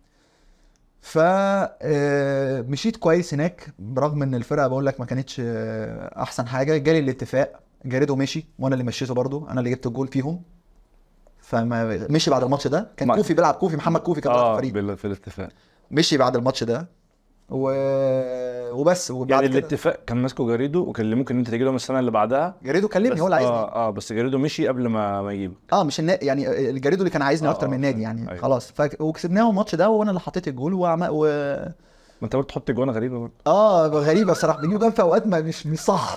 ف آه، مشيت كويس هناك برغم ان الفرقه بقول لك ما كانتش احسن حاجه جالي الاتفاق جاريدو مشي وانا اللي مشيته برضو انا اللي جبت الجول فيهم فما مشي بعد الماتش ده كان ما. كوفي بيلعب كوفي محمد كوفي كان آه في الفريق في الاتفاق مشي بعد الماتش ده و... وبس وبعد يعني كده الاتفاق كان ماسكه جاريدو وكلموك ان انت تجي لهم السنه اللي بعدها جاريدو كلمني هو اللي عايزني اه اه بس جاريدو مشي قبل ما ما يجيبك اه مش النا... يعني الجاريدو اللي كان عايزني آه اكتر آه من النادي يعني أيوه. خلاص ف... وكسبناه الماتش ده وانا اللي حطيت الجول وعم... و... ما انت بتحط جوانا جوان غريبه برضه اه غريبه بصراحه بنجيب جوان في اوقات ما مش مش صح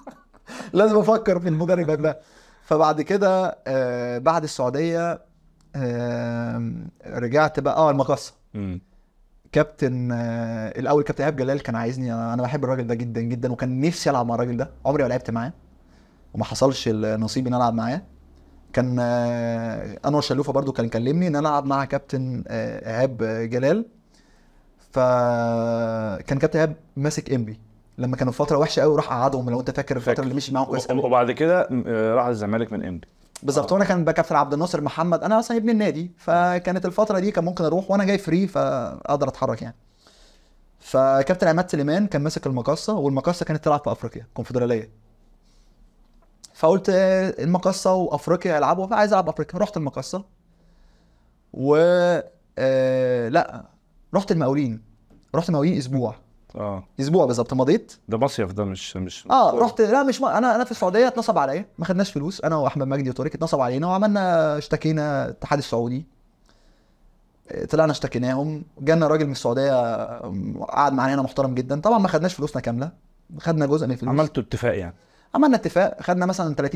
لازم افكر في المدرب ده فبعد كده آه بعد السعوديه آه رجعت بقى اه المقصه كابتن آه، الاول كابتن ايهاب جلال كان عايزني انا بحب الراجل ده جدا جدا وكان نفسي العب مع الراجل ده عمري ما لعبت معاه وما حصلش النصيب ان العب معاه كان آه، انور شلوفه برضو كان كلمني ان انا العب مع كابتن آه، ايهاب جلال فكان كابتن ايهاب ماسك انبي لما كانوا في فتره وحشه قوي راح قعدهم لو انت فاكر الفتره اللي مشي معاهم كويس وبعد كده راح الزمالك من انبي بالظبط وانا كان بكفل عبد الناصر محمد انا اصلا ابن النادي فكانت الفتره دي كان ممكن اروح وانا جاي فري فاقدر اتحرك يعني فكابتن عماد سليمان كان ماسك المقصه والمقصه كانت تلعب في افريقيا الكونفدراليه فقلت المقصه وافريقيا يلعبوا فعايز العب افريقيا رحت المقصه و آه... لا رحت المقاولين رحت المقاولين اسبوع اه اسبوع بالظبط مضيت ده مصيف ده مش مش اه رحت لا مش م... انا انا في السعوديه اتنصب عليا ما خدناش فلوس انا واحمد مجدي وطارق اتنصب علينا وعملنا اشتكينا الاتحاد السعودي آه، طلعنا اشتكيناهم جالنا راجل من السعوديه آه، قعد معانا هنا محترم جدا طبعا ما خدناش فلوسنا كامله خدنا جزء من الفلوس عملتوا اتفاق يعني عملنا اتفاق خدنا مثلا 30% 40%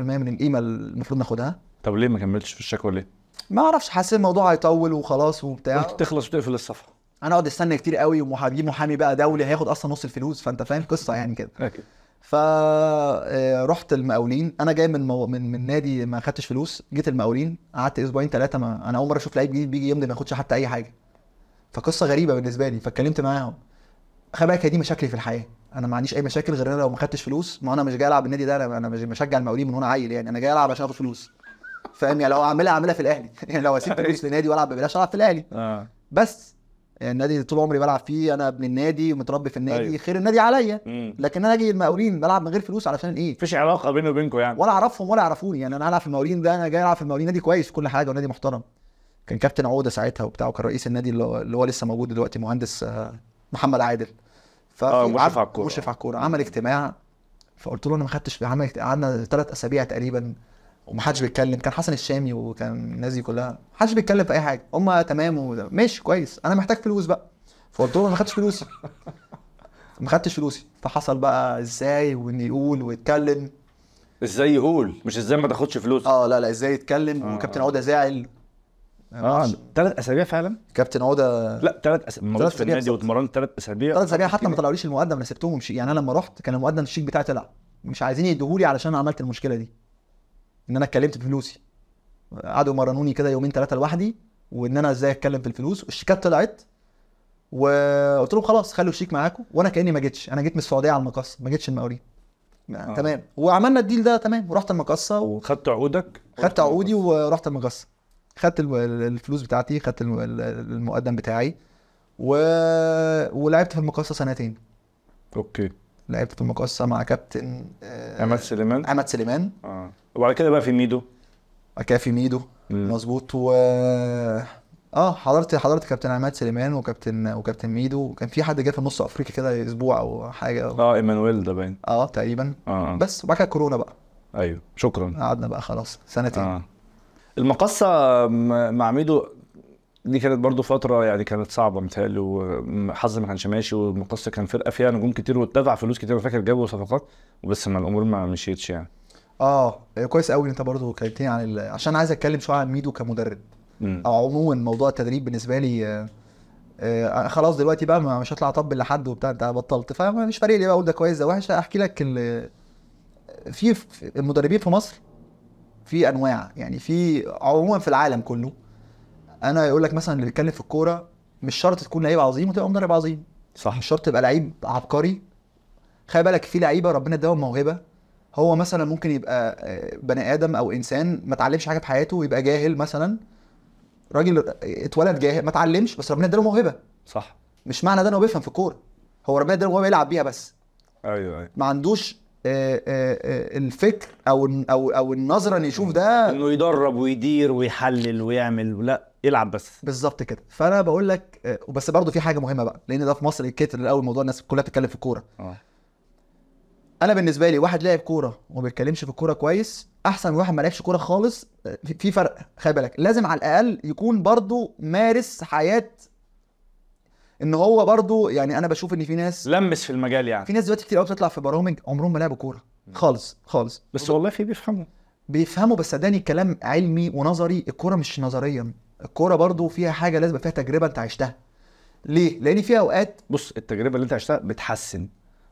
من القيمه المفروض ناخدها طب ليه ما كملتش في الشكوى ليه؟ ما اعرفش حاسس الموضوع هيطول وخلاص وبتاع قلت تخلص وتقفل الصفحه انا اقعد استنى كتير قوي وهجيب محامي بقى دولي هياخد اصلا نص الفلوس فانت فاهم قصه يعني كده فرحت آه، المقاولين انا جاي من مو... من من نادي ما خدتش فلوس جيت المقاولين قعدت اسبوعين ثلاثه ما انا اول مره اشوف لعيب جديد بيجي يمضي ما ياخدش حتى اي حاجه فقصه غريبه بالنسبه لي فاتكلمت معاهم خلي بالك هي دي مشاكلي في الحياه انا ما عنديش اي مشاكل غير انا لو ما خدتش فلوس ما انا مش جاي العب النادي ده انا مش بشجع المقاولين من وانا عيل يعني انا جاي العب عشان اخد فلوس فاهم يعني لو اعملها اعملها في الاهلي يعني لو اسيب فلوس أيوة. لنادي والعب ببلاش العب في الاهلي آه. بس النادي اللي طول عمري بلعب فيه انا ابن النادي ومتربي في النادي أيوه. خير النادي عليا لكن انا اجي المقاولين بلعب من غير فلوس علشان ايه مفيش علاقه بيني وبينكم يعني ولا اعرفهم ولا يعرفوني يعني انا هلعب في المقاولين ده انا جاي العب في المقاولين نادي كويس كل حاجه ونادي محترم كان كابتن عوده ساعتها وبتاع وكان رئيس النادي اللي هو لسه موجود دلوقتي مهندس آه، محمد عادل ف آه، مشرف على الكوره مشرف على الكوره عمل اجتماع فقلت له انا ما خدتش عمل قعدنا ثلاث اسابيع تقريبا ومحدش بيتكلم كان حسن الشامي وكان الناس دي كلها محدش بيتكلم في اي حاجه هم تمام وماشي كويس انا محتاج فلوس بقى فقلت له ما خدتش فلوسي ما خدتش فلوسي فحصل بقى ازاي وان يقول ويتكلم ازاي يقول مش ازاي ما تاخدش فلوس اه لا لا ازاي يتكلم آه. وكابتن عوده زعل اه ثلاث اسابيع فعلا كابتن عوده لا ثلاث اسابيع ثلاث اسابيع النادي واتمرنت ثلاث اسابيع ثلاث اسابيع حتى ما طلعوليش المقدم انا سبتهم يعني انا لما رحت كان المقدم الشيك بتاعي طلع مش عايزين يديهولي علشان انا عملت المشكله دي ان انا اتكلمت بفلوسي قعدوا مرنوني كده يومين ثلاثه لوحدي وان انا ازاي اتكلم في الفلوس والشيكات طلعت وقلت لهم خلاص خلوا الشيك معاكم وانا كاني ما جيتش انا جيت من السعوديه على المقصه ما جيتش المقاولين آه. تمام وعملنا الديل ده تمام ورحت المقصه وخدت عقودك خدت عقودي ورحت المقصه خدت الفلوس بتاعتي خدت المقدم بتاعي و... ولعبت في المقصه سنتين اوكي لعبت في المقاصه مع كابتن عماد آه، سليمان عماد سليمان اه وبعد كده بقى في ميدو بعد كده في ميدو مظبوط و اه حضرت حضرت كابتن عماد سليمان وكابتن وكابتن ميدو وكان في حد جه في نص افريقيا كده اسبوع او حاجه اه ايمانويل ده باين اه تقريبا آه. آه. بس وبعد كده كورونا بقى ايوه شكرا قعدنا بقى خلاص سنتين آه. المقصه مع ميدو دي كانت برضو فتره يعني كانت صعبه مثال وحظي ما كانش ماشي والمقص كان فرقه فيها نجوم كتير واتدفع فلوس كتير انا فاكر جابوا صفقات وبس ما الامور ما مشيتش يعني اه كويس قوي انت برضو كلمتني عن ال... عشان عايز اتكلم شويه عن ميدو كمدرب م. او عموما موضوع التدريب بالنسبه لي آه آه خلاص دلوقتي بقى مش هطلع اطبل لحد وبتاع انت بطلت فمش فارق لي بقى اقول ده كويس ده وحش احكي لك ال... في المدربين في مصر في انواع يعني في عموما في العالم كله انا يقول لك مثلا اللي بيتكلم في الكوره مش شرط تكون لعيب عظيم وتبقى مدرب عظيم صح مش شرط تبقى لعيب عبقري خلي بالك في لعيبه ربنا اداهم موهبه هو مثلا ممكن يبقى آه، بني ادم او انسان ما اتعلمش حاجه في حياته ويبقى جاهل مثلا راجل آه، اتولد جاهل ما اتعلمش بس ربنا اداله موهبه صح مش معنى ده انه بيفهم في الكوره هو ربنا اداله موهبه يلعب بيها بس ايوه ايوه ما عندوش آآ آه، آآ الفكر او او او النظره ان يشوف ده انه يدرب ويدير ويحلل ويعمل لا يلعب بس بالظبط كده فانا بقول لك آه، وبس برضه في حاجه مهمه بقى لان ده في مصر كتر الاول موضوع الناس كلها بتتكلم في الكوره اه انا بالنسبه لي واحد لعب كوره وما بيتكلمش في الكوره كويس احسن من واحد ما لعبش كوره خالص آه، في فرق خلي بالك لازم على الاقل يكون برضه مارس حياه ان هو برضه يعني انا بشوف ان في ناس لمس في المجال يعني في ناس دلوقتي كتير قوي بتطلع في برامج عمرهم ما لعبوا كوره خالص خالص بس والله في بيفهموا بيفهموا بس اداني كلام علمي ونظري الكوره مش نظريا الكوره برضو فيها حاجه لازم فيها تجربه انت عشتها ليه لان في اوقات بص التجربه اللي انت عشتها بتحسن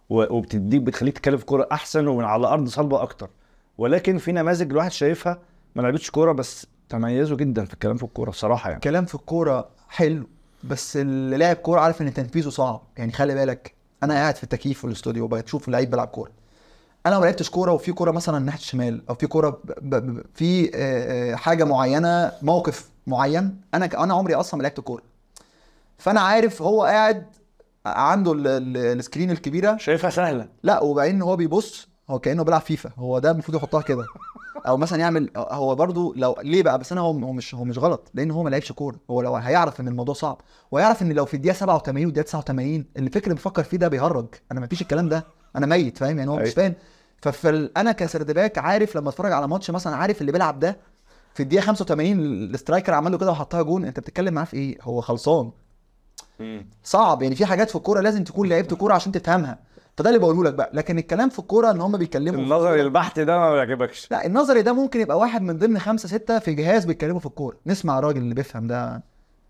وبتديك بتخليك تتكلم في كوره احسن ومن على ارض صلبه اكتر ولكن في نماذج الواحد شايفها ما لعبتش كوره بس تميزوا جدا في الكلام في الكوره بصراحه يعني كلام في الكوره حلو بس اللي لاعب كوره عارف ان تنفيذه صعب يعني خلي بالك انا قاعد في التكييف في الاستوديو وبشوف لعيب بيلعب كوره انا ما لعبتش كوره وفي كوره مثلا ناحيه الشمال او في كوره في آه، آه، حاجه معينه موقف معين انا انا عمري اصلا ما لعبت كوره فانا عارف هو قاعد عنده السكرين الكبيره شايفها سهله لا وبعدين هو بيبص هو كانه بيلعب فيفا هو ده المفروض يحطها كده او مثلا يعمل هو برضو لو ليه بقى بس انا هو مش هو مش غلط لان هو ما لعبش كوره هو لو هيعرف ان الموضوع صعب ويعرف ان لو في الدقيقه 87 والدقيقه 89 الفكر اللي بيفكر فيه ده بيهرج انا ما فيش الكلام ده انا ميت فاهم يعني هو مش أيوة. فاهم فانا كسرد باك عارف لما اتفرج على ماتش مثلا عارف اللي بيلعب ده في الدقيقه 85 الاسترايكر عمل له كده وحطها جون انت بتتكلم معاه في ايه هو خلصان صعب يعني في حاجات في الكوره لازم تكون لعبت كوره عشان تفهمها فده اللي بقوله لك بقى لكن الكلام في الكوره ان هم بيتكلموا النظري البحت ده ما بيعجبكش لا النظري ده ممكن يبقى واحد من ضمن خمسه سته في جهاز بيتكلموا في الكوره نسمع الراجل اللي بيفهم ده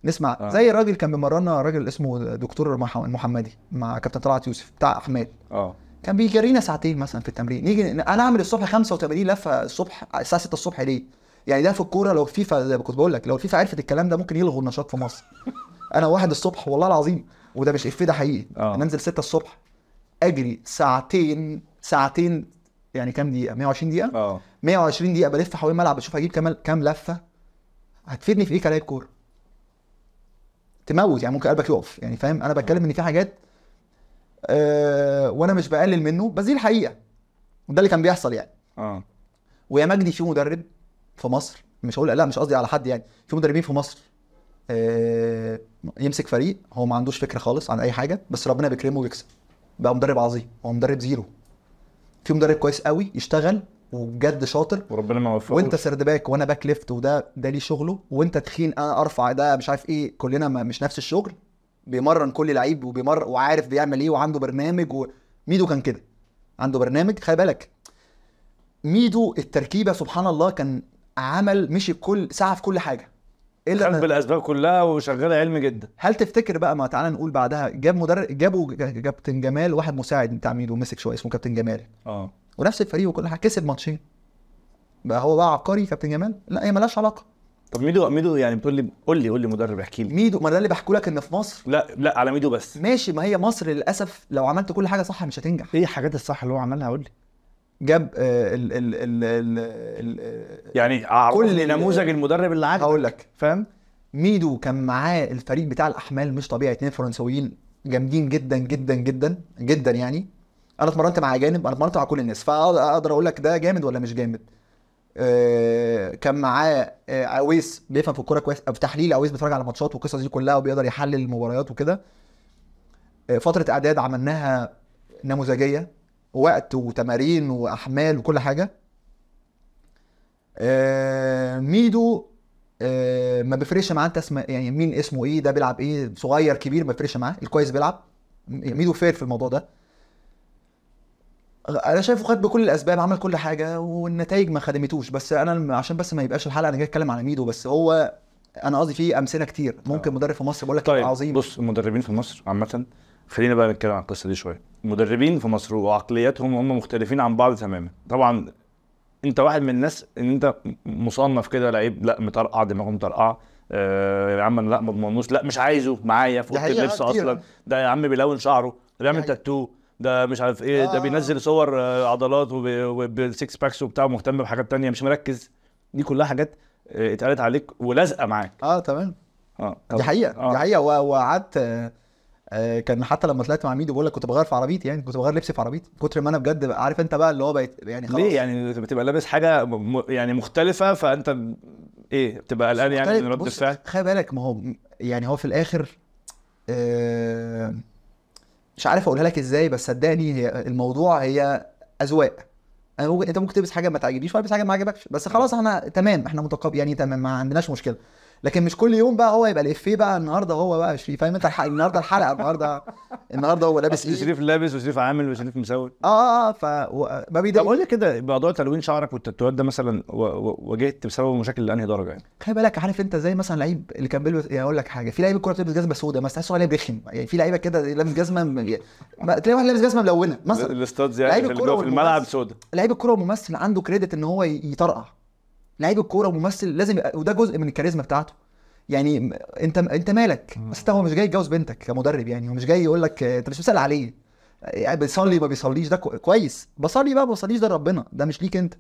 نسمع آه. زي الراجل كان بيمرنا راجل اسمه دكتور المحمدي مع كابتن طلعت يوسف بتاع احمد اه كان بيجرينا ساعتين مثلا في التمرين نيجي انا اعمل الصبح 85 لفه الصبح الساعه 6 الصبح ليه؟ يعني ده في الكوره لو الفيفا زي ما كنت بقول لك لو الفيفا عرفت الكلام ده ممكن يلغوا النشاط في مصر انا واحد الصبح والله العظيم وده مش افيه ده حقيقي آه. انزل 6 الصبح اجري ساعتين ساعتين يعني كام دقيقه 120 دقيقه اه 120 دقيقه بلف حوالين الملعب بشوف هجيب كام كام لفه هتفيدني في ايه كلاعب كوره تموت يعني ممكن قلبك يقف يعني فاهم انا بتكلم آه. ان في حاجات آه، وانا مش بقلل منه بس دي الحقيقه وده اللي كان بيحصل يعني اه ويا مجدي في مدرب في مصر مش هقول لا مش قصدي على حد يعني في مدربين في مصر آه، يمسك فريق هو ما عندوش فكره خالص عن اي حاجه بس ربنا بيكرمه ويكسب بقى مدرب عظيم هو مدرب زيرو في مدرب كويس قوي يشتغل وبجد شاطر وربنا ما وفقه وانت سرد باك وانا باك ليفت وده ده ليه شغله وانت تخين انا ارفع ده مش عارف ايه كلنا مش نفس الشغل بيمرن كل لعيب وبيمر وعارف بيعمل ايه وعنده برنامج وميدو كان كده عنده برنامج خلي بالك ميدو التركيبه سبحان الله كان عمل مشي كل ساعه في كل حاجه الا خد بالاسباب كلها وشغال علم جدا هل تفتكر بقى ما تعالى نقول بعدها جاب مدرب جابوا كابتن جمال واحد مساعد بتاع ميدو مسك شويه اسمه كابتن جمال اه ونفس الفريق وكل حاجه كسب ماتشين بقى هو بقى عبقري كابتن جمال لا هي مالهاش علاقه طب ميدو ميدو يعني بتقول لي قول لي قول لي مدرب احكي لي ميدو ما ده اللي بحكوا لك ان في مصر لا لا على ميدو بس ماشي ما هي مصر للاسف لو عملت كل حاجه صح مش هتنجح ايه الحاجات الصح اللي هو عملها قول لي جاب آه، ال ال ال ال آه، يعني كل نموذج المدرب اللي عاجبك هقول لك فاهم ميدو كان معاه الفريق بتاع الاحمال مش طبيعي اتنين فرنسويين جامدين جدا جدا جدا جدا يعني انا اتمرنت مع اجانب انا اتمرنت مع كل الناس فاقدر اقول لك ده جامد ولا مش جامد آه، كان معاه آه، عويس بيفهم في الكوره كويس في تحليل عويس بيتفرج على ماتشات والقصص دي كلها وبيقدر يحلل المباريات وكده آه، فتره اعداد عملناها نموذجيه وقت وتمارين واحمال وكل حاجه ميدو ما بيفرقش معاه انت اسم يعني مين اسمه ايه ده بيلعب ايه صغير كبير ما بيفرقش معاه الكويس بيلعب ميدو فير في الموضوع ده انا شايفه خد بكل الاسباب عمل كل حاجه والنتائج ما خدمتوش بس انا عشان بس ما يبقاش الحلقه انا جاي اتكلم على ميدو بس هو انا قصدي فيه امثله كتير ممكن آه. مدرب في مصر بقول لك طيب عظيم بص المدربين في مصر عامه خلينا بقى نتكلم عن القصه دي شويه المدربين في مصر وعقلياتهم هم مختلفين عن بعض تماما طبعا انت واحد من الناس ان انت مصنف كده لعيب لا مطرقع دماغه مطرقعه آه يا عم لا ما لا مش عايزه معايا في اوضه اللبس آه، اصلا ده يا عم بيلون شعره بيعمل تاتو ده مش عارف ايه ده بينزل آه. صور آه، عضلات وبالسكس باكس وبتاع مهتم بحاجات تانية مش مركز دي كلها حاجات آه، اتقالت عليك ولازقه معاك اه تمام اه دي حقيقه آه. دي حقيقه وقعدت آه كان حتى لما طلعت مع ميدو بقول لك كنت بغير في عربيتي يعني كنت بغير لبسي في عربيتي كتر ما انا بجد عارف انت بقى اللي هو بقيت يعني خلاص ليه يعني بتبقى لابس حاجه يعني مختلفه فانت ايه بتبقى قلقان يعني من رد الفعل خلي بالك ما هو يعني هو في الاخر آه مش عارف اقولها لك ازاي بس صدقني هي الموضوع هي اذواق انا ممكن انت ممكن تلبس حاجه ما تعجبنيش والبس حاجه ما عجبكش بس خلاص احنا تمام احنا متقابل يعني تمام ما عندناش مشكله لكن مش كل يوم بقى هو يبقى الافيه بقى النهارده هو بقى شريف فاهم انت الحلقه النهارده الحلقه النهارده النهارده هو لابس ايه شريف لابس وشريف عامل وشريف مسوي اه اه, آه، ف ما بيضايق طب قول لي كده موضوع تلوين شعرك والتاتوات ده مثلا واجهت بسببه مشاكل لانهي درجه يعني؟ خلي بالك عارف انت زي مثلا لعيب اللي كان بيلبس اقول إيه، لك حاجه في لعيب الكوره بتلبس جزمه سوداء مثلا تحسه عليه رخم يعني في لعيبه كده لابس جزمه يعني تلاقي واحد لابس جزمه ملونه مثلا الاستاذ يعني في الملعب سوداء لعيب الكوره والممثل عنده كريدت ان هو يطرقع لعيب الكوره وممثل لازم وده جزء من الكاريزما بتاعته يعني انت انت مالك بس هو مش جاي يتجوز بنتك كمدرب يعني هو مش جاي يقول لك انت مش مسال عليه يعني بيصلي ما بيصليش ده كويس بصلي بقى ما بصليش ده ربنا ده مش ليك انت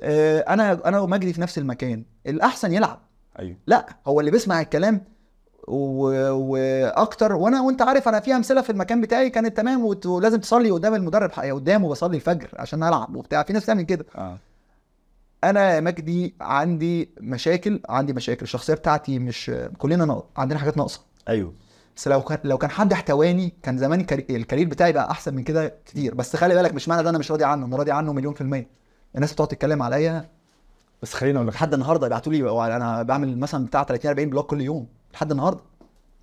آه، انا انا ومجدي في نفس المكان الاحسن يلعب ايوه لا هو اللي بيسمع الكلام واكتر وانا وانت عارف انا في امثله في المكان بتاعي كانت تمام ولازم تصلي قدام المدرب قدامه بصلي الفجر عشان العب وبتاع في ناس بتعمل كده آه. انا يا مجدي عندي مشاكل عندي مشاكل الشخصيه بتاعتي مش كلنا نق... عندنا حاجات ناقصه ايوه بس لو كان لو كان حد احتواني كان زمان الكارير بتاعي بقى احسن من كده كتير بس خلي بالك مش معنى ده انا مش راضي عنه انا راضي عنه مليون في الميه الناس بتقعد تتكلم عليا بس خليني اقول لك لحد النهارده يبعتوا لي انا بعمل مثلا بتاع 30 40 بلوك كل يوم لحد النهارده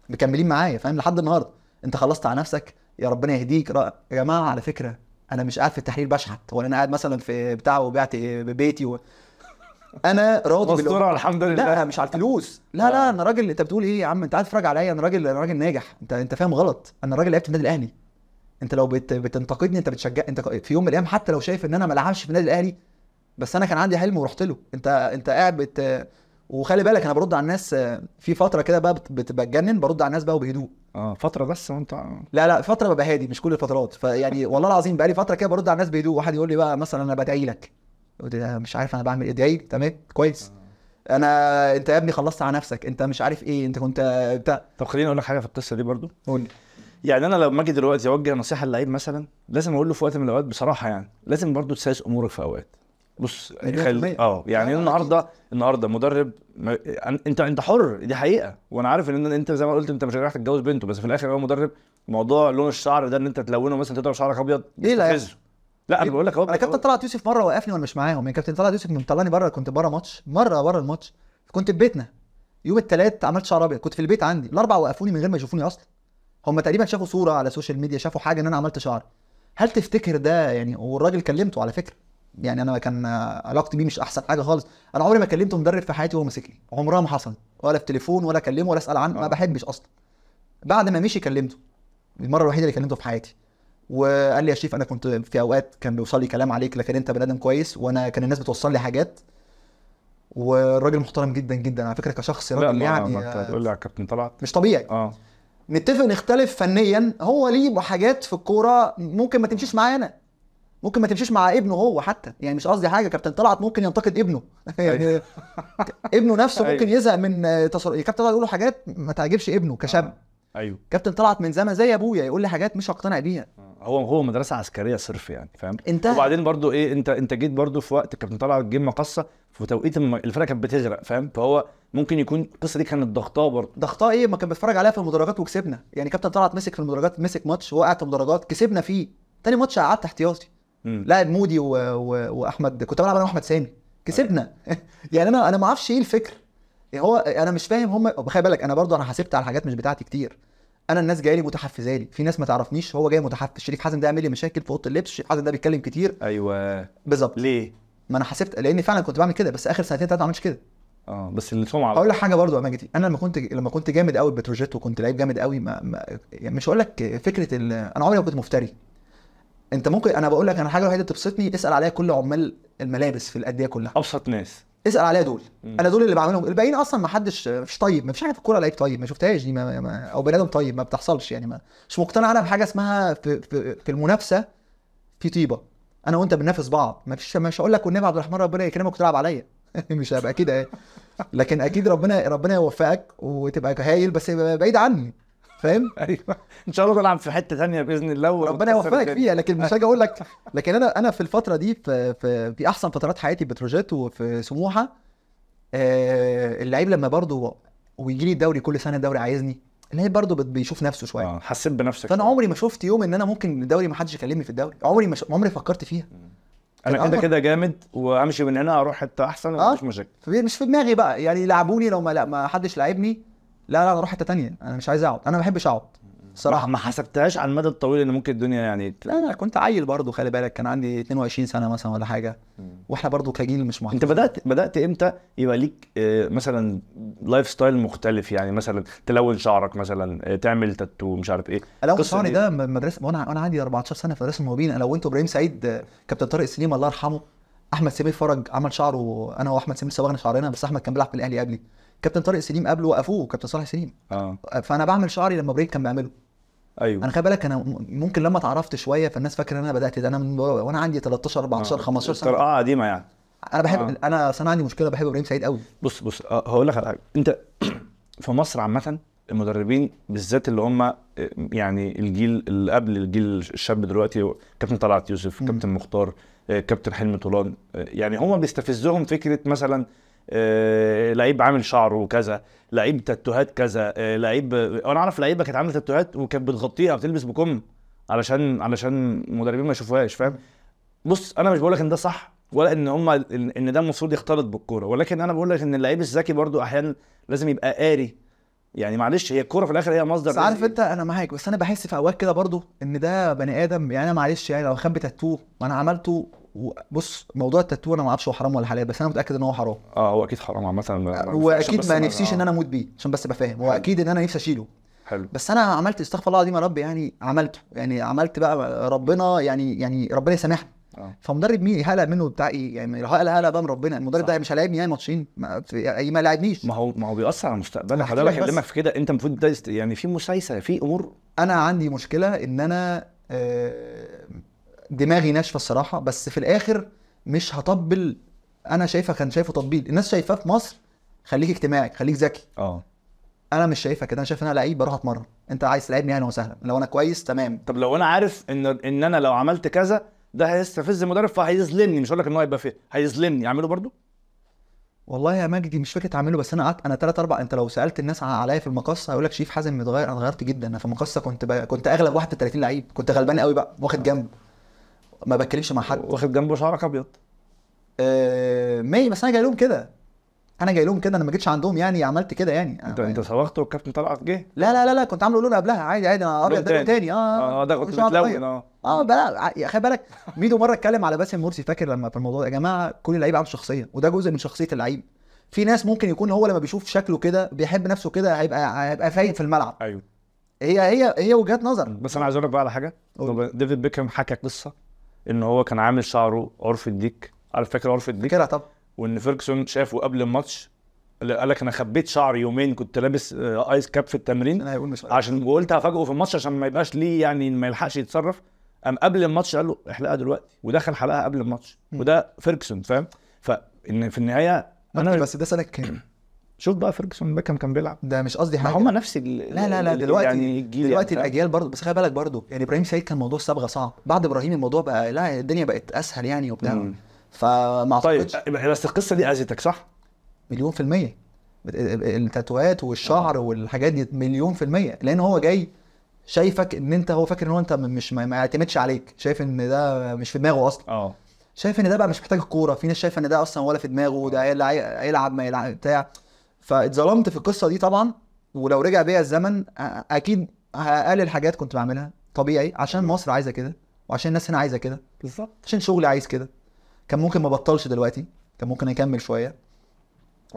مكملين معايا فاهم لحد النهارده انت خلصت على نفسك يا ربنا يهديك يا جماعه على فكره انا مش قاعد في التحرير بشحت ولا انا قاعد مثلا في بتاع وبعت بيتي و... انا راضي بالمستوره الحمد لله لا مش على الفلوس لا لا آه. انا راجل انت بتقول ايه يا عم انت قاعد تتفرج عليا انا راجل انا راجل ناجح انت انت فاهم غلط انا راجل لعبت في النادي الاهلي انت لو بت... بتنتقدني انت بتشجع انت في يوم من الايام حتى لو شايف ان انا ما العبش في النادي الاهلي بس انا كان عندي حلم ورحت له انت انت قاعد بت... وخلي بالك انا برد على الناس آه، في فتره كده بقى بتجنن برد على الناس بقى وبهدوء اه فتره بس وانت لا لا فتره ببقى هادي مش كل الفترات فيعني والله العظيم بقالي فتره كده برد على الناس بهدوء واحد يقول لي بقى مثلا انا بدعي لك مش عارف انا بعمل ايه ادعي تمام كويس آه. انا انت يا ابني خلصت على نفسك انت مش عارف ايه انت كنت بتاع طب خليني اقول لك حاجه في القصه دي برضو قول يعني انا لما اجي دلوقتي اوجه نصيحه للعيب مثلا لازم اقول له في وقت من الاوقات بصراحه يعني لازم برضو تسايس امورك في اوقات بص خل... اه يعني النهارده النهارده مدرب م... انت انت حر دي حقيقه وانا عارف ان انت زي ما قلت انت مش رايح تتجوز بنته بس في الاخر هو مدرب موضوع لون الشعر ده ان انت تلونه مثلا تطلع شعرك ابيض ايه لا يعني. لا انا بقول لك اهو انا كابتن طلعت يوسف مره وقفني وانا مش معاهم يعني كابتن طلعت يوسف مطلعني بره كنت بره ماتش مره بره الماتش كنت في بيتنا يوم الثلاث عملت شعر ابيض كنت في البيت عندي الاربع وقفوني من غير ما يشوفوني اصلا هم تقريبا شافوا صوره على السوشيال ميديا شافوا حاجه ان انا عملت شعر هل تفتكر ده يعني والراجل كلمته على فكره يعني انا كان علاقتي بيه مش احسن حاجه خالص انا عمري ما كلمت مدرب في حياتي وهو ماسكني عمرها ما حصلت ولا في تليفون ولا اكلمه ولا اسال عنه ما آه. بحبش اصلا بعد ما مشي كلمته المره الوحيده اللي كلمته في حياتي وقال لي يا شريف انا كنت في اوقات كان بيوصل لي كلام عليك لكن انت بني ادم كويس وانا كان الناس بتوصل لي حاجات والراجل محترم جدا جدا على فكره كشخص راجل يعني ما انت هتقول لي على كابتن طلعت مش طبيعي اه نتفق نختلف فنيا هو ليه حاجات في الكوره ممكن ما تمشيش معانا ممكن ما تمشيش مع ابنه هو حتى يعني مش قصدي حاجه كابتن طلعت ممكن ينتقد ابنه يعني أيوه. ابنه نفسه ممكن أيوه. يزهق من تصر... يعني كابتن طلعت يقول له حاجات ما تعجبش ابنه كشاب آه. ايوه كابتن طلعت من زمان زي ابويا يقول لي حاجات مش هقتنع بيها آه. هو هو مدرسه عسكريه صرف يعني فاهم انت وبعدين برضو ايه انت انت جيت برضو في وقت كابتن طلعت جه مقصه في توقيت الفرقه كانت بتغرق فاهم فهو ممكن يكون القصه دي كانت ضغطاه برضه ضغطاه ايه ما كان بيتفرج عليها في المدرجات وكسبنا يعني كابتن طلعت مسك في المدرجات مسك ماتش وقعت في المدرجات كسبنا فيه تاني ماتش قعدت احتياطي لاعب مودي و... و... واحمد كنت بلعب انا واحمد سامي كسبنا يعني انا انا ما اعرفش ايه الفكر يعني هو انا مش فاهم هم خلي بالك انا برضو انا حاسبت على حاجات مش بتاعتي كتير انا الناس جايه لي متحفزه لي في ناس ما تعرفنيش هو جاي متحفز شريف حازم ده عامل لي مشاكل في اوضه اللبس شريف حازم ده بيتكلم كتير ايوه بالظبط ليه ما انا حسبت لاني فعلا كنت بعمل كده بس اخر سنتين ثلاثه ما عملتش كده اه بس السمعه هقول لك حاجه برضو يا ماجد انا لما كنت لما كنت جامد قوي بتروجيت وكنت لعيب جامد قوي ما... ما... يعني مش هقول لك فكره ال... انا عمري ما كنت مفتري انت ممكن انا بقول لك انا الحاجه الوحيده تبسطني اسال عليا كل عمال الملابس في الانديه كلها ابسط ناس اسال عليا دول مم. انا دول اللي بعملهم الباقيين اصلا ما حدش مفيش طيب ما فيش حاجه في الكوره لعيب طيب ما شفتهاش دي ما... ما... او بني ادم طيب ما بتحصلش يعني ما مش مقتنع انا بحاجه اسمها في, في, في المنافسه في طيبه انا وانت بننافس بعض ما فيش مش هقول لك والنبي عبد الرحمن ربنا يكرمك وتلعب عليا مش هبقى كده يعني. لكن اكيد ربنا ربنا يوفقك وتبقى هايل بس بعيد عني فاهم؟ ايوه ان شاء الله تلعب في حته ثانيه باذن الله ربنا يوفقك فيها لكن مش هاجي اقول لك لكن انا انا في الفتره دي في في, في احسن فترات حياتي بتروجيت وفي سموحه آه، اللعيب لما برضه ويجي لي الدوري كل سنه الدوري عايزني اللعيب برضه بيشوف نفسه شويه آه حسيت بنفسك فانا عمري ما شفت يوم ان انا ممكن الدوري ما حدش يكلمني في الدوري عمري ما ش... عمري فكرت فيها انا كده كده جامد وامشي من هنا اروح حته احسن آه. مش مشاكل مش في دماغي بقى يعني لعبوني لو ما لا ما حدش لعبني لا لا انا اروح حته ثانيه انا مش عايز اقعد انا ما بحبش اقعد صراحه ما حسبتهاش على المدى الطويل ان ممكن الدنيا يعني لا انا كنت عيل برضه خلي بالك كان عندي 22 سنه مثلا ولا حاجه واحنا برضه كجيل مش محتفظ انت بدات بدات امتى يبقى ليك آه، مثلا لايف ستايل مختلف يعني مثلا تلون شعرك مثلا آه، تعمل تاتو مش عارف ايه الون شعري ده مدرسه وانا انا عندي 14 سنه في مدرسه الموابين انا لونته ابراهيم سعيد كابتن طارق سليم الله يرحمه احمد سمير فرج عمل شعره انا واحمد سمير صبغنا شعرنا بس احمد كان بيلعب في الاهلي قبلي كابتن طارق سليم قبله وقفوه كابتن صالح سليم اه فانا بعمل شعري لما بريك كان بيعمله ايوه انا خلي بالك انا ممكن لما اتعرفت شويه فالناس فاكره ان انا بدات ده انا من وانا عندي 13 14 آه. 15 سنه اه قديمه يعني انا بحب آه. انا اصل انا عندي مشكله بحب ابراهيم سعيد قوي بص بص آه، هقول لك على حاجه انت في مصر عامه المدربين بالذات اللي هم آه، يعني الجيل اللي قبل الجيل الشاب دلوقتي كابتن طلعت يوسف كابتن مختار آه، كابتن حلمي طولان يعني هم بيستفزهم فكره مثلا آه، لعيب عامل شعره وكذا لعيب تاتوهات كذا آه، لعيب انا اعرف لعيبه كانت عامله تاتوهات وكانت بتغطيها بتلبس بكم علشان علشان المدربين ما يشوفوهاش فاهم بص انا مش بقول لك ان ده صح ولا ان هم ان ده المفروض يختلط بالكوره ولكن انا بقول لك ان اللعيب الذكي برضو احيانا لازم يبقى قاري يعني معلش هي الكوره في الاخر هي مصدر بس عارف انت انا معاك بس انا بحس في اوقات كده برضو ان ده بني ادم يعني انا معلش يعني لو خبي تاتوه ما انا عملته بص موضوع التاتو انا ما اعرفش هو حرام ولا حلال بس انا متاكد ان هو حرام اه هو اكيد حرام عامه هو آه، اكيد ما نفسيش ان انا اموت بيه عشان بس ابقى فاهم هو اكيد ان انا نفسي اشيله حلو بس انا عملت استغفر الله العظيم يا رب يعني عملته يعني عملت بقى ربنا يعني يعني ربنا يسامحني آه. فمدرب مين هلا منه بتاع ايه يعني هلا هلا بقى من ربنا المدرب صح. ده مش هيلاعبني يعني ماتشين ما, اي يعني ما لعبنيش ما هو ما هو بيأثر على مستقبلك حضرتك بكلمك في كده انت المفروض يعني في مسايسه في امور انا عندي مشكله ان انا آه دماغي ناشفه الصراحه بس في الاخر مش هطبل انا شايفه كان شايفه تطبيل الناس شايفاه في مصر خليك اجتماعي خليك ذكي اه انا مش شايفه كده انا شايف ان انا لعيب بروح اتمرن انت عايز تلعبني اهلا يعني وسهلا لو انا كويس تمام طب لو انا عارف ان ان انا لو عملت كذا ده هيستفز المدرب فهيظلمني مش هقول لك ان هو هيبقى فيه هيظلمني اعمله برضو والله يا مجدي مش فكره اعمله بس انا قعدت انا ثلاث اربع انت لو سالت الناس عليا في المقص هيقول لك شريف حازم متغير انا اتغيرت جدا انا في المقص كنت بقى... كنت اغلب 31 لعيب كنت غلبان قوي بقى واخد جنب ما بتكلمش مع حد واخد جنبه شعرك ابيض آه ماي بس انا جاي لهم كده انا جاي لهم كده انا ما جيتش عندهم يعني عملت كده يعني انت انت آه. صرخت والكابتن طلعت جه لا لا لا لا كنت عامله لون قبلها عادي عادي انا ابيض ده تاني اه اه, آه، ده كنت متلون طيب. اه اه بلا يا خلي بالك ميدو مره اتكلم على باسم مرسي فاكر لما في الموضوع يا جماعه كل لعيب عنده شخصيه وده جزء من شخصيه اللعيب في ناس ممكن يكون هو لما بيشوف شكله كده بيحب نفسه كده هيبقى هيبقى فايق في الملعب ايوه هي هي هي وجهات نظر بس انا عايز اقول لك بقى على حاجه ديفيد بيكهام حكى قصه ان هو كان عامل شعره عرف الديك عارف فاكر عرف الديك فاكرها طبعا وان فيرجسون شافه قبل الماتش قال لك انا خبيت شعري يومين كنت لابس ايس آه، كاب في التمرين انا هيقول مش عشان وقلت هفاجئه في الماتش عشان ما يبقاش ليه يعني ما يلحقش يتصرف قام قبل الماتش قال له احلقها دلوقتي ودخل حلقها قبل الماتش وده فيرجسون فاهم فان في النهايه انا بس ده سنه كام؟ شوف بقى فيرجسون بيكهام كان بيلعب ده مش قصدي حاجه هم نفس ال... لا لا لا دلوقتي يعني الجيل يعني، دلوقتي يعني الاجيال برضه بس خلي بالك برضه يعني ابراهيم سعيد كان موضوع الصبغه صعب بعد ابراهيم الموضوع بقى لا الدنيا بقت اسهل يعني وبتاع فما طيب، اعتقدش طيب بس القصه دي اذتك صح؟ مليون في الميه التاتوات والشعر آه. والحاجات دي مليون في الميه لان هو جاي شايفك ان انت هو فاكر ان هو انت مش ما يعتمدش عليك شايف ان ده مش في دماغه اصلا اه شايف ان ده بقى مش محتاج الكوره في ناس شايفه ان ده اصلا ولا في دماغه ده يلعب ما يلعب بتاع فاتظلمت في القصه دي طبعا ولو رجع بيا الزمن اكيد هقلل حاجات كنت بعملها طبيعي عشان مصر عايزه كده وعشان الناس هنا عايزه كده بالظبط عشان شغلي عايز كده كان ممكن ما بطلش دلوقتي كان ممكن اكمل شويه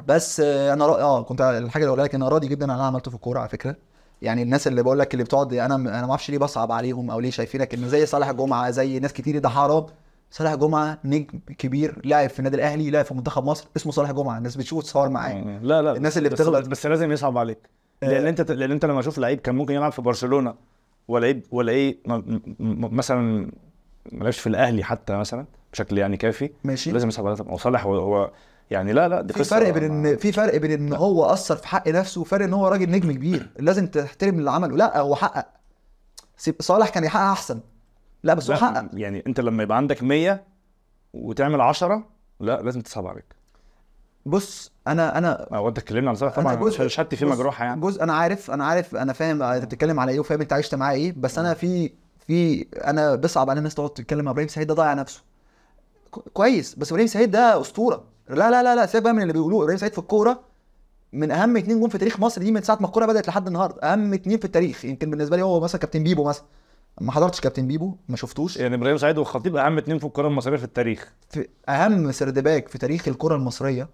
بس آه، انا رأ... اه كنت الحاجه اللي اقولها لك انا راضي جدا انا اللي عملته في الكوره على فكره يعني الناس اللي بقول لك اللي بتقعد انا انا ما اعرفش ليه بصعب عليهم او ليه شايفينك ان زي صالح جمعه زي ناس كتير ده حرام صالح جمعه نجم كبير لاعب في النادي الاهلي لاعب في منتخب مصر اسمه صالح جمعه الناس بتشوف تصور معاه يعني لا لا الناس اللي بتغلط بس لازم يصعب عليك آه. لان انت لان انت لما اشوف لعيب كان ممكن يلعب في برشلونه ولعيب ولا ايه مثلا ما لعبش في الاهلي حتى مثلا بشكل يعني كافي ماشي لازم يصعب عليك صالح هو يعني لا لا دي في فرق بين ان في فرق بين ان هو اثر في حق نفسه وفرق ان هو راجل نجم كبير لازم تحترم اللي عمله لا هو حقق صالح كان يحقق احسن لا بس هو حقق يعني انت لما يبقى عندك 100 وتعمل 10 لا لازم تصعب عليك بص انا انا هو انت اتكلمنا عن صلاح طبعا جزء شهادتي فيه مجروحه يعني جزء انا عارف انا عارف انا فاهم انت بتتكلم على ايه وفاهم انت عشت معايا ايه بس انا آه. في في انا بصعب على الناس تقعد تتكلم ابراهيم سعيد ده ضيع نفسه كويس بس ابراهيم سعيد ده اسطوره لا لا لا لا سيبك بقى من اللي بيقولوه ابراهيم سعيد في الكوره من اهم اتنين جون في تاريخ مصر دي من ساعه ما الكوره بدات لحد النهارده اهم اتنين في التاريخ يمكن بالنسبه لي هو مثلا كابتن بيبو مثلا ما حضرتش كابتن بيبو ما شفتوش يعني ابراهيم سعيد والخطيب اهم اتنين في الكره المصريه في التاريخ في اهم سرد باك في تاريخ الكره المصريه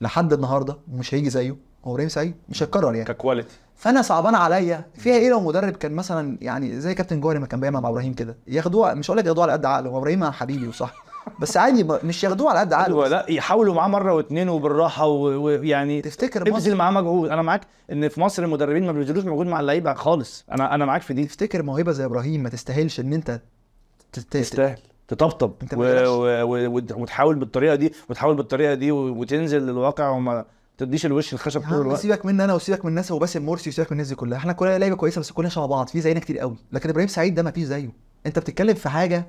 لحد النهارده مش هيجي زيه هو ابراهيم سعيد مش هيتكرر يعني ككواليتي فانا صعبان عليا فيها ايه لو مدرب كان مثلا يعني زي كابتن جوهري ما كان بيعمل مع ابراهيم كده ياخدوها مش هقول لك ياخدوها على قد عقله هو ابراهيم حبيبي وصاحبي بس عادي مش ياخدوه على قد عقله لا يحاولوا معاه مره واثنين وبالراحه ويعني تفتكر ابذل معاه مجهود انا معاك ان في مصر المدربين ما بيبذلوش مجهود مع اللعيبه خالص انا انا معاك في دي تفتكر موهبه زي ابراهيم ما تستاهلش ان انت تستاهل تطبطب وتحاول بالطريقه دي وتحاول بالطريقه دي وتنزل للواقع وما تديش الوش الخشب طول الوقت سيبك مني انا وسيبك من الناس وباسم مرسي وسيبك من الناس دي كلها احنا كلنا لعيبه كويسه بس كلنا شبه بعض في زينا كتير قوي لكن ابراهيم سعيد ده ما فيش زيه انت بتتكلم في حاجه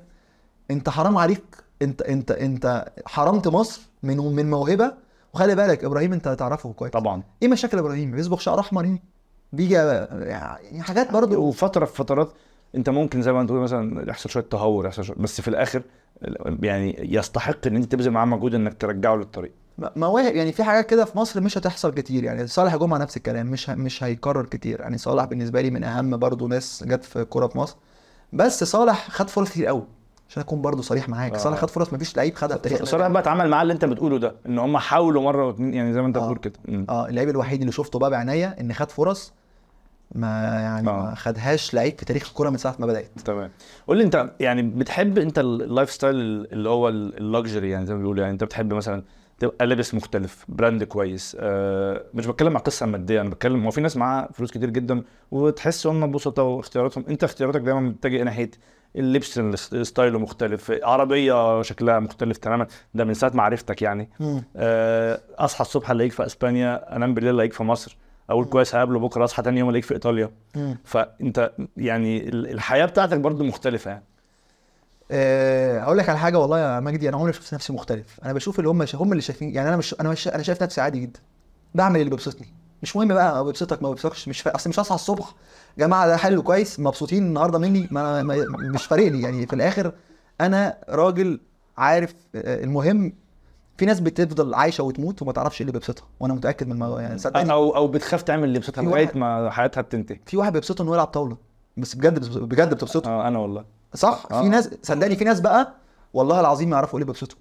انت حرام عليك انت انت انت حرمت مصر من من موهبه وخلي بالك ابراهيم انت هتعرفه كويس طبعا ايه مشاكل ابراهيم بيصبغ شعر احمر يعني بيجي يعني حاجات برضه أيوة، وفتره في فترات انت ممكن زي ما انت مثلا يحصل شويه تهور يحصل شوية بس في الاخر يعني يستحق ان انت تبذل معاه مجهود انك ترجعه للطريق مواهب يعني في حاجات كده في مصر مش هتحصل كتير يعني صالح جمعه نفس الكلام مش مش هيكرر كتير يعني صالح بالنسبه لي من اهم برضه ناس جت في الكوره في مصر بس صالح خد فرص كتير قوي عشان اكون برضه صريح معاك آه. صلاح خد فرص مفيش لعيب خدها في تاريخ صلاح بقى اتعامل معاه اللي انت بتقوله ده ان هم حاولوا مره واتنين يعني زي ما انت آه. بتقول كده اه اللعيب الوحيد اللي شفته بقى بعينيا ان خد فرص ما يعني آه. ما خدهاش لعيب في تاريخ الكوره من ساعه ما بدات تمام قول لي انت يعني بتحب انت اللايف ستايل اللي هو اللكجري يعني زي ما بيقولوا يعني انت بتحب مثلا تبقى لابس مختلف براند كويس آه مش بتكلم على قصه ماديه انا بتكلم هو في ناس معاها فلوس كتير جدا وتحس هم بسطاء واختياراتهم انت اختياراتك دايما بتتجه ناحيه اللبس ستايله مختلف عربيه شكلها مختلف تماما ده من ساعه معرفتك يعني آه اصحى الصبح الاقيك في اسبانيا انام بالليل الاقيك في مصر اقول كويس هقابله بكره اصحى تاني يوم الاقيك في ايطاليا فانت يعني الحياه بتاعتك برضو مختلفه يعني آه، اقول لك على حاجه والله يا مجدي انا عمري ما شفت نفسي مختلف انا بشوف اللي هم هم اللي شايفين يعني انا مش انا مش انا شايف نفسي عادي جدا بعمل اللي بيبسطني مش مهم بقى بيبسطك ما بيبسطكش مش اصل مش اصحى الصبح جماعه ده حلو كويس مبسوطين النهارده مني ما مش فارق لي يعني في الاخر انا راجل عارف آه، المهم في ناس بتفضل عايشه وتموت وما تعرفش ايه اللي بيبسطها وانا متاكد من الموضوع يعني صدقني او او بتخاف تعمل اللي بيبسطها لغايه ما حياتها بتنتهي في واحد بيبسطه انه يلعب طاوله بس بجد بجد بتبسطه اه انا والله صح آه. في ناس صدقني في ناس بقى والله العظيم ما يعرفوا ايه اللي بيبسطهم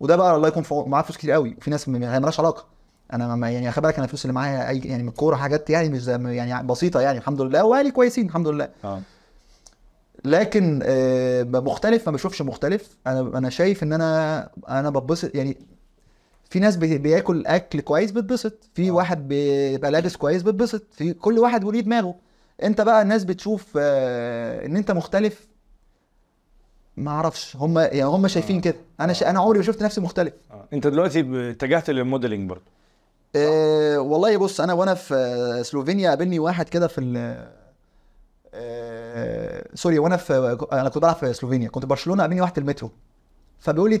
وده بقى الله يكون معاه فلوس كتير قوي وفي ناس مالهاش علاقه انا ما يعني خلي بالك انا الفلوس اللي معايا اي يعني من الكوره حاجات يعني مش يعني بسيطه يعني الحمد لله واهلي كويسين الحمد لله اه لكن آه، مختلف ما بشوفش مختلف انا انا شايف ان انا انا بتبسط يعني في ناس بياكل اكل كويس بتبسط في آه. واحد بيبقى لابس كويس بتبسط في كل واحد وليه دماغه انت بقى الناس بتشوف آه، ان انت مختلف ما اعرفش هم يعني هم شايفين آه. كده انا ش... آه. انا عمري ما شفت نفسي مختلف آه. انت دلوقتي اتجهت للموديلنج برضه إيه والله بص انا وانا في سلوفينيا قابلني واحد كده في إيه سوري وانا في انا كنت بلعب في سلوفينيا كنت برشلونه قابلني واحد في المترو فبيقول لي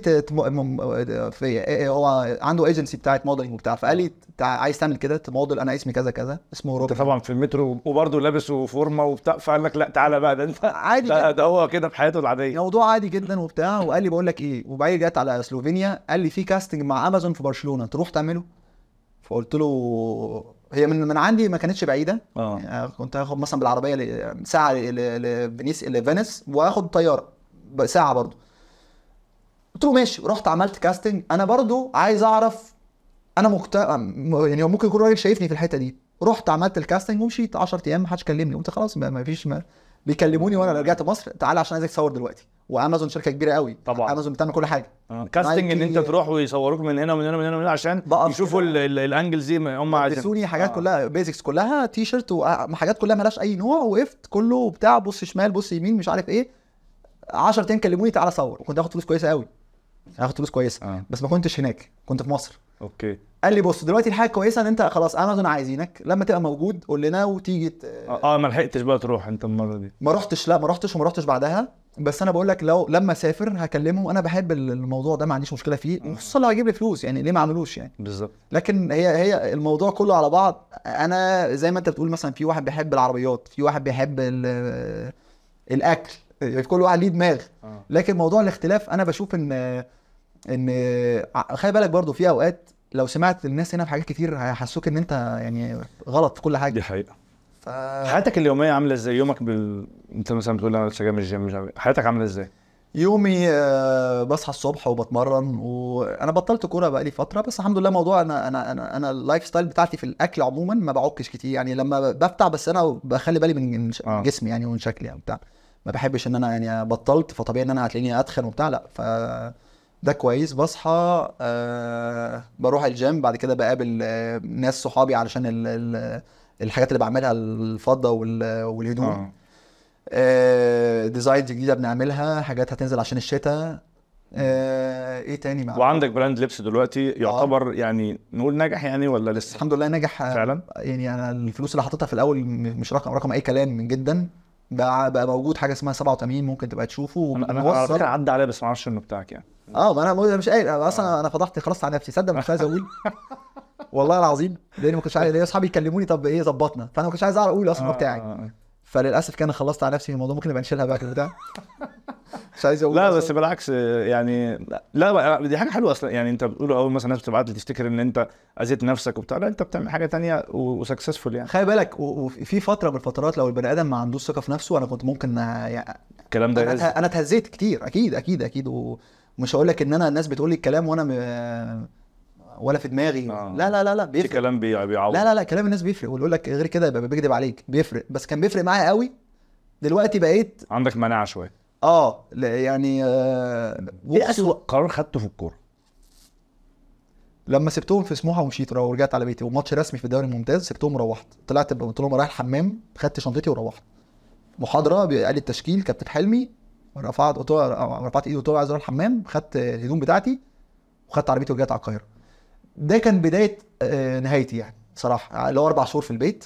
في إيه، إيه، هو عنده ايجنسي بتاعت موديلنج وبتاع فقال لي آه. عايز تعمل كده تموديل انا اسمي كذا كذا اسمه روبرت طبعا في المترو وبرده لابس وفورمه وبتاع فقال لك لا تعالى بقى ده انت عادي ده, ده هو كده في حياته العاديه الموضوع عادي جدا وبتاع وقال لي بقول لك ايه وبعدين جت على سلوفينيا قال لي في كاستنج مع امازون في برشلونه تروح تعمله فقلت له هي من من عندي ما كانتش بعيده اه يعني كنت هاخد مثلا بالعربيه ساعه لفينيس لفينيس واخد طياره ساعه برضه قلت له ماشي رحت عملت كاستنج انا برضو عايز اعرف انا مكت... يعني ممكن يكون راجل شايفني في الحته دي رحت عملت الكاستنج ومشيت 10 ايام ما حدش كلمني قلت خلاص ما فيش ما بيكلموني وانا رجعت مصر تعالى عشان عايزك تصور دلوقتي وامازون شركه كبيره قوي طبعا امازون بتعمل كل حاجه كاستنج آه. ان انت تروح ويصوروك من هنا ومن هنا ومن هنا, ومن هنا عشان يشوفوا الانجلز دي هم عايزين سوني حاجات آه. كلها بيزكس كلها تي شيرت وحاجات آه، كلها مالهاش اي نوع وقفت كله بتاع بص شمال بص يمين مش عارف ايه 10 تاني كلموني تعالى صور وكنت باخد فلوس كويسه قوي يعني هاخد فلوس كويسه آه. بس ما كنتش هناك كنت في مصر اوكي قال لي بص دلوقتي الحاجه الكويسه ان انت خلاص امازون عايزينك لما تبقى موجود قول لنا وتيجي ت... آه،, اه, ما لحقتش بقى تروح انت المره دي ما رحتش لا ما رحتش وما رحتش بعدها بس انا بقول لك لو لما اسافر هكلمهم انا بحب الموضوع ده ما عنديش مشكله فيه آه. وخصوصا لو هجيب لي فلوس يعني ليه ما عملوش يعني بالظبط لكن هي هي الموضوع كله على بعض انا زي ما انت بتقول مثلا في واحد بيحب العربيات في واحد بيحب الاكل كل واحد ليه دماغ آه. لكن موضوع الاختلاف انا بشوف ان ان آه، خلي بالك برضو في اوقات لو سمعت الناس هنا في حاجات كتير هيحسوك ان انت يعني غلط في كل حاجه دي حقيقه ف... حياتك اليوميه عامله ازاي يومك بال... انت مثلا بتقول انا لسه جاي من الجيم مش عارف إيه. حياتك عامله ازاي يومي آه، بصحى الصبح وبتمرن وانا بطلت كوره بقالي فتره بس الحمد لله موضوع انا انا انا, أنا اللايف ستايل بتاعتي في الاكل عموما ما بعكش كتير يعني لما بفتع بس انا بخلي بالي من آه. جسمي يعني ومن شكلي يعني بتاع ما بحبش ان انا يعني بطلت فطبيعي ان انا هتلاقيني اتخن وبتاع لا ف ده كويس بصحى أه بروح الجيم بعد كده بقابل أه ناس صحابي علشان الـ الـ الحاجات اللي بعملها الفضه والهدوم آه. آه ديزاينز جديده بنعملها حاجات هتنزل عشان الشتاء آه ايه تاني معاك وعندك براند لبس دلوقتي آه. يعتبر آه. يعني نقول نجح يعني ولا لسه الحمد لله نجح فعلا يعني انا الفلوس اللي حطيتها في الاول مش رقم رقم اي كلام من جدا بقى, بقى موجود حاجه اسمها 87 ممكن تبقى تشوفه انا انا عدى عليا بس ما اعرفش انه بتاعك يعني اه ما انا مش قايل اصلا آه. انا فضحت خلصت على نفسي صدق مش عايز اقول والله العظيم لان ما كنتش عايز اصحابي يكلموني طب ايه ظبطنا فانا ما كنتش عايز اقول اصلا آه، بتاعي آه، فللاسف كان خلصت على نفسي الموضوع ممكن نبقى نشيلها بقى كده مش عايز اقول لا بس بالعكس يعني لا, دي حاجه حلوه اصلا يعني انت بتقول اول مثلا الناس بتبعت لي تفتكر ان انت اذيت نفسك وبتاع لا انت بتعمل حاجه تانية وسكسسفول يعني خلي بالك وفي فتره من الفترات لو البني ادم ما عندوش ثقه في نفسه انا كنت ممكن يعني الكلام ده انا اتهزيت كتير اكيد اكيد اكيد و... مش هقول لك ان انا الناس بتقول لي الكلام وانا م... ولا في دماغي آه. لا لا لا لا بيفرق في كلام بيعوض لا لا لا كلام الناس بيفرق واللي يقول لك غير كده يبقى بيكذب عليك بيفرق بس كان بيفرق معايا قوي دلوقتي بقيت عندك مناعه شويه اه يعني آه ايه اسوء قرار خدته في الكوره لما سبتهم في سموحه ومشيت ورجعت على بيتي وماتش رسمي في الدوري الممتاز سبتهم وروحت طلعت قلت لهم رايح الحمام خدت شنطتي وروحت محاضره قال التشكيل كابتن حلمي رفعت قلت له رفعت ايدي قلت له عايز اروح الحمام خدت الهدوم بتاعتي وخدت عربيتي ورجعت على القاهره ده كان بدايه آه، نهايتي يعني صراحه آه، اللي هو اربع شهور في البيت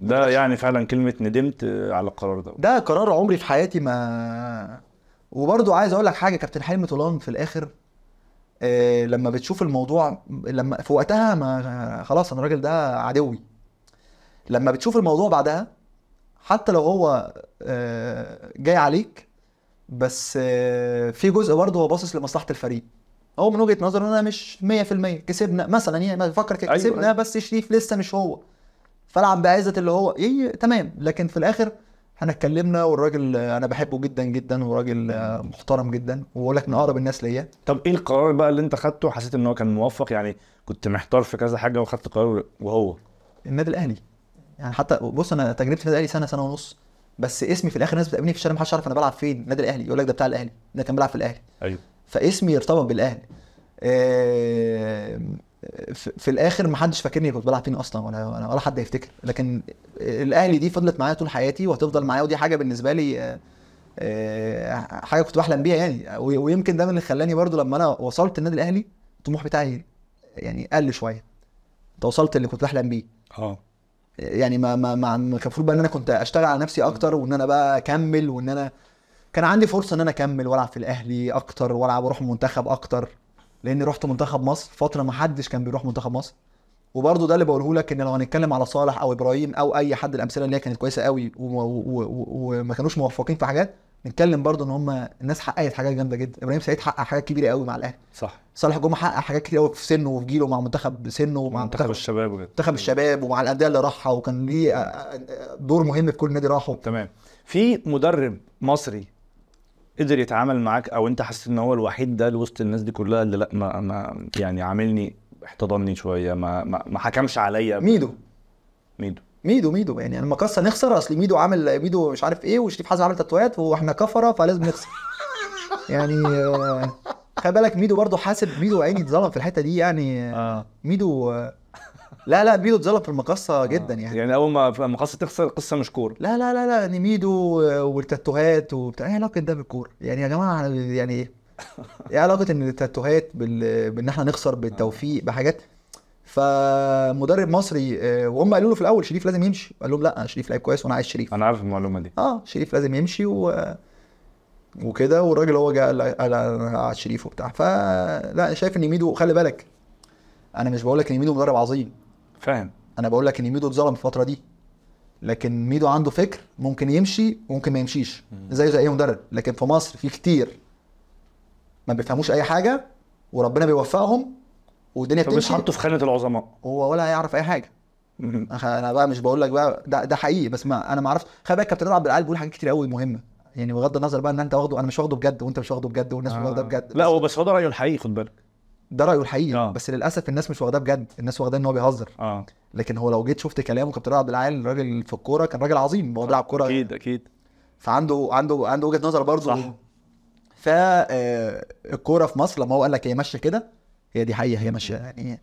ده يعني فعلا كلمه ندمت آه، على القرار ده ده قرار عمري في حياتي ما وبرده عايز اقول لك حاجه كابتن حلمي طولان في الاخر لما بتشوف الموضوع لما في وقتها ما خلاص انا الراجل ده عدوي لما بتشوف الموضوع بعدها حتى لو هو جاي عليك بس آه، في جزء برضه هو باصص لمصلحه الفريق هو من وجهه نظره انا مش 100% كسبنا مثلا يعني بفكر أيوة، كسبنا أيوة. بس شريف لسه مش هو فالعب بعزه اللي هو ايه تمام لكن في الاخر احنا اتكلمنا والراجل انا بحبه جدا جدا وراجل آه، محترم جدا وبقول لك من اقرب الناس ليا طب ايه القرار بقى اللي انت خدته حسيت ان هو كان موفق يعني كنت محتار في كذا حاجه وخدت قرار وهو النادي الاهلي يعني حتى بص انا تجربتي في النادي الاهلي سنه سنه ونص بس اسمي في الاخر الناس بتقابلني في الشارع محدش عارف انا بلعب فين نادي الاهلي يقول لك ده بتاع الاهلي ده كان بيلعب في الاهلي ايوه فاسمي ارتبط بالاهلي آه، في الاخر ما حدش فاكرني كنت بلعب فين اصلا ولا ولا حد يفتكر لكن الاهلي دي فضلت معايا طول حياتي وهتفضل معايا ودي حاجه بالنسبه لي آه، آه، حاجه كنت بحلم بيها يعني ويمكن ده من اللي خلاني برضو لما انا وصلت النادي الاهلي الطموح بتاعي يعني قل شويه انت وصلت اللي كنت بحلم بيه اه يعني ما ما ما كان المفروض بقى ان انا كنت اشتغل على نفسي اكتر وان انا بقى اكمل وان انا كان عندي فرصه ان انا اكمل والعب في الاهلي اكتر والعب واروح منتخب اكتر لاني رحت منتخب مصر فتره ما حدش كان بيروح منتخب مصر وبرضه ده اللي بقوله لك ان لو هنتكلم على صالح او ابراهيم او اي حد الامثله اللي هي كانت كويسه قوي وما كانوش موفقين في حاجات نتكلم برضه ان هم الناس حققت حاجات جامده جدا ابراهيم سعيد حقق حاجات كبيره قوي مع الاهلي صح صالح جمعه حقق حاجات كتير قوي في سنه وفي جيله مع منتخب سنه ومع منتخب, منتخب الشباب منتخب أيوة. الشباب ومع الانديه اللي راحها وكان ليه آه، آه، آه، دور مهم في كل نادي راحه تمام في مدرب مصري قدر يتعامل معاك او انت حسيت ان هو الوحيد ده وسط الناس دي كلها اللي لا ما, ما يعني عاملني احتضنني شويه ما ما, ما حكمش عليا ميدو ميدو ميدو ميدو يعني لما قصه نخسر اصل ميدو عامل ميدو مش عارف ايه وشريف حازم عامل تاتوات واحنا كفره فلازم نخسر يعني آه، خلي بالك ميدو برضو حاسب ميدو عيني اتظلم في الحته دي يعني آه. ميدو لا لا ميدو اتظلم في المقصه آه. جدا يعني يعني اول ما المقصه تخسر القصه مش كوره لا لا لا لا يعني ميدو آه، والتاتوهات وبتاع ايه علاقه ده بالكوره يعني يا جماعه يعني ايه ايه علاقه ان التاتوهات بال... بان احنا نخسر بالتوفيق بحاجات فمدرب مصري آه، وهم قالوا له في الاول شريف لازم يمشي قال لهم لا انا شريف لعيب كويس وانا عايز شريف انا عارف المعلومه دي اه شريف لازم يمشي و... وكده والراجل هو جه قال على شريف وبتاع فلا شايف ان ميدو خلي بالك انا مش بقول لك ان ميدو مدرب عظيم فاهم انا بقول لك ان ميدو اتظلم في الفتره دي لكن ميدو عنده فكر ممكن يمشي وممكن ما يمشيش زيه زي اي مدرب لكن في مصر في كتير ما بيفهموش اي حاجه وربنا بيوفقهم والدنيا بتمشي فمش حاطه في خانه العظماء هو ولا هيعرف اي حاجه انا بقى مش بقول لك بقى ده ده حقيقي بس ما انا ما اعرفش خلي بالك كابتن عبد العال بيقول حاجات كتير قوي مهمه يعني بغض النظر بقى ان انت واخده انا مش واخده بجد وانت مش واخده بجد والناس مش واخده آه. بجد لا هو بس هو ده رايه الحقيقي خد بالك ده رايه الحقيقي آه. بس للاسف الناس مش واخداه بجد الناس واخداه ان هو بيهزر آه. لكن هو لو جيت شفت كلامه كابتن عبد العال راجل في الكوره كان راجل عظيم هو بيلعب كوره اكيد اكيد فعنده عنده عنده وجهه نظر برضه صح فالكوره آه، في مصر لما هو قال لك هي ماشيه كده هي دي حقيقه هي ماشيه يعني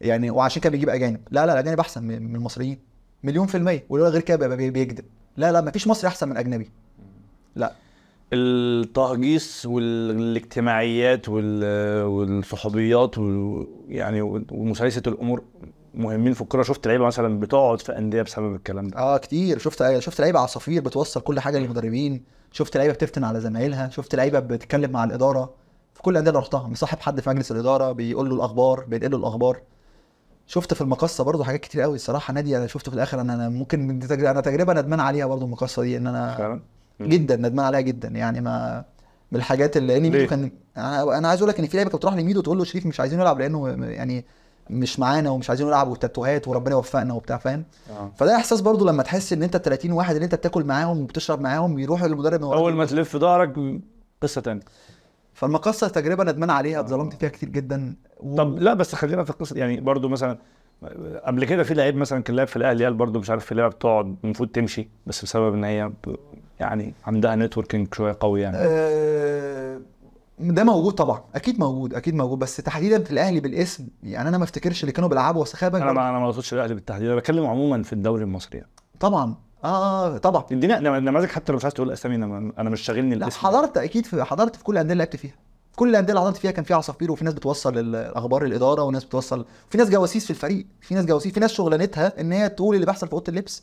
يعني وعشان كده بيجيب اجانب لا لا الاجانب احسن من المصريين مليون في الميه ولو غير كده بيبقى بيكذب لا لا مفيش مصري احسن من اجنبي لا التهجيس والاجتماعيات والصحوبيات يعني ومسلسه الامور مهمين في الكوره شفت لعيبه مثلا بتقعد في انديه بسبب الكلام ده اه كتير شفت شفت لعيبه عصافير بتوصل كل حاجه للمدربين شفت لعيبه بتفتن على زمايلها شفت لعيبه بتتكلم مع الاداره في كل الانديه اللي رحتها مصاحب حد في مجلس الاداره بيقول له الاخبار بينقل له الاخبار شفت في المقصه برضو حاجات كتير قوي الصراحه نادي انا شفت في الاخر ان انا ممكن انا تجربه ندمان عليها برضو المقصه دي ان انا جدا ندمان عليها جدا يعني ما من الحاجات اللي لان ميدو كان انا عايز اقول لك ان في لعيبه كانت بتروح لميدو تقول له شريف مش عايزين نلعب لانه يعني مش معانا ومش عايزين نلعب والتاتوهات وربنا يوفقنا وبتاع فاهم آه. فده احساس برضو لما تحس ان انت 30 واحد اللي انت بتاكل معاهم وبتشرب معاهم يروحوا للمدرب اول ما تلف ظهرك قصه ثانيه فالمقصه تجربه ندمان عليها آه. اتظلمت فيها كتير جدا و... طب لا بس خلينا في القصه يعني برضو مثلا قبل كده في لعيب مثلا كان لاعب في الاهلي قال برضو مش عارف في لعبه بتقعد المفروض تمشي بس بسبب ان هي ب... يعني عندها نتوركينج شويه قوي يعني أه... ده موجود طبعا اكيد موجود اكيد موجود بس تحديدا في الاهلي بالاسم يعني انا ما افتكرش اللي كانوا بيلعبوا وسخابه انا ما انا ما اقصدش الاهلي بالتحديد انا بتكلم عموما في الدوري المصري يعني. طبعا اه طبعا ادينا نماذج حتى لو مش عايز تقول اسامي انا انا مش شاغلني لا الاسم حضرت اكيد في حضرت في كل الانديه اللي لعبت فيها كل الانديه اللي حضرت فيها كان فيها عصافير وفي ناس بتوصل الاخبار للاداره وناس بتوصل في ناس جواسيس في الفريق في ناس جواسيس في ناس شغلانتها ان هي تقول اللي بيحصل في اوضه اللبس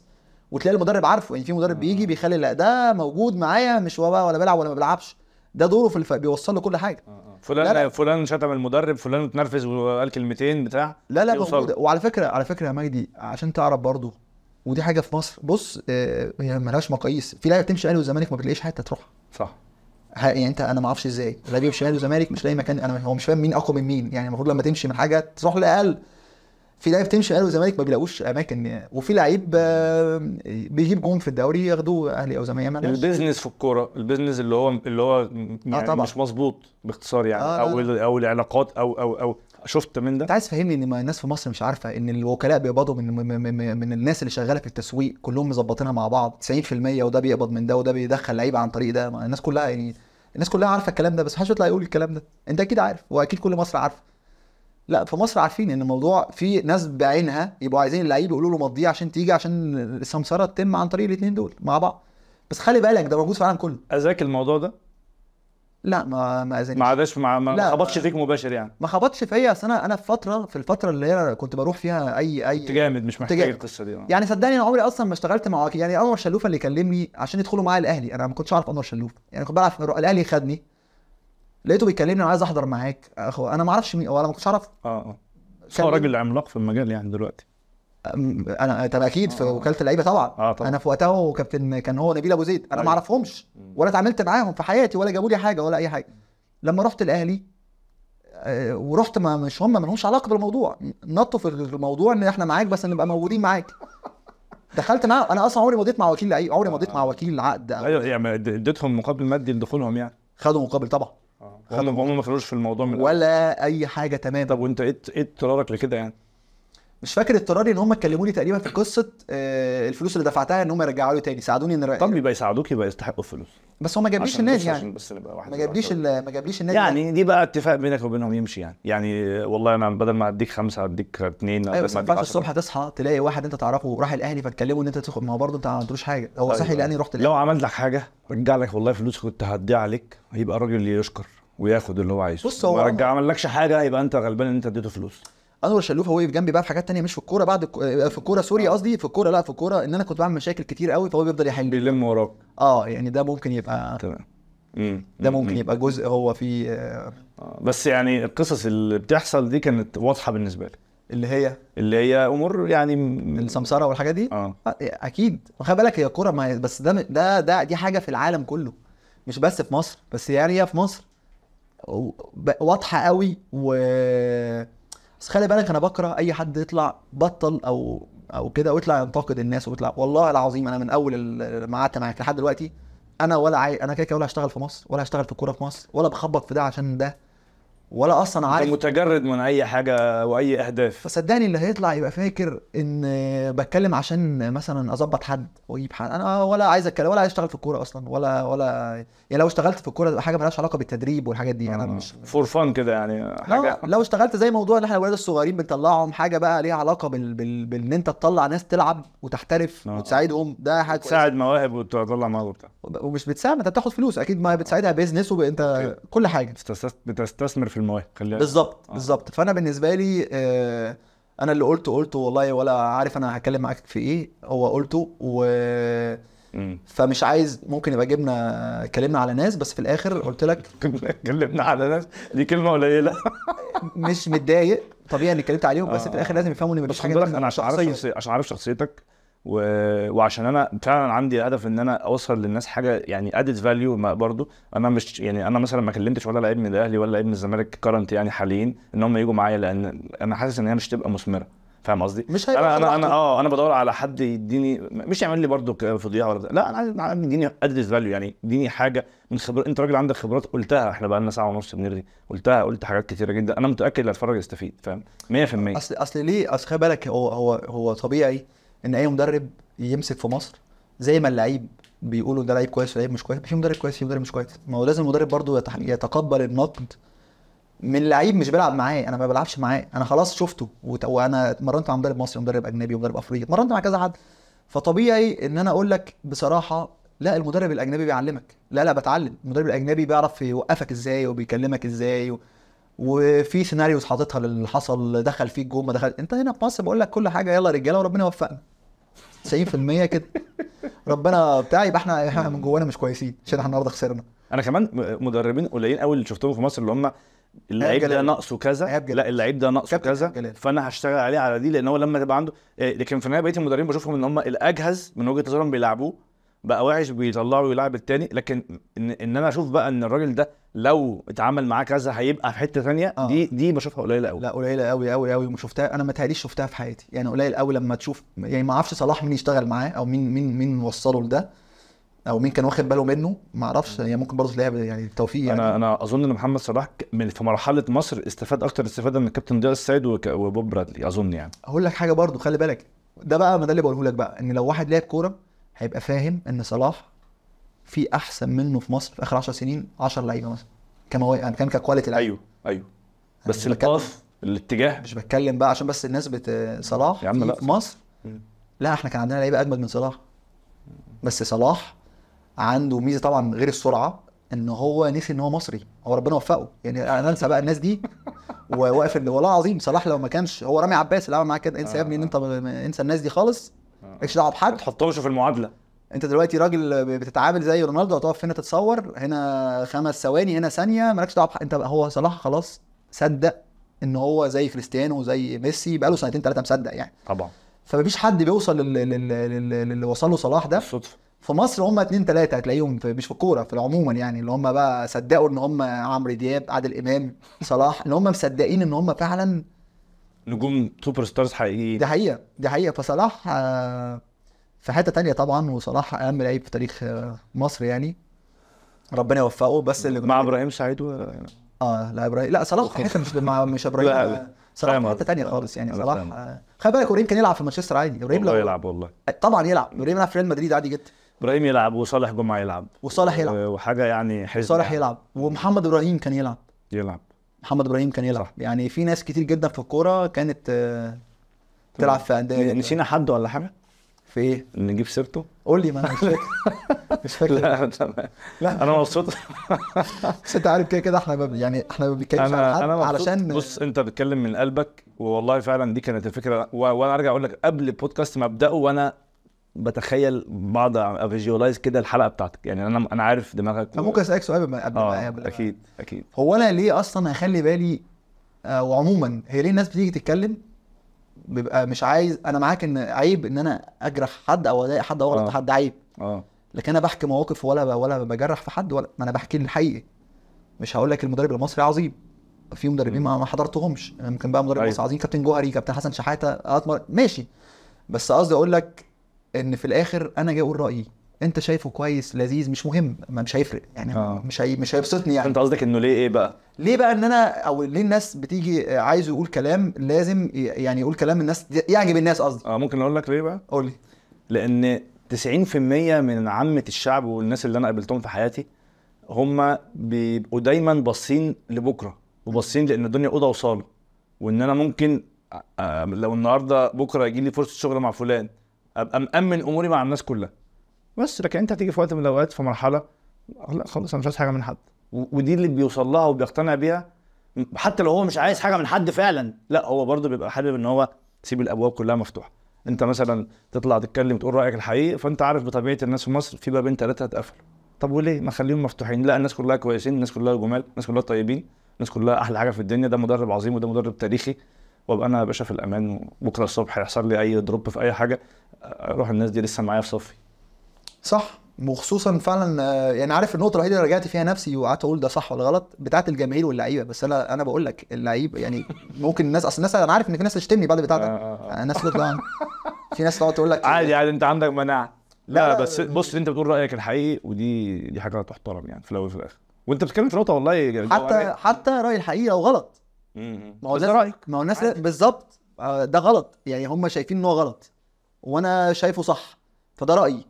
وتلاقي المدرب عارفه يعني في مدرب آه. بيجي بيخلي لا ده موجود معايا مش هو بقى ولا بيلعب ولا ما بيلعبش ده دوره في الف... بيوصل له كل حاجه آه، آه. فلان لا لا. فلان شتم المدرب فلان اتنرفز وقال كلمتين بتاع لا لا وعلى فكره على فكره يا مجدي عشان تعرف برضه ودي حاجه في مصر بص آه، هي يعني مالهاش مقاييس في لعيبه بتمشي اهلي والزمالك ما بتلاقيش حته تروحها صح يعني انت انا ما اعرفش ازاي لا بيمشي اهلي وزمالك مش لاقي مكان انا هو مش فاهم مين اقوى من مين يعني المفروض لما تمشي من حاجه تروح لاقل في لعيب تمشي اهلي وزمالك ما بيلاقوش اماكن وفي لعيب آه، بيجيب جون في الدوري ياخدوه اهلي او زمالك البيزنس في الكوره البيزنس اللي هو اللي هو آه، يعني آه طبعًا. مش مظبوط باختصار يعني آه او او العلاقات او او او شفت من ده انت عايز فهمني ان الناس في مصر مش عارفه ان الوكلاء بيقبضوا من من, من الناس اللي شغاله في التسويق كلهم مظبطينها مع بعض 90% وده بيقبض من ده وده بيدخل لعيبه عن طريق ده الناس كلها يعني الناس كلها عارفه الكلام ده بس محدش يطلع يقول الكلام ده انت اكيد عارف واكيد كل مصر عارفه لا في مصر عارفين ان الموضوع في ناس بعينها يبقوا عايزين اللعيب يقولوا له مضيع عشان تيجي عشان السمسره تتم عن طريق الاثنين دول مع بعض بس خلي بالك ده موجود في العالم كله اذاك الموضوع ده لا ما ما اذنش ما عادش ما, ما خبطش فيك مباشر يعني ما خبطش فيا اصل انا انا في فتره في الفتره اللي هي كنت بروح فيها اي اي كنت جامد مش محتاج القصه دي يعني صدقني انا عمري اصلا ما اشتغلت مع يعني انور شلوفه اللي كلمني عشان يدخلوا معايا الاهلي انا ما كنتش اعرف انور شلوف يعني كنت بلعب الاهلي خدني لقيته بيكلمني انا عايز احضر معاك اخو انا ما اعرفش مين ولا ما كنتش اعرف اه اه هو راجل عملاق في المجال يعني دلوقتي انا طب اكيد في آه. وكاله اللعيبه آه، طبعا. انا في وقتها وكابتن كابتن كان هو نبيل ابو زيد انا ما أيوه. اعرفهمش ولا اتعاملت معاهم في حياتي ولا جابوا لي حاجه ولا اي حاجه لما رحت الاهلي آه، ورحت ما مش هم ما لهمش علاقه بالموضوع نطوا في الموضوع ان احنا معاك بس نبقى موجودين معاك دخلت معاه انا اصلا عمري ما مع وكيل لعيب عمري ما مع وكيل عقد ايوه يعني اديتهم مقابل مادي لدخولهم يعني خدوا مقابل طبعا خدوا هم ما خدوش في الموضوع من ولا اي حاجه تمام طب وانت ايه ايه اضطرارك لكده يعني مش فاكر اضطراري ان هم كلموني تقريبا في قصه آه الفلوس اللي دفعتها ان هم يرجعوا لي تاني ساعدوني ان طب يبقى يساعدوك يبقى يستحقوا الفلوس بس هو ما جابليش النادي يعني بس نبقى واحد ما جابليش ما جابليش النادي يعني, يعني دي بقى اتفاق بينك وبينهم يمشي يعني يعني والله انا بدل ما اديك خمسه اديك اثنين ايوه بس ما ينفعش الصبح تصحى تلاقي واحد انت تعرفه راح الاهلي فتكلمه ان انت تدخل ما هو برضه انت ما عملتلوش حاجه هو أيوة. صحي لاني رحت لو عملت لك حاجه رجع لك والله فلوس كنت هدي عليك هيبقى الراجل اللي يشكر وياخد اللي هو عايزه بص هو ما رجع عملكش حاجه يبقى انت غلبان ان انت اديته فلوس انور شلوف هو واقف جنبي بقى في حاجات تانية مش في الكوره بعد في الكوره سوري آه. قصدي في الكوره لا في الكوره ان انا كنت بعمل مشاكل كتير قوي فهو بيفضل يحل بيلم وراك اه يعني ده ممكن يبقى تمام ده ممكن يبقى جزء هو فيه آه،, آه بس يعني القصص اللي بتحصل دي كانت واضحه بالنسبه لك اللي هي اللي هي امور يعني السمسره والحاجات دي اه, آه، إيه، اكيد وخلي بالك هي الكوره بس ده ده ده دي حاجه في العالم كله مش بس في مصر بس يعني هي في مصر واضحه قوي و بس خلي بالك انا بكره اي حد يطلع بطل او او كده ويطلع ينتقد الناس ويطلع والله العظيم انا من اول ما قعدت معاك لحد دلوقتي انا ولا عاي... انا كده كده ولا هشتغل في مصر ولا هشتغل في الكوره في مصر ولا بخبط في ده عشان ده ولا اصلا عارف انت متجرد من اي حاجه واي اهداف فصدقني اللي هيطلع يبقى فاكر ان بتكلم عشان مثلا اظبط حد واجيب حد انا ولا عايز اتكلم ولا عايز اشتغل في الكوره اصلا ولا ولا يعني لو اشتغلت في الكوره حاجه مالهاش علاقه بالتدريب والحاجات دي انا آه. مش فور فان كده يعني حاجه لو اشتغلت زي موضوع ان احنا الولاد الصغيرين بنطلعهم حاجه بقى ليها علاقه بال... بال... بان انت تطلع ناس تلعب وتحترف آه. وتساعدهم ده حاجه تساعد مواهب وتطلع مواهب وبتاع ومش بتساعد انت بتاخد فلوس اكيد ما آه. بتساعدها بيزنس وانت كل حاجه بتستثمر في المواهب خليها بالظبط آه. بالظبط فانا بالنسبه لي آه انا اللي قلته قلته والله ولا عارف انا هتكلم معاك في ايه هو قلته و فمش عايز ممكن يبقى جبنا كلمنا على ناس بس في الاخر قلت لك كلمنا على ناس دي كلمه قليله مش متضايق طبيعي اني اتكلمت عليهم بس في آه. الاخر لازم يفهموا ان مش حاجه بس خد بالك انا عشان عارف عشان اعرف شخصيتك و... وعشان انا فعلا عندي هدف ان انا اوصل للناس حاجه يعني ادد فاليو برضو انا مش يعني انا مثلا ما كلمتش ولا لعيب من الاهلي ولا لعيب من الزمالك كرنت يعني حاليا ان هم يجوا معايا لان انا حاسس ان هي مش تبقى مثمره فاهم قصدي؟ مش هيبقى انا انا انا اه انا بدور على حد يديني مش يعمل لي برضه فضيحه ولا لا انا عايز يديني ادد فاليو يعني يديني حاجه من خبرات انت راجل عندك خبرات قلتها احنا بقى لنا ساعه ونص بنرغي قلتها قلت حاجات كثيره جدا انا متاكد اللي هيتفرج يستفيد فاهم 100% اصل اصل ليه اصل خلي بالك هو هو هو طبيعي ان اي مدرب يمسك في مصر زي ما اللعيب بيقولوا ده لعيب كويس ولعيب مش كويس في مدرب كويس في مدرب مش كويس ما هو لازم المدرب برضه يتقبل النقد من لعيب مش بيلعب معاه انا ما بلعبش معاه انا خلاص شفته وانا اتمرنت مع مدرب مصري ومدرب اجنبي ومدرب افريقي اتمرنت مع كذا حد فطبيعي ان انا اقول لك بصراحه لا المدرب الاجنبي بيعلمك لا لا بتعلم المدرب الاجنبي بيعرف يوقفك ازاي وبيكلمك ازاي و... وفي سيناريوز حاططها للي حصل دخل فيه الجون ما دخل انت هنا في مصر بقول لك كل حاجه يلا رجاله وربنا يوفقنا 90% كده ربنا بتاع يبقى احنا احنا من جوانا مش كويسين عشان احنا النهارده خسرنا انا كمان مدربين قليلين قوي اللي شفتهم في مصر اللي هم اللعيب ده ناقصه كذا لا اللعيب ده ناقصه كذا فانا هشتغل عليه على دي لان هو لما تبقى عنده آه، لكن في النهايه بقيه المدربين بشوفهم ان هم الاجهز من وجهه نظرهم بيلعبوه بقى وحش بيطلعه ويلعب التاني لكن ان, إن انا اشوف بقى ان الراجل ده لو اتعمل معاه كذا هيبقى في حته ثانيه آه. دي دي بشوفها قليله قوي لا قليله قوي قوي قوي شفتها انا ما تهيأليش شفتها في حياتي يعني قليل قوي لما تشوف يعني ما اعرفش صلاح مين يشتغل معاه او مين مين مين وصله لده او مين كان واخد باله منه ما اعرفش يعني ممكن برضه تلاقيها يعني التوفيق يعني انا انا اظن ان محمد صلاح من في مرحله مصر استفاد اكتر استفاده من كابتن ضياء السيد وبوب برادلي اظن يعني اقول لك حاجه برضه خلي بالك ده بقى ما ده اللي بقوله لك بقى ان لو واحد لعب كوره هيبقى فاهم ان صلاح في احسن منه في مصر في اخر 10 سنين 10 لعيبه مثلا كمواهب انا يعني كان ككواليتي لعيبه ايوه ايوه بس الباص الاتجاه مش بتكلم بقى عشان بس الناس بت صلاح يا عم لا في مصر لا احنا كان عندنا لعيبه اجمد من صلاح بس صلاح عنده ميزه طبعا غير السرعه ان هو نسي ان هو مصري هو ربنا وفقه يعني انا انسى بقى الناس دي وواقف ان والله العظيم صلاح لو ما كانش هو رامي عباس اللي عمل معاه كده انسى يا ابني ان انت انسى الناس دي خالص آه. مالكش دعوه بحد ما تحطهمش في المعادله انت دلوقتي راجل بتتعامل زي رونالدو هتقف هنا تتصور هنا خمس ثواني هنا ثانيه مالكش دعوه انت هو صلاح خلاص صدق ان هو زي كريستيانو زي ميسي بقاله سنتين ثلاثه مصدق يعني طبعا فمفيش حد بيوصل للي وصل له صلاح ده بالصدفه في مصر هم اتنين تلاته هتلاقيهم مش في الكوره في عموما يعني اللي هم بقى صدقوا ان هم عمرو دياب عادل امام صلاح اللي هم مصدقين ان هم فعلا نجوم سوبر ستارز حقيقيين دي حقيقه دي حقيقه فصلاح آه، في حته تانية طبعا وصلاح اهم لعيب في تاريخ آه، مصر يعني ربنا يوفقه بس اللي مع ابراهيم سعيد و... اه لا ابراهيم لا صلاح في حته مش مع مش ابراهيم لا صلاح في حته تانية خالص يعني صلاح آه، خلي بالك ابراهيم كان يلعب في مانشستر عادي ابراهيم لو يلعب والله طبعا يلعب ابراهيم يلعب في ريال مدريد عادي جدا ابراهيم يلعب وصالح جمعه يلعب وصالح يلعب وحاجه يعني حزب وصالح يعني. يلعب ومحمد ابراهيم كان يلعب يلعب محمد ابراهيم كان يلعب يعني في ناس كتير جدا في الكوره كانت آه، تلعب في انديه نسينا حد ولا حاجه في ايه نجيب سيرته قول لي ما انا مش فاكر مش فاكر لا لا انا مبسوط بس انت عارف كده كده احنا يعني احنا ما بنتكلمش على أنا علشان بص انت بتتكلم من قلبك والله فعلا دي كانت الفكره وانا ارجع اقول لك قبل البودكاست ما ابداه وانا بتخيل بعض افيجواليز كده الحلقه بتاعتك يعني انا انا عارف دماغك و... ممكن اسالك سؤال قبل ما آه، اكيد اكيد هو انا ليه اصلا اخلي بالي آه، وعموما هي ليه الناس بتيجي تتكلم بيبقى مش عايز انا معاك ان عيب ان انا اجرح حد او اضايق حد او اغلط في آه، حد عيب اه لكن انا بحكي مواقف ولا ولا بجرح في حد ولا ما انا بحكي الحقيقي مش هقول لك المدرب المصري عظيم في مدربين ما حضرتهمش يمكن بقى مدرب أيوه. مصري عظيم كابتن جوهري كابتن حسن شحاته ماشي بس قصدي اقول لك ان في الاخر انا جاي اقول رايي انت شايفه كويس لذيذ مش مهم ما مش هيفرق يعني آه. مش هي... مش هيبسطني يعني انت قصدك انه ليه ايه بقى ليه بقى ان انا او ليه الناس بتيجي آه، عايزه يقول كلام لازم يعني يقول كلام الناس يعجب الناس قصدي اه ممكن اقول لك ليه بقى قول لي لان 90% من عامه الشعب والناس اللي انا قابلتهم في حياتي هم بيبقوا دايما باصين لبكره وباصين لان الدنيا اوضه وصاله وان انا ممكن آه، آه، لو النهارده بكره يجي لي فرصه شغل مع فلان ابقى مامن اموري مع الناس كلها بس لكن انت هتيجي في وقت من الاوقات في مرحله لا خالص انا مش عايز حاجه من حد ودي اللي بيوصل لها وبيقتنع بيها حتى لو هو مش عايز حاجه من حد فعلا لا هو برضه بيبقى حابب ان هو تسيب الابواب كلها مفتوحه انت مثلا تطلع تتكلم تقول رايك الحقيقي فانت عارف بطبيعه الناس في مصر في بابين ثلاثه هتقفل طب وليه ما خليهم مفتوحين لا الناس كلها كويسين الناس كلها جمال الناس كلها طيبين الناس كلها احلى حاجه في الدنيا ده مدرب عظيم وده مدرب تاريخي وابقى انا يا باشا في الامان بكره الصبح يحصل لي اي دروب في اي حاجه اروح الناس دي لسه معايا في صفي صح وخصوصا فعلا آه، يعني عارف النقطه الوحيده اللي رجعت فيها نفسي وقعدت اقول ده صح ولا غلط بتاعت الجماهير واللعيبه بس انا انا بقول لك اللعيب يعني ممكن الناس اصل الناس انا عارف ان في ناس تشتمني بعد بتاعتك ده تطلع آه، آه، في ناس تقعد تقول لك عادي عادي انت عندك مناعه لا, لا, بس بص انت بتقول رايك الحقيقي ودي دي حاجه تحترم يعني في الاول وفي الاخر وانت بتتكلم في نقطه والله يعني حتى حتى راي الحقيقي لو غلط ما هو الناس رايك ما هو الناس بالظبط آه، ده غلط يعني هم شايفين ان هو غلط وانا شايفه صح فده رايي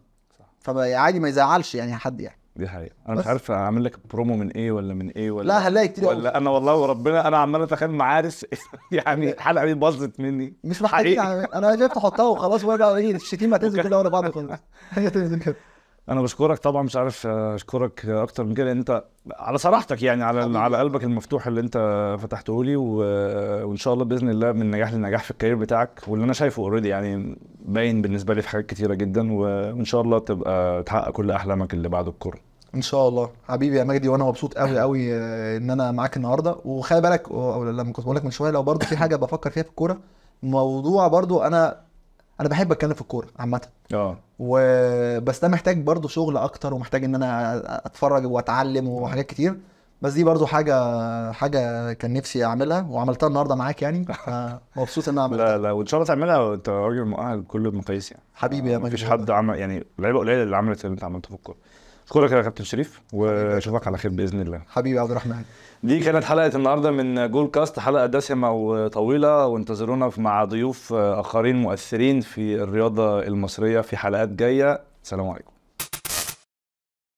فعادي ما يزعلش يعني حد يعني دي حقيقة انا بس. مش عارف اعمل لك برومو من ايه ولا من ايه ولا لا هلاقي كتير ولا انا والله وربنا انا عمال اتخيل معارس يعني الحلقه دي باظت مني مش محتاجين يعني. انا شايف تحطها وخلاص وارجع ايه الشتيمه هتنزل كده ورا بعض خالص هي تنزل كده انا بشكرك طبعا مش عارف اشكرك اكتر من كده لان انت على صراحتك يعني على على قلبك المفتوح اللي انت فتحته لي و... وان شاء الله باذن الله من نجاح لنجاح في الكارير بتاعك واللي انا شايفه اوريدي يعني باين بالنسبه لي في حاجات كتيره جدا وان شاء الله تبقى تحقق كل احلامك اللي بعد الكوره ان شاء الله حبيبي يا مجدي وانا مبسوط قوي قوي ان انا معاك النهارده وخلي بالك لما كنت بقول لك من شويه لو برضو في حاجه بفكر فيها في الكوره موضوع برضو انا انا بحب اتكلم في الكوره عامه اه وبس ده محتاج برضو شغل اكتر ومحتاج ان انا اتفرج واتعلم وحاجات كتير بس دي برضو حاجه حاجه كان نفسي اعملها وعملتها النهارده معاك يعني مبسوط ان انا عملتها لا لا وان شاء الله تعملها انت راجل مؤهل كل المقاييس يعني حبيبي يا مجد مفيش حد عمل يعني لعيبه قليله اللي عملت اللي انت عملته في الكوره اشكرك يا كابتن شريف واشوفك على خير باذن الله حبيبي يا عبد الرحمن دي كانت حلقه النهارده من جول كاست حلقه دسمه وطويله وانتظرونا مع ضيوف اخرين مؤثرين في الرياضه المصريه في حلقات جايه سلام عليكم